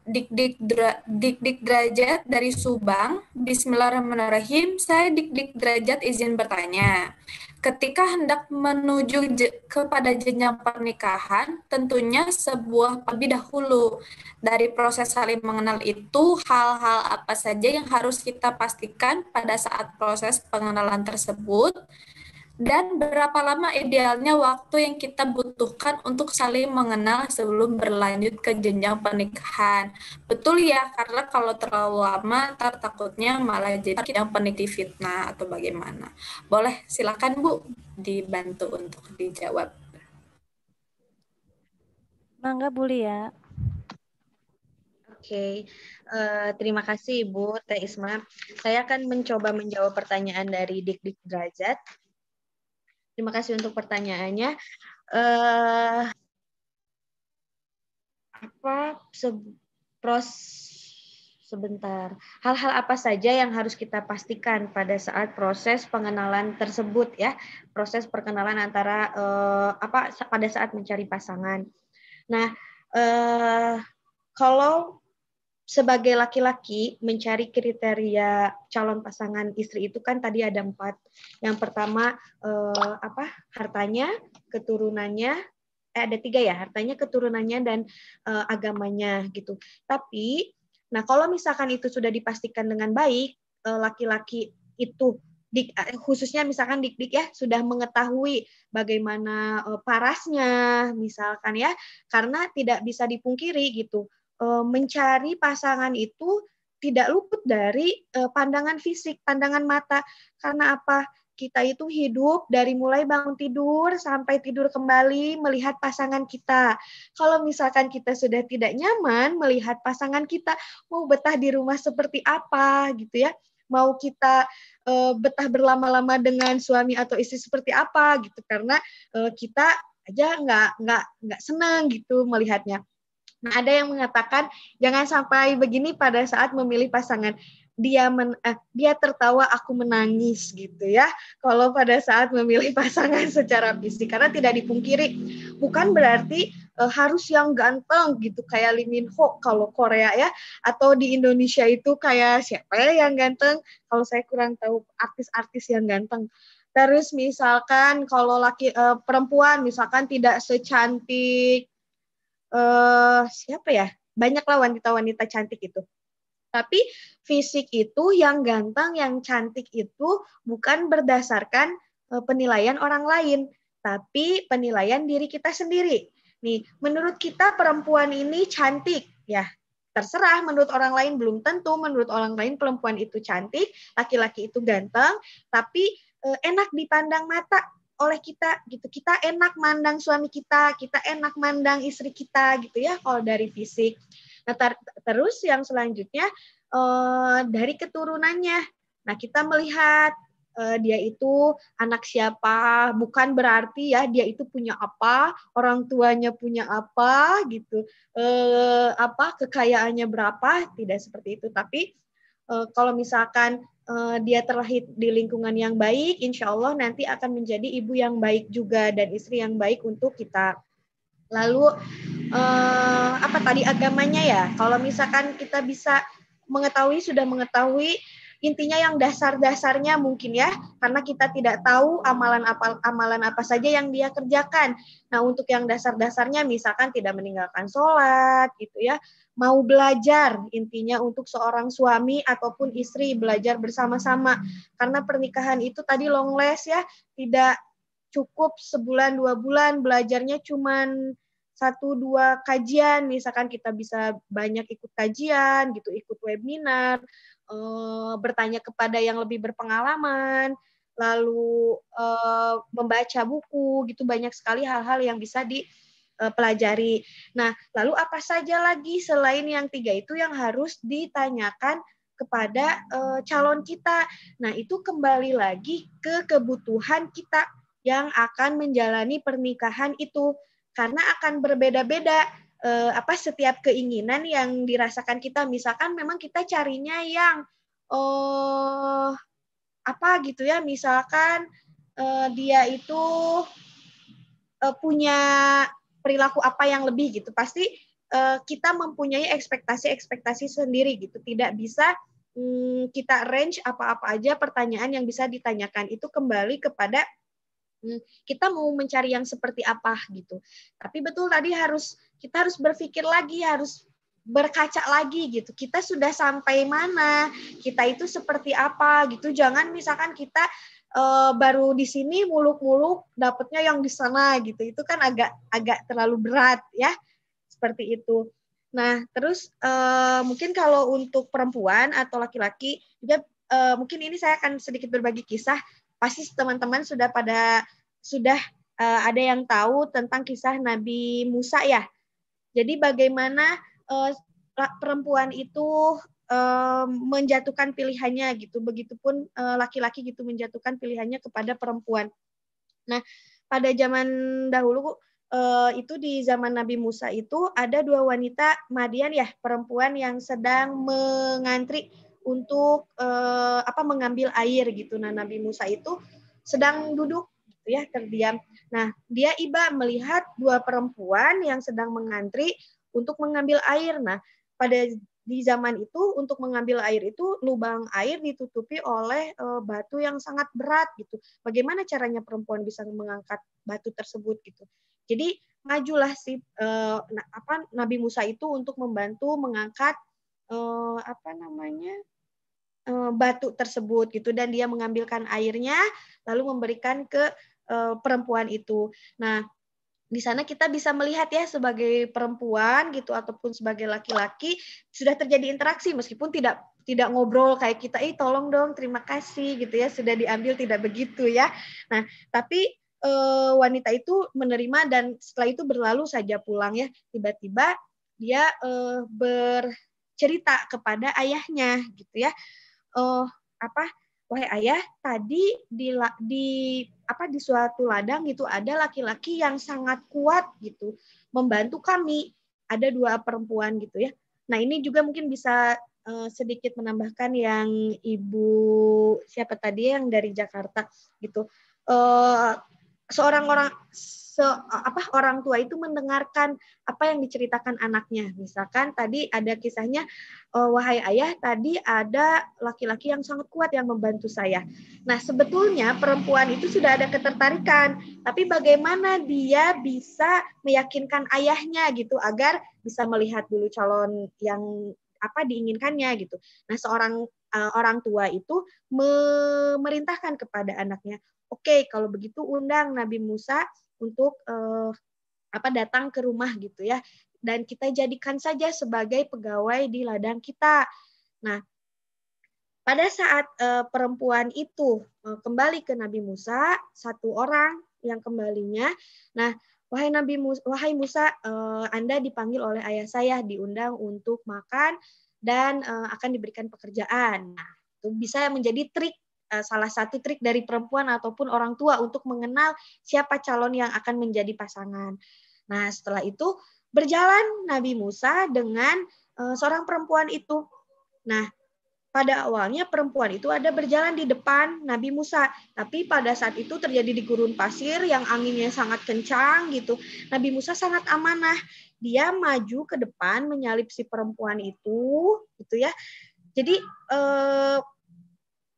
Dik-dik dra, dik-dik derajat dari Subang. Bismillahirrahmanirrahim. Saya dik-dik derajat izin bertanya. Ketika hendak menuju je, kepada jenjang pernikahan, tentunya sebuah lebih dahulu dari proses saling mengenal itu hal-hal apa saja yang harus kita pastikan pada saat proses pengenalan tersebut, dan berapa lama idealnya waktu yang kita butuhkan untuk saling mengenal sebelum berlanjut ke jenjang pernikahan. Betul ya, karena kalau terlalu lama ntar takutnya malah jadi yang peniti fitnah atau bagaimana. Boleh, silakan Bu dibantu untuk dijawab. Mangga Bu ya. Oke, okay. uh, eh, terima kasih Ibu Teh Isma. Saya akan mencoba menjawab pertanyaan dari Dik Dik Derajat. Terima kasih untuk pertanyaannya. Uh, apa se pros sebentar. Hal-hal apa saja yang harus kita pastikan pada saat proses pengenalan tersebut ya, proses perkenalan antara eh, apa pada saat mencari pasangan. Nah, eh, kalau sebagai laki-laki mencari kriteria calon pasangan istri itu kan tadi ada empat. Yang pertama eh, apa hartanya, keturunannya, eh, ada tiga ya hartanya, keturunannya dan eh, agamanya gitu. Tapi nah kalau misalkan itu sudah dipastikan dengan baik eh, laki-laki itu dik, eh, khususnya misalkan dik-dik ya sudah mengetahui bagaimana eh, parasnya misalkan ya karena tidak bisa dipungkiri gitu Eh, mencari pasangan itu tidak luput dari eh, pandangan fisik, pandangan mata. Karena apa? Kita itu hidup dari mulai bangun tidur sampai tidur kembali melihat pasangan kita. Kalau misalkan kita sudah tidak nyaman melihat pasangan kita, mau betah di rumah seperti apa gitu ya. Mau kita eh, betah berlama-lama dengan suami atau istri seperti apa gitu karena kita aja nggak nggak nggak senang gitu melihatnya Nah, ada yang mengatakan jangan sampai begini pada saat memilih pasangan dia men, eh, dia tertawa aku menangis gitu ya kalau pada saat memilih *laughs* pasangan secara fisik karena tidak dipungkiri bukan berarti eh, harus yang ganteng gitu kayak Lee Min Ho kalau Korea ya atau di Indonesia itu kayak siapa ya yang ganteng kalau saya kurang tahu artis-artis yang ganteng terus misalkan kalau laki eh, perempuan misalkan tidak secantik uh, siapa ya? Banyak lah wanita-wanita cantik itu. Tapi fisik itu yang ganteng, yang cantik itu bukan berdasarkan uh, penilaian orang lain, tapi penilaian diri kita sendiri. Nih, menurut kita perempuan ini cantik, ya terserah menurut orang lain belum tentu menurut orang lain perempuan itu cantik laki-laki itu ganteng tapi eh, enak dipandang mata oleh kita gitu. Kita enak mandang suami kita, kita enak mandang istri kita gitu ya kalau dari fisik. Nah, ter terus yang selanjutnya uh, dari keturunannya. Nah, kita melihat eh, dia itu anak siapa, bukan berarti ya dia itu punya apa, orang tuanya punya apa gitu. Eh, apa kekayaannya berapa, tidak seperti itu, tapi uh, kalau misalkan uh, dia terlahir di lingkungan yang baik, insya Allah nanti akan menjadi ibu yang baik juga dan istri yang baik untuk kita. Lalu uh, apa tadi agamanya ya? Kalau misalkan kita bisa mengetahui sudah mengetahui intinya yang dasar-dasarnya mungkin ya karena kita tidak tahu amalan apa amalan apa saja yang dia kerjakan. Nah, untuk yang dasar-dasarnya misalkan tidak meninggalkan sholat gitu ya mau belajar intinya untuk seorang suami ataupun istri belajar bersama-sama karena pernikahan itu tadi long last ya tidak cukup sebulan dua bulan belajarnya cuman satu dua kajian misalkan kita bisa banyak ikut kajian gitu ikut webinar e, bertanya kepada yang lebih berpengalaman lalu e, membaca buku gitu banyak sekali hal-hal yang bisa di Eh, pelajari. Nah, lalu apa saja lagi selain yang tiga itu yang harus ditanyakan kepada eh, calon kita. Nah, itu kembali lagi ke kebutuhan kita yang akan menjalani pernikahan itu karena akan berbeda-beda eh, apa setiap keinginan yang dirasakan kita. Misalkan memang kita carinya yang oh apa gitu ya, misalkan dia itu punya perilaku apa yang lebih gitu pasti uh, kita mempunyai ekspektasi-ekspektasi sendiri gitu tidak bisa um, kita range apa-apa aja pertanyaan yang bisa ditanyakan itu kembali kepada hmm, kita mau mencari yang seperti apa gitu tapi betul tadi harus kita harus berpikir lagi harus berkaca lagi gitu. Kita sudah sampai mana? Kita itu seperti apa gitu. Jangan misalkan kita uh, baru di sini muluk-muluk dapatnya yang di sana gitu itu kan agak agak terlalu berat ya seperti itu nah terus uh, mungkin kalau untuk perempuan atau laki-laki juga uh, eh, mungkin ini saya akan sedikit berbagi kisah pasti teman-teman sudah pada sudah uh, ada yang tahu tentang kisah Nabi Musa ya jadi bagaimana uh, perempuan itu menjatuhkan pilihannya gitu. Begitupun eh, laki-laki gitu menjatuhkan pilihannya kepada perempuan. Nah, pada zaman dahulu eh, itu di zaman Nabi Musa itu ada dua wanita Madian ya, perempuan yang sedang mengantri untuk eh, apa mengambil air gitu. Nah, Nabi Musa itu sedang duduk gitu ya, terdiam. Nah, dia iba melihat dua perempuan yang sedang mengantri untuk mengambil air. Nah, pada di zaman itu untuk mengambil air itu lubang air ditutupi oleh e, batu yang sangat berat gitu. Bagaimana caranya perempuan bisa mengangkat batu tersebut gitu. Jadi majulah si e, apa Nabi Musa itu untuk membantu mengangkat e, apa namanya? batu tersebut gitu dan dia mengambilkan airnya lalu memberikan ke e, perempuan itu. Nah, di sana kita bisa melihat ya sebagai perempuan gitu ataupun sebagai laki-laki sudah terjadi interaksi meskipun tidak tidak ngobrol kayak kita, eh tolong dong, terima kasih gitu ya sudah diambil tidak begitu ya. Nah tapi e, wanita itu menerima dan setelah itu berlalu saja pulang ya. Tiba-tiba dia e, bercerita kepada ayahnya gitu ya. E, apa wahai ayah, tadi di, di apa di suatu ladang gitu ada laki-laki yang sangat kuat gitu membantu kami. Ada dua perempuan gitu ya. Nah ini juga mungkin bisa uh, sedikit menambahkan yang ibu siapa tadi ya, yang dari Jakarta gitu. Uh, seorang orang se, apa orang tua itu mendengarkan apa yang diceritakan anaknya. Misalkan tadi ada kisahnya e, wahai ayah tadi ada laki-laki yang sangat kuat yang membantu saya. Nah, sebetulnya perempuan itu sudah ada ketertarikan, tapi bagaimana dia bisa meyakinkan ayahnya gitu agar bisa melihat dulu calon yang apa diinginkannya gitu. Nah, seorang e, orang tua itu memerintahkan kepada anaknya, oke okay, kalau begitu undang Nabi Musa untuk eh, apa datang ke rumah gitu ya dan kita jadikan saja sebagai pegawai di ladang kita. Nah, pada saat eh, perempuan itu eh, kembali ke Nabi Musa, satu orang yang kembalinya. Nah, wahai Nabi Musa, wahai Musa, eh, Anda dipanggil oleh ayah saya diundang untuk makan dan eh, akan diberikan pekerjaan. Nah, itu bisa menjadi trik Eh, salah satu trik dari perempuan ataupun orang tua untuk mengenal siapa calon yang akan menjadi pasangan. Nah, setelah itu berjalan Nabi Musa dengan eh, seorang perempuan itu. Nah, pada awalnya perempuan itu ada berjalan di depan Nabi Musa, tapi pada saat itu terjadi di gurun pasir yang anginnya sangat kencang gitu. Nabi Musa sangat amanah, dia maju ke depan menyalip si perempuan itu, gitu ya. Jadi eh,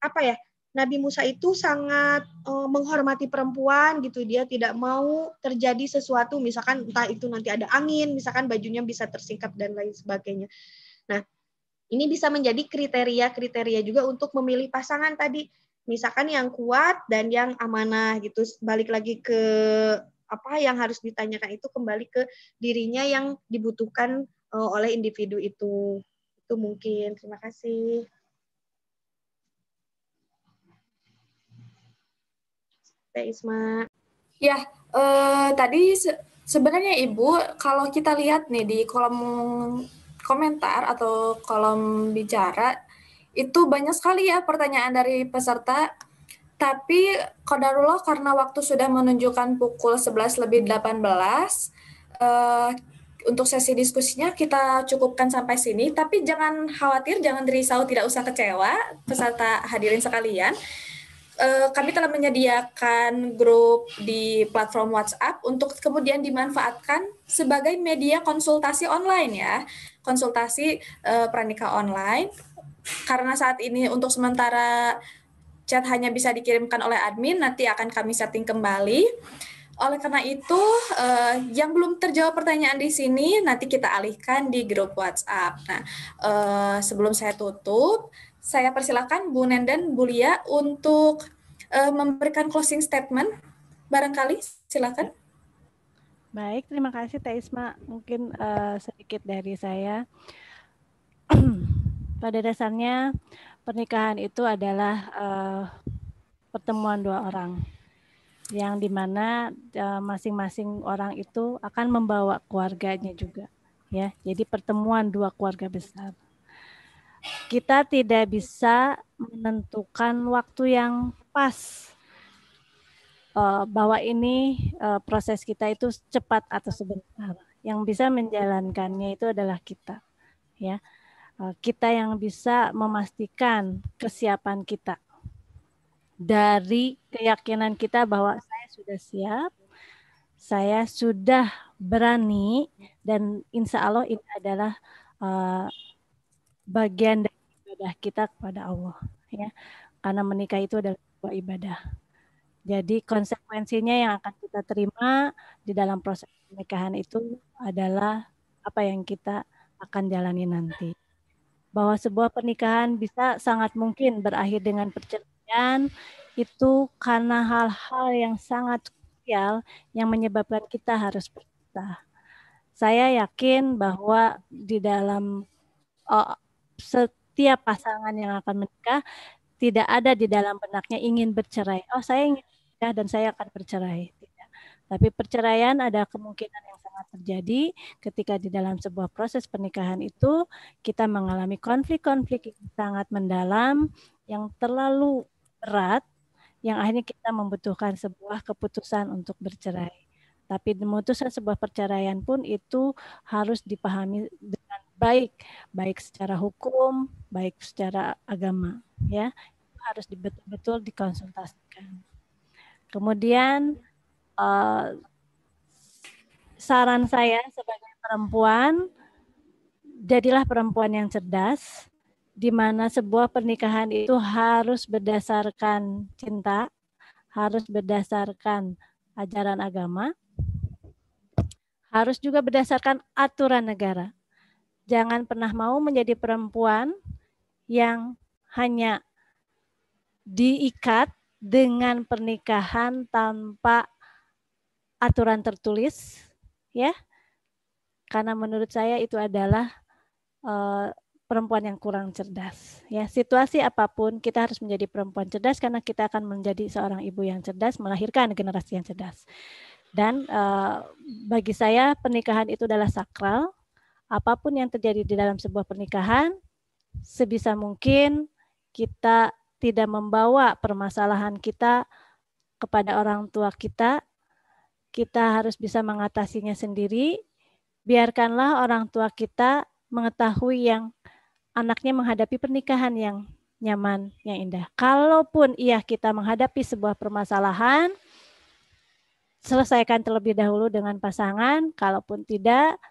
apa ya? Nabi Musa itu sangat uh, menghormati perempuan gitu dia tidak mau terjadi sesuatu misalkan entah itu nanti ada angin misalkan bajunya bisa tersingkap dan lain sebagainya. Nah, ini bisa menjadi kriteria-kriteria juga untuk memilih pasangan tadi. Misalkan yang kuat dan yang amanah gitu. Balik lagi ke apa yang harus ditanyakan itu kembali ke dirinya yang dibutuhkan uh, oleh individu itu. Itu mungkin. Terima kasih. Teh Isma? Ya, uh, tadi se sebenarnya Ibu, kalau kita lihat nih di kolom komentar atau kolom bicara, itu banyak sekali ya pertanyaan dari peserta. Tapi Kodarullah karena waktu sudah menunjukkan pukul 11 lebih 18, uh, eh, untuk sesi diskusinya kita cukupkan sampai sini. Tapi jangan khawatir, jangan risau, tidak usah kecewa peserta hadirin sekalian. Eh, kami telah menyediakan grup di platform WhatsApp untuk kemudian dimanfaatkan sebagai media konsultasi online ya, konsultasi uh, eh, pranikah online. Karena saat ini untuk sementara chat hanya bisa dikirimkan oleh admin, nanti akan kami setting kembali. Oleh karena itu, uh, yang belum terjawab pertanyaan di sini nanti kita alihkan di grup WhatsApp. Nah, uh, sebelum saya tutup, saya persilakan Bu Nenden Bu Lia untuk uh, memberikan closing statement barangkali silakan. Baik, terima kasih Taisma. Mungkin uh, sedikit dari saya. *clears throat* Pada dasarnya pernikahan itu adalah uh, pertemuan dua orang yang dimana masing-masing uh, orang itu akan membawa keluarganya juga, ya. Jadi pertemuan dua keluarga besar kita tidak bisa menentukan waktu yang pas eh, bahwa ini eh, proses kita itu cepat atau sebentar. Yang bisa menjalankannya itu adalah kita, ya. Eh, kita yang bisa memastikan kesiapan kita dari keyakinan kita bahwa saya sudah siap, saya sudah berani dan insya Allah ini adalah bagian dari ibadah kita kepada Allah ya karena menikah itu adalah sebuah ibadah jadi konsekuensinya yang akan kita terima di dalam proses pernikahan itu adalah apa yang kita akan jalani nanti bahwa sebuah pernikahan bisa sangat mungkin berakhir dengan perceraian itu karena hal-hal yang sangat krusial yang menyebabkan kita harus berpisah. Saya yakin bahwa di dalam oh, setiap pasangan yang akan menikah tidak ada di dalam benaknya ingin bercerai. Oh, saya ingin menikah dan saya akan bercerai. Tidak. Tapi perceraian ada kemungkinan yang sangat terjadi ketika di dalam sebuah proses pernikahan itu kita mengalami konflik-konflik yang sangat mendalam, yang terlalu berat, yang akhirnya kita membutuhkan sebuah keputusan untuk bercerai. Tapi memutuskan sebuah perceraian pun itu harus dipahami baik, baik secara hukum, baik secara agama, ya harus betul-betul dikonsultasikan. Kemudian uh, saran saya sebagai perempuan, jadilah perempuan yang cerdas, di mana sebuah pernikahan itu harus berdasarkan cinta, harus berdasarkan ajaran agama, harus juga berdasarkan aturan negara jangan pernah mau menjadi perempuan yang hanya diikat dengan pernikahan tanpa aturan tertulis ya karena menurut saya itu adalah uh, perempuan yang kurang cerdas ya situasi apapun kita harus menjadi perempuan cerdas karena kita akan menjadi seorang ibu yang cerdas melahirkan generasi yang cerdas dan uh, bagi saya pernikahan itu adalah sakral apapun yang terjadi di dalam sebuah pernikahan, sebisa mungkin kita tidak membawa permasalahan kita kepada orang tua kita. Kita harus bisa mengatasinya sendiri. Biarkanlah orang tua kita mengetahui yang anaknya menghadapi pernikahan yang nyaman, yang indah. Kalaupun iya kita menghadapi sebuah permasalahan, selesaikan terlebih dahulu dengan pasangan. Kalaupun tidak,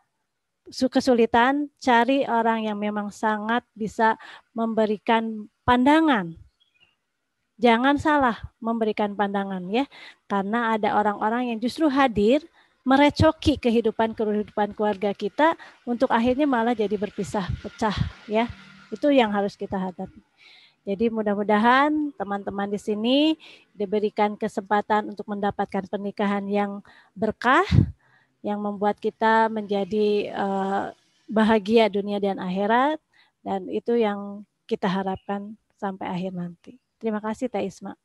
kesulitan, cari orang yang memang sangat bisa memberikan pandangan. Jangan salah memberikan pandangan ya, karena ada orang-orang yang justru hadir merecoki kehidupan kehidupan keluarga kita untuk akhirnya malah jadi berpisah pecah ya. Itu yang harus kita hadapi. Jadi mudah-mudahan teman-teman di sini diberikan kesempatan untuk mendapatkan pernikahan yang berkah, yang membuat kita menjadi uh, bahagia dunia dan akhirat dan itu yang kita harapkan sampai akhir nanti. Terima kasih Teh Isma.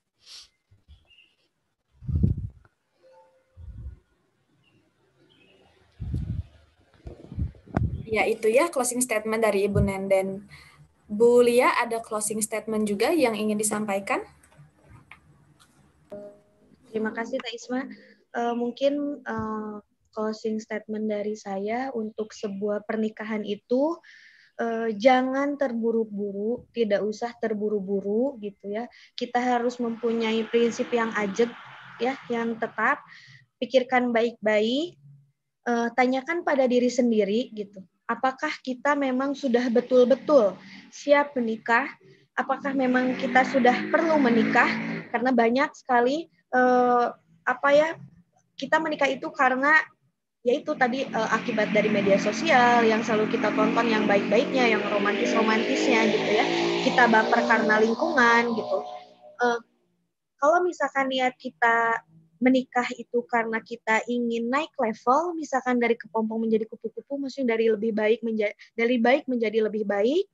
Ya itu ya closing statement dari Ibu Nenden. Bu Lia ada closing statement juga yang ingin disampaikan? Terima kasih Teh Isma. Uh, mungkin uh, closing statement dari saya untuk sebuah pernikahan itu eh, jangan terburu-buru, tidak usah terburu-buru gitu ya. Kita harus mempunyai prinsip yang ajeg ya, yang tetap, pikirkan baik-baik, eh, tanyakan pada diri sendiri gitu. Apakah kita memang sudah betul-betul siap menikah? Apakah memang kita sudah perlu menikah? Karena banyak sekali eh, apa ya kita menikah itu karena yaitu tadi uh, akibat dari media sosial yang selalu kita tonton yang baik-baiknya, yang romantis-romantisnya gitu ya. Kita baper karena lingkungan gitu. Uh, kalau misalkan niat kita menikah itu karena kita ingin naik level, misalkan dari kepompong menjadi kupu-kupu, maksudnya dari lebih baik menjadi dari baik menjadi lebih baik.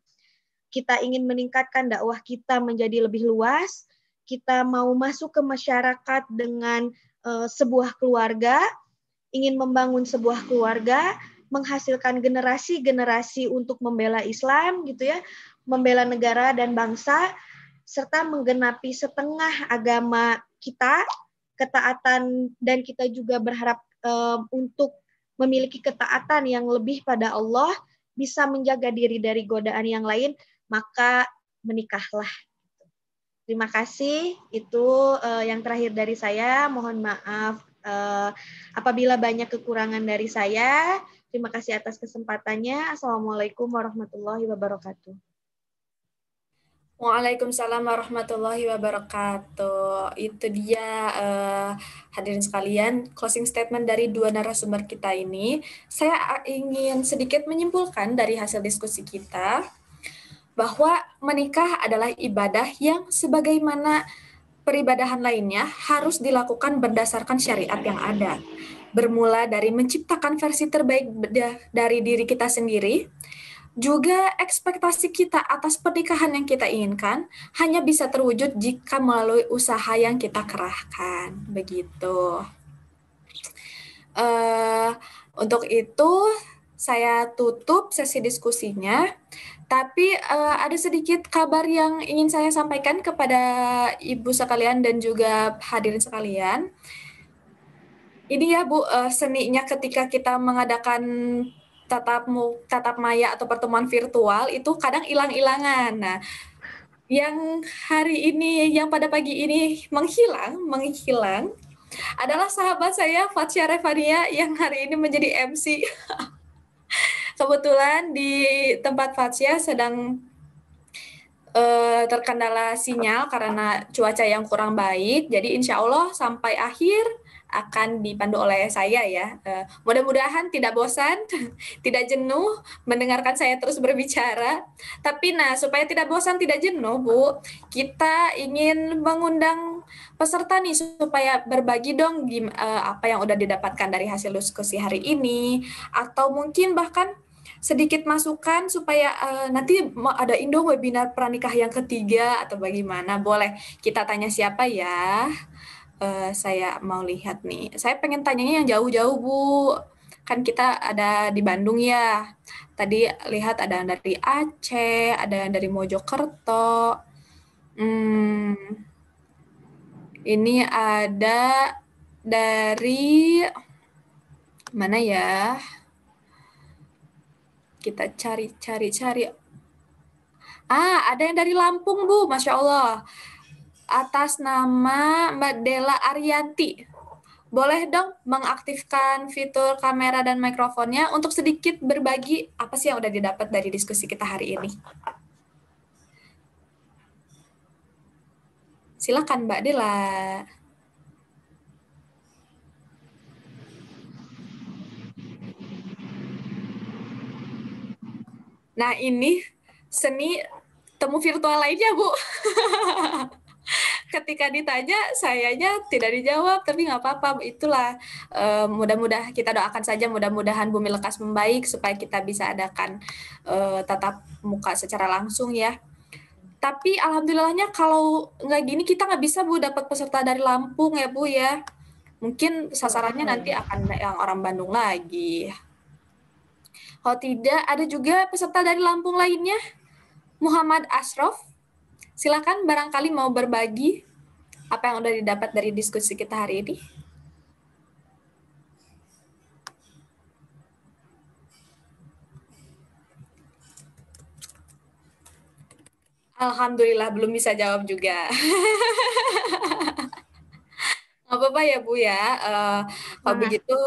Kita ingin meningkatkan dakwah kita menjadi lebih luas. Kita mau masuk ke masyarakat dengan uh, sebuah keluarga, ingin membangun sebuah keluarga, menghasilkan generasi-generasi untuk membela Islam gitu ya, membela negara dan bangsa serta menggenapi setengah agama kita, ketaatan dan kita juga berharap um, untuk memiliki ketaatan yang lebih pada Allah, bisa menjaga diri dari godaan yang lain, maka menikahlah. Terima kasih. Itu uh, yang terakhir dari saya. Mohon maaf Eh, apabila banyak kekurangan dari saya, terima kasih atas kesempatannya. Assalamualaikum warahmatullahi wabarakatuh. Waalaikumsalam warahmatullahi wabarakatuh. Itu dia uh, hadirin sekalian closing statement dari dua narasumber kita ini. Saya ingin sedikit menyimpulkan dari hasil diskusi kita bahwa menikah adalah ibadah yang sebagaimana peribadahan lainnya harus dilakukan berdasarkan syariat yang ada. Bermula dari menciptakan versi terbaik dari diri kita sendiri, juga ekspektasi kita atas pernikahan yang kita inginkan hanya bisa terwujud jika melalui usaha yang kita kerahkan. Begitu. Uh, untuk itu, saya tutup sesi diskusinya. Tapi uh, ada sedikit kabar yang ingin saya sampaikan kepada ibu sekalian dan juga hadirin sekalian. Ini ya Bu uh, seninya ketika kita mengadakan tatap tatap maya atau pertemuan virtual itu kadang hilang-hilangan. Nah, yang hari ini yang pada pagi ini menghilang, menghilang adalah sahabat saya Fatsia Revania yang hari ini menjadi MC. *laughs* kebetulan di tempat Fatsia sedang uh, terkendala sinyal karena cuaca yang kurang baik. Jadi insya Allah sampai akhir akan dipandu oleh saya ya. Uh, Mudah-mudahan tidak bosan, *laughs* tidak jenuh mendengarkan saya terus berbicara. Tapi nah supaya tidak bosan, tidak jenuh Bu, kita ingin mengundang peserta nih supaya berbagi dong eh, apa yang udah didapatkan dari hasil diskusi hari ini atau mungkin bahkan sedikit masukan supaya uh, nanti ada Indo webinar pranikah yang ketiga atau bagaimana? Boleh kita tanya siapa ya? Uh, saya mau lihat nih. Saya pengen tanyanya yang jauh-jauh, Bu. Kan kita ada di Bandung ya. Tadi lihat ada yang dari Aceh, ada yang dari Mojokerto. Hmm. Ini ada dari mana ya? kita cari cari cari ah ada yang dari Lampung bu masya Allah atas nama Mbak Dela Aryati boleh dong mengaktifkan fitur kamera dan mikrofonnya untuk sedikit berbagi apa sih yang udah didapat dari diskusi kita hari ini silakan Mbak Dela Nah ini seni temu virtual lainnya Bu. *laughs* Ketika ditanya, sayanya tidak dijawab, tapi nggak apa-apa. Itulah uh, mudah-mudah kita doakan saja, mudah-mudahan bumi lekas membaik supaya kita bisa adakan uh, tatap muka secara langsung ya tapi alhamdulillahnya kalau nggak gini kita nggak bisa bu dapat peserta dari Lampung ya bu ya mungkin sasarannya nanti iya. akan yang orang Bandung lagi kalau tidak, ada juga peserta dari Lampung lainnya, Muhammad Asrof. Silakan barangkali mau berbagi apa yang sudah didapat dari diskusi kita hari ini. Alhamdulillah belum bisa jawab juga. *laughs* Gak apa-apa ya Bu ya. Uh, kalau nah. begitu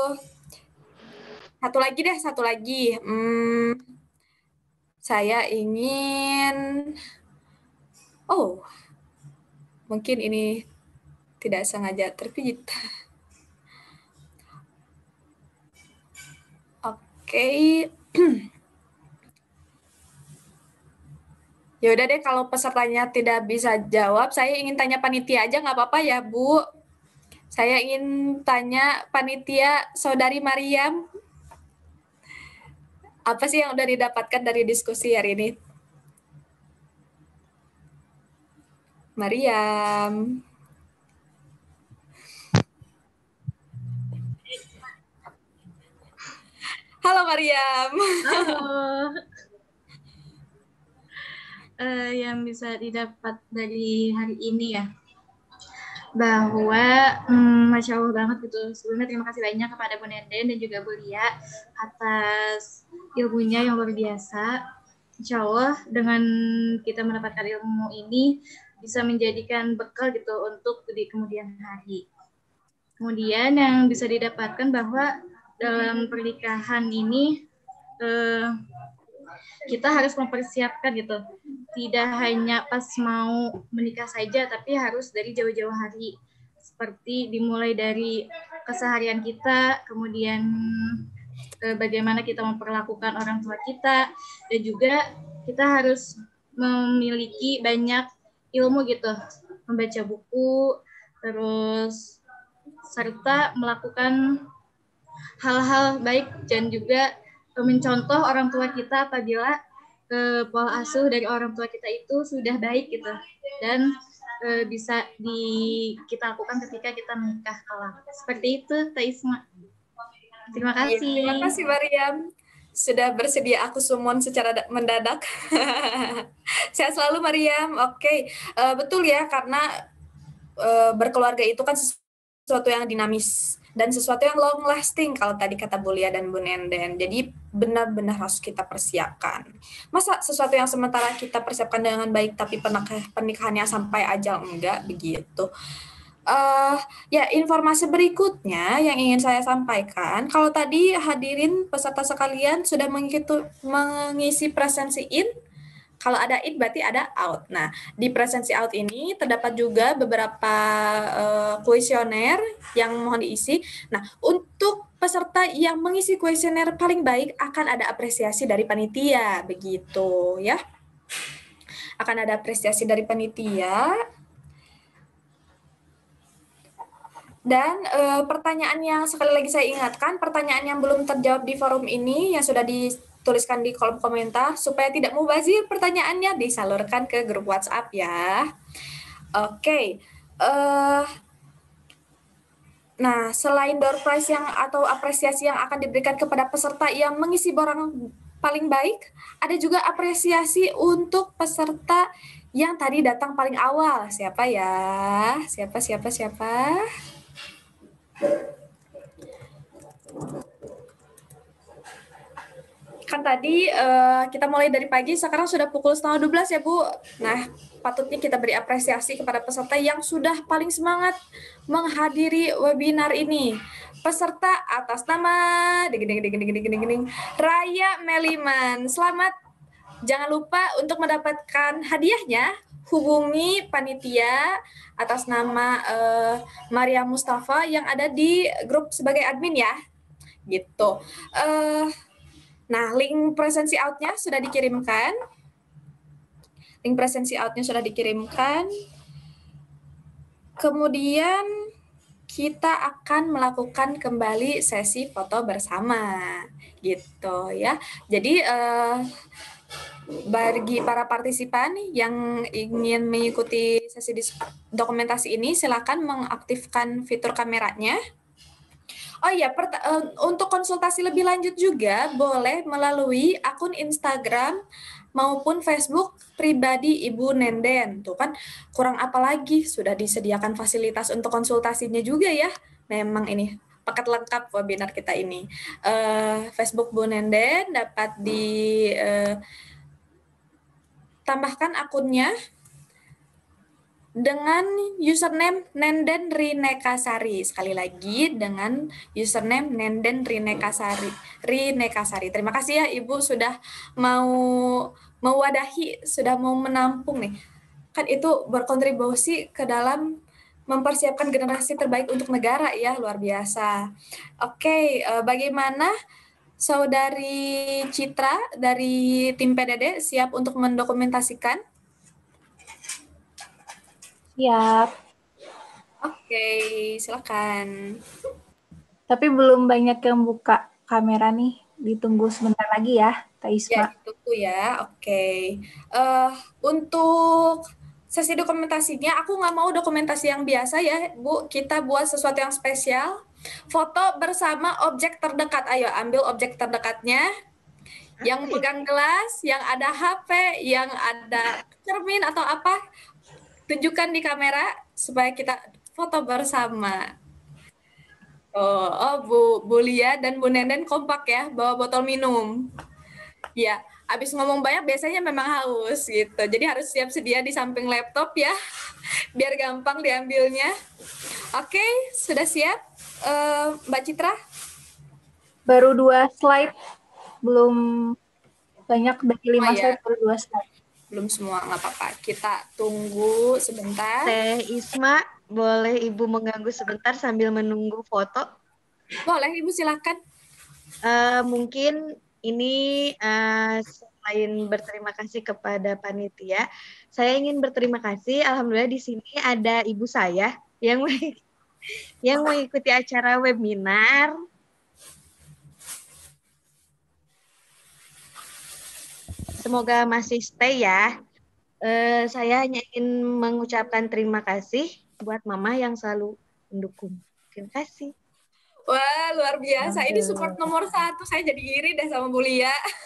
satu lagi deh, satu lagi. Hmm, saya ingin, oh, mungkin ini tidak sengaja terpijit. Oke. Okay. *clears throat* Ya deh kalau pesertanya tidak bisa jawab, saya ingin tanya panitia aja nggak apa-apa ya Bu. Saya ingin tanya panitia saudari Mariam apa sih yang udah didapatkan dari diskusi hari ini? Mariam. Halo Mariam. Halo. uh, *laughs* yang bisa didapat dari hari ini ya bahwa hmm, masya allah banget gitu sebelumnya terima kasih banyak kepada Bu Nenden dan juga Bu Lia atas ilmunya yang luar biasa. Insya Allah dengan kita mendapatkan ilmu ini bisa menjadikan bekal gitu untuk di kemudian hari. Kemudian yang bisa didapatkan bahwa dalam pernikahan ini eh, kita harus mempersiapkan gitu. Tidak hanya pas mau menikah saja, tapi harus dari jauh-jauh hari. Seperti dimulai dari keseharian kita, kemudian bagaimana kita memperlakukan orang tua kita dan juga kita harus memiliki banyak ilmu gitu membaca buku terus serta melakukan hal-hal baik dan juga eh, mencontoh orang tua kita apabila eh, pola asuh dari orang tua kita itu sudah baik gitu dan e, bisa di kita lakukan ketika kita menikah kelak seperti itu Taisma. Terima iya, kasih. Ya, terima kasih Mariam sudah bersedia aku summon secara mendadak. *laughs* Sehat selalu Mariam. Oke, okay. uh, eh, betul ya karena uh, berkeluarga itu kan sesuatu yang dinamis dan sesuatu yang long lasting kalau tadi kata Bulia dan Bu Nenden. Jadi benar-benar harus kita persiapkan. Masa sesuatu yang sementara kita persiapkan dengan baik tapi pernikahannya sampai ajal enggak begitu. Uh, ya, informasi berikutnya yang ingin saya sampaikan, kalau tadi hadirin peserta sekalian sudah mengikuti, mengisi presensi in, kalau ada in berarti ada out. Nah, di presensi out ini terdapat juga beberapa eh, kuesioner uh, yang mohon diisi. Nah, untuk peserta yang mengisi kuesioner paling baik akan ada apresiasi dari panitia, begitu ya. Akan ada apresiasi dari panitia Dan e, pertanyaan yang sekali lagi saya ingatkan, pertanyaan yang belum terjawab di forum ini yang sudah dituliskan di kolom komentar supaya tidak mubazir pertanyaannya disalurkan ke grup WhatsApp ya. Oke. Okay. Eh, nah, selain door prize yang atau apresiasi yang akan diberikan kepada peserta yang mengisi borang paling baik, ada juga apresiasi untuk peserta yang tadi datang paling awal. Siapa ya? Siapa siapa siapa? Kan tadi uh, kita mulai dari pagi, sekarang sudah pukul setengah 12 ya Bu. Nah, patutnya kita beri apresiasi kepada peserta yang sudah paling semangat menghadiri webinar ini. Peserta atas nama ding ding ding ding ding ding Raya Meliman. Selamat jangan lupa untuk mendapatkan hadiahnya hubungi panitia atas nama uh, Maria Mustafa yang ada di grup sebagai admin ya. Gitu. Uh, nah, link presensi outnya sudah dikirimkan. Link presensi outnya sudah dikirimkan. Kemudian kita akan melakukan kembali sesi foto bersama gitu ya. Jadi uh, bagi para partisipan yang ingin mengikuti sesi dokumentasi ini, silakan mengaktifkan fitur kameranya. Oh iya, eh, untuk konsultasi lebih lanjut juga boleh melalui akun Instagram maupun Facebook pribadi Ibu Nenden. Tuh kan kurang apa lagi, sudah disediakan fasilitas untuk konsultasinya juga ya. Memang ini paket lengkap webinar kita ini. Uh, Facebook Bu Nenden dapat di uh, tambahkan akunnya dengan username Nenden Rinekasari. Sekali lagi dengan username Nenden Rinekasari. Rinekasari. Terima kasih ya Ibu sudah mau mewadahi, sudah mau menampung nih. Kan itu berkontribusi ke dalam mempersiapkan generasi terbaik untuk negara ya, luar biasa. Oke, eh, bagaimana Saudari Citra dari tim PDD siap untuk mendokumentasikan? Siap. Oke, silakan. Tapi belum banyak yang buka kamera nih. Ditunggu sebentar lagi ya, Taisma. Ya, tunggu ya. Oke. Uh, untuk sesi dokumentasinya, aku nggak mau dokumentasi yang biasa ya, Bu. Kita buat sesuatu yang spesial Foto bersama objek terdekat. Ayo ambil objek terdekatnya. Yang pegang gelas, yang ada HP, yang ada cermin atau apa, tunjukkan di kamera supaya kita foto bersama. Oh, oh Bu, Bu Lia dan Bu Nenden kompak ya, bawa botol minum. Ya, habis ngomong banyak biasanya memang haus gitu. Jadi harus siap sedia di samping laptop ya, *laughs* biar gampang diambilnya. Oke, sudah siap? Eh, Mbak Citra? Baru dua slide, belum banyak dari lima oh, ya. slide baru dua slide. Belum semua nggak apa-apa. Kita tunggu sebentar. Teh Isma, boleh Ibu mengganggu sebentar sambil menunggu foto? Boleh Ibu silakan. Uh, mungkin ini uh, selain berterima kasih kepada panitia, saya ingin berterima kasih. Alhamdulillah di sini ada ibu saya yang *laughs* yang mengikuti acara webinar semoga masih stay ya. Uh, saya hanya ingin mengucapkan terima kasih buat Mama yang selalu mendukung. Terima kasih. Wah, luar biasa. Ini support nomor satu. Saya jadi iri deh sama Lia. *laughs*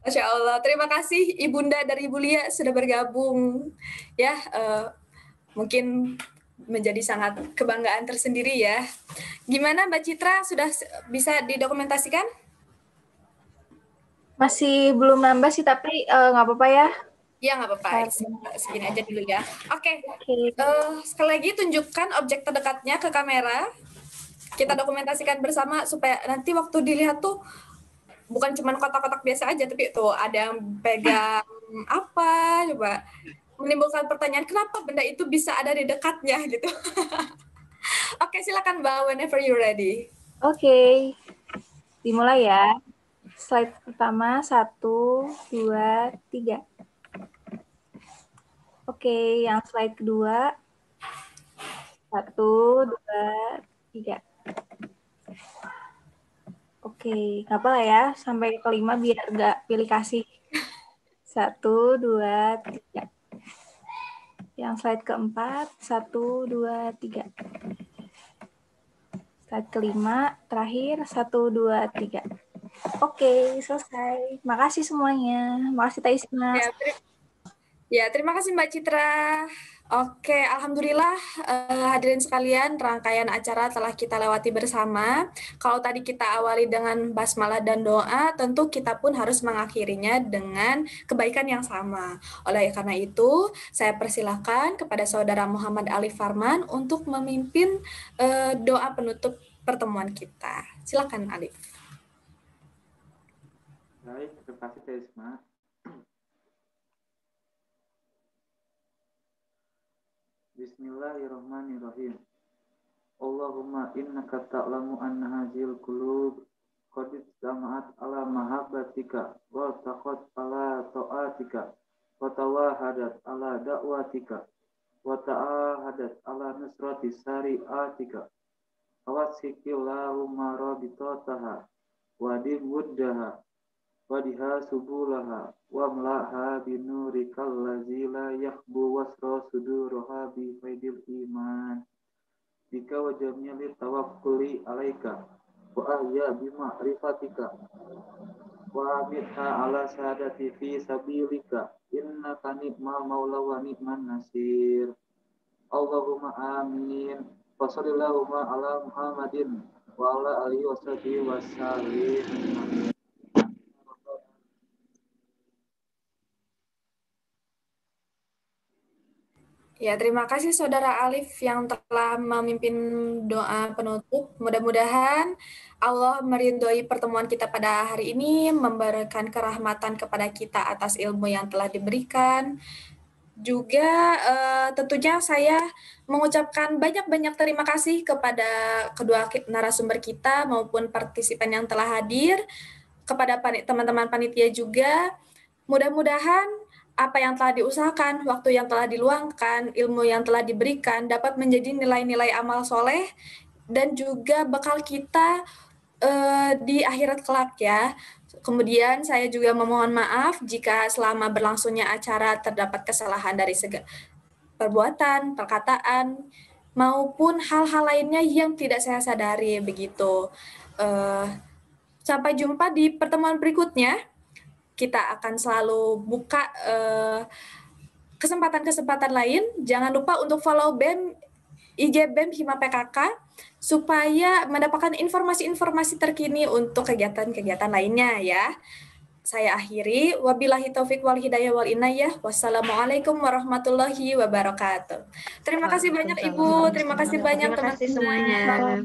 Masya Allah. Terima kasih Ibunda dari Ibu Lia sudah bergabung. Ya, uh, mungkin menjadi sangat kebanggaan tersendiri ya. Gimana Mbak Citra sudah bisa didokumentasikan? Masih belum nambah sih tapi eh, nggak uh, apa-apa ya. Ya nggak apa-apa, segini aja dulu ya. Oke, okay. uh, eh, sekali lagi tunjukkan objek terdekatnya ke kamera. Kita dokumentasikan bersama supaya nanti waktu dilihat tuh bukan cuman kotak-kotak biasa aja, tapi tuh ada yang pegang *laughs* apa, coba menimbulkan pertanyaan kenapa benda itu bisa ada di dekatnya *laughs* gitu. Oke, silakan Mbak whenever you ready. Oke. Okay. Dimulai ya. Slide pertama satu, dua, tiga. Oke, yang slide kedua. Satu, dua, tiga. Oke, okay, apa lah ya sampai kelima biar nggak pilih kasih. Satu, dua, tiga. Yang slide keempat, satu, dua, tiga. Slide kelima, terakhir, satu, dua, tiga. Oke, selesai. Makasih semuanya. Makasih Taisna. Ya, ter ya, terima kasih Mbak Citra. Oke, Alhamdulillah uh, hadirin sekalian, rangkaian acara telah kita lewati bersama. Kalau tadi kita awali dengan basmalah dan doa, tentu kita pun harus mengakhirinya dengan kebaikan yang sama. Oleh karena itu, saya persilahkan kepada saudara Muhammad Ali Farman untuk memimpin uh, doa penutup pertemuan kita. Silakan Alif. Baik, terima kasih Risma. Bismillahirrahmanirrahim. Allahumma innaka ta'lamu anna hazil qulub qadid samaat ala mahabbatika wa taqad ala ta'atika wa tawahadat ala da'watika wa ta'ahadat ala nusrati syari'atika sikillahumma rabitotaha wa dimuddaha wadiha subulaha wa mlaha binurikal lazi la yakhbu wasra suduraha faidil iman bika wajamnya li tawakkuli alaika wa ahya bima rifatika wa amitha ala sadati fi sabilika Inna ni'mal maula wa ni'man nasir Allahumma amin wa sallallahu ala Muhammadin wa ala alihi wa sahbihi Ya, terima kasih Saudara Alif yang telah memimpin doa penutup. Mudah-mudahan Allah meridhoi pertemuan kita pada hari ini, memberikan kerahmatan kepada kita atas ilmu yang telah diberikan. Juga eh, tentunya saya mengucapkan banyak-banyak terima kasih kepada kedua narasumber kita maupun partisipan yang telah hadir, kepada teman-teman panitia juga. Mudah-mudahan apa yang telah diusahakan, waktu yang telah diluangkan, ilmu yang telah diberikan dapat menjadi nilai-nilai amal soleh dan juga bekal kita uh, di akhirat kelak ya. Kemudian saya juga memohon maaf jika selama berlangsungnya acara terdapat kesalahan dari segala perbuatan, perkataan, maupun hal-hal lainnya yang tidak saya sadari begitu. Uh, sampai jumpa di pertemuan berikutnya kita akan selalu buka eh, kesempatan-kesempatan lain. Jangan lupa untuk follow BEM IG BEM Hima PKK supaya mendapatkan informasi-informasi terkini untuk kegiatan-kegiatan lainnya ya. Saya akhiri, wabillahi taufik wal hidayah wal inayah, wassalamualaikum warahmatullahi wabarakatuh. Terima kasih banyak Ibu, terima kasih banyak teman-teman semuanya.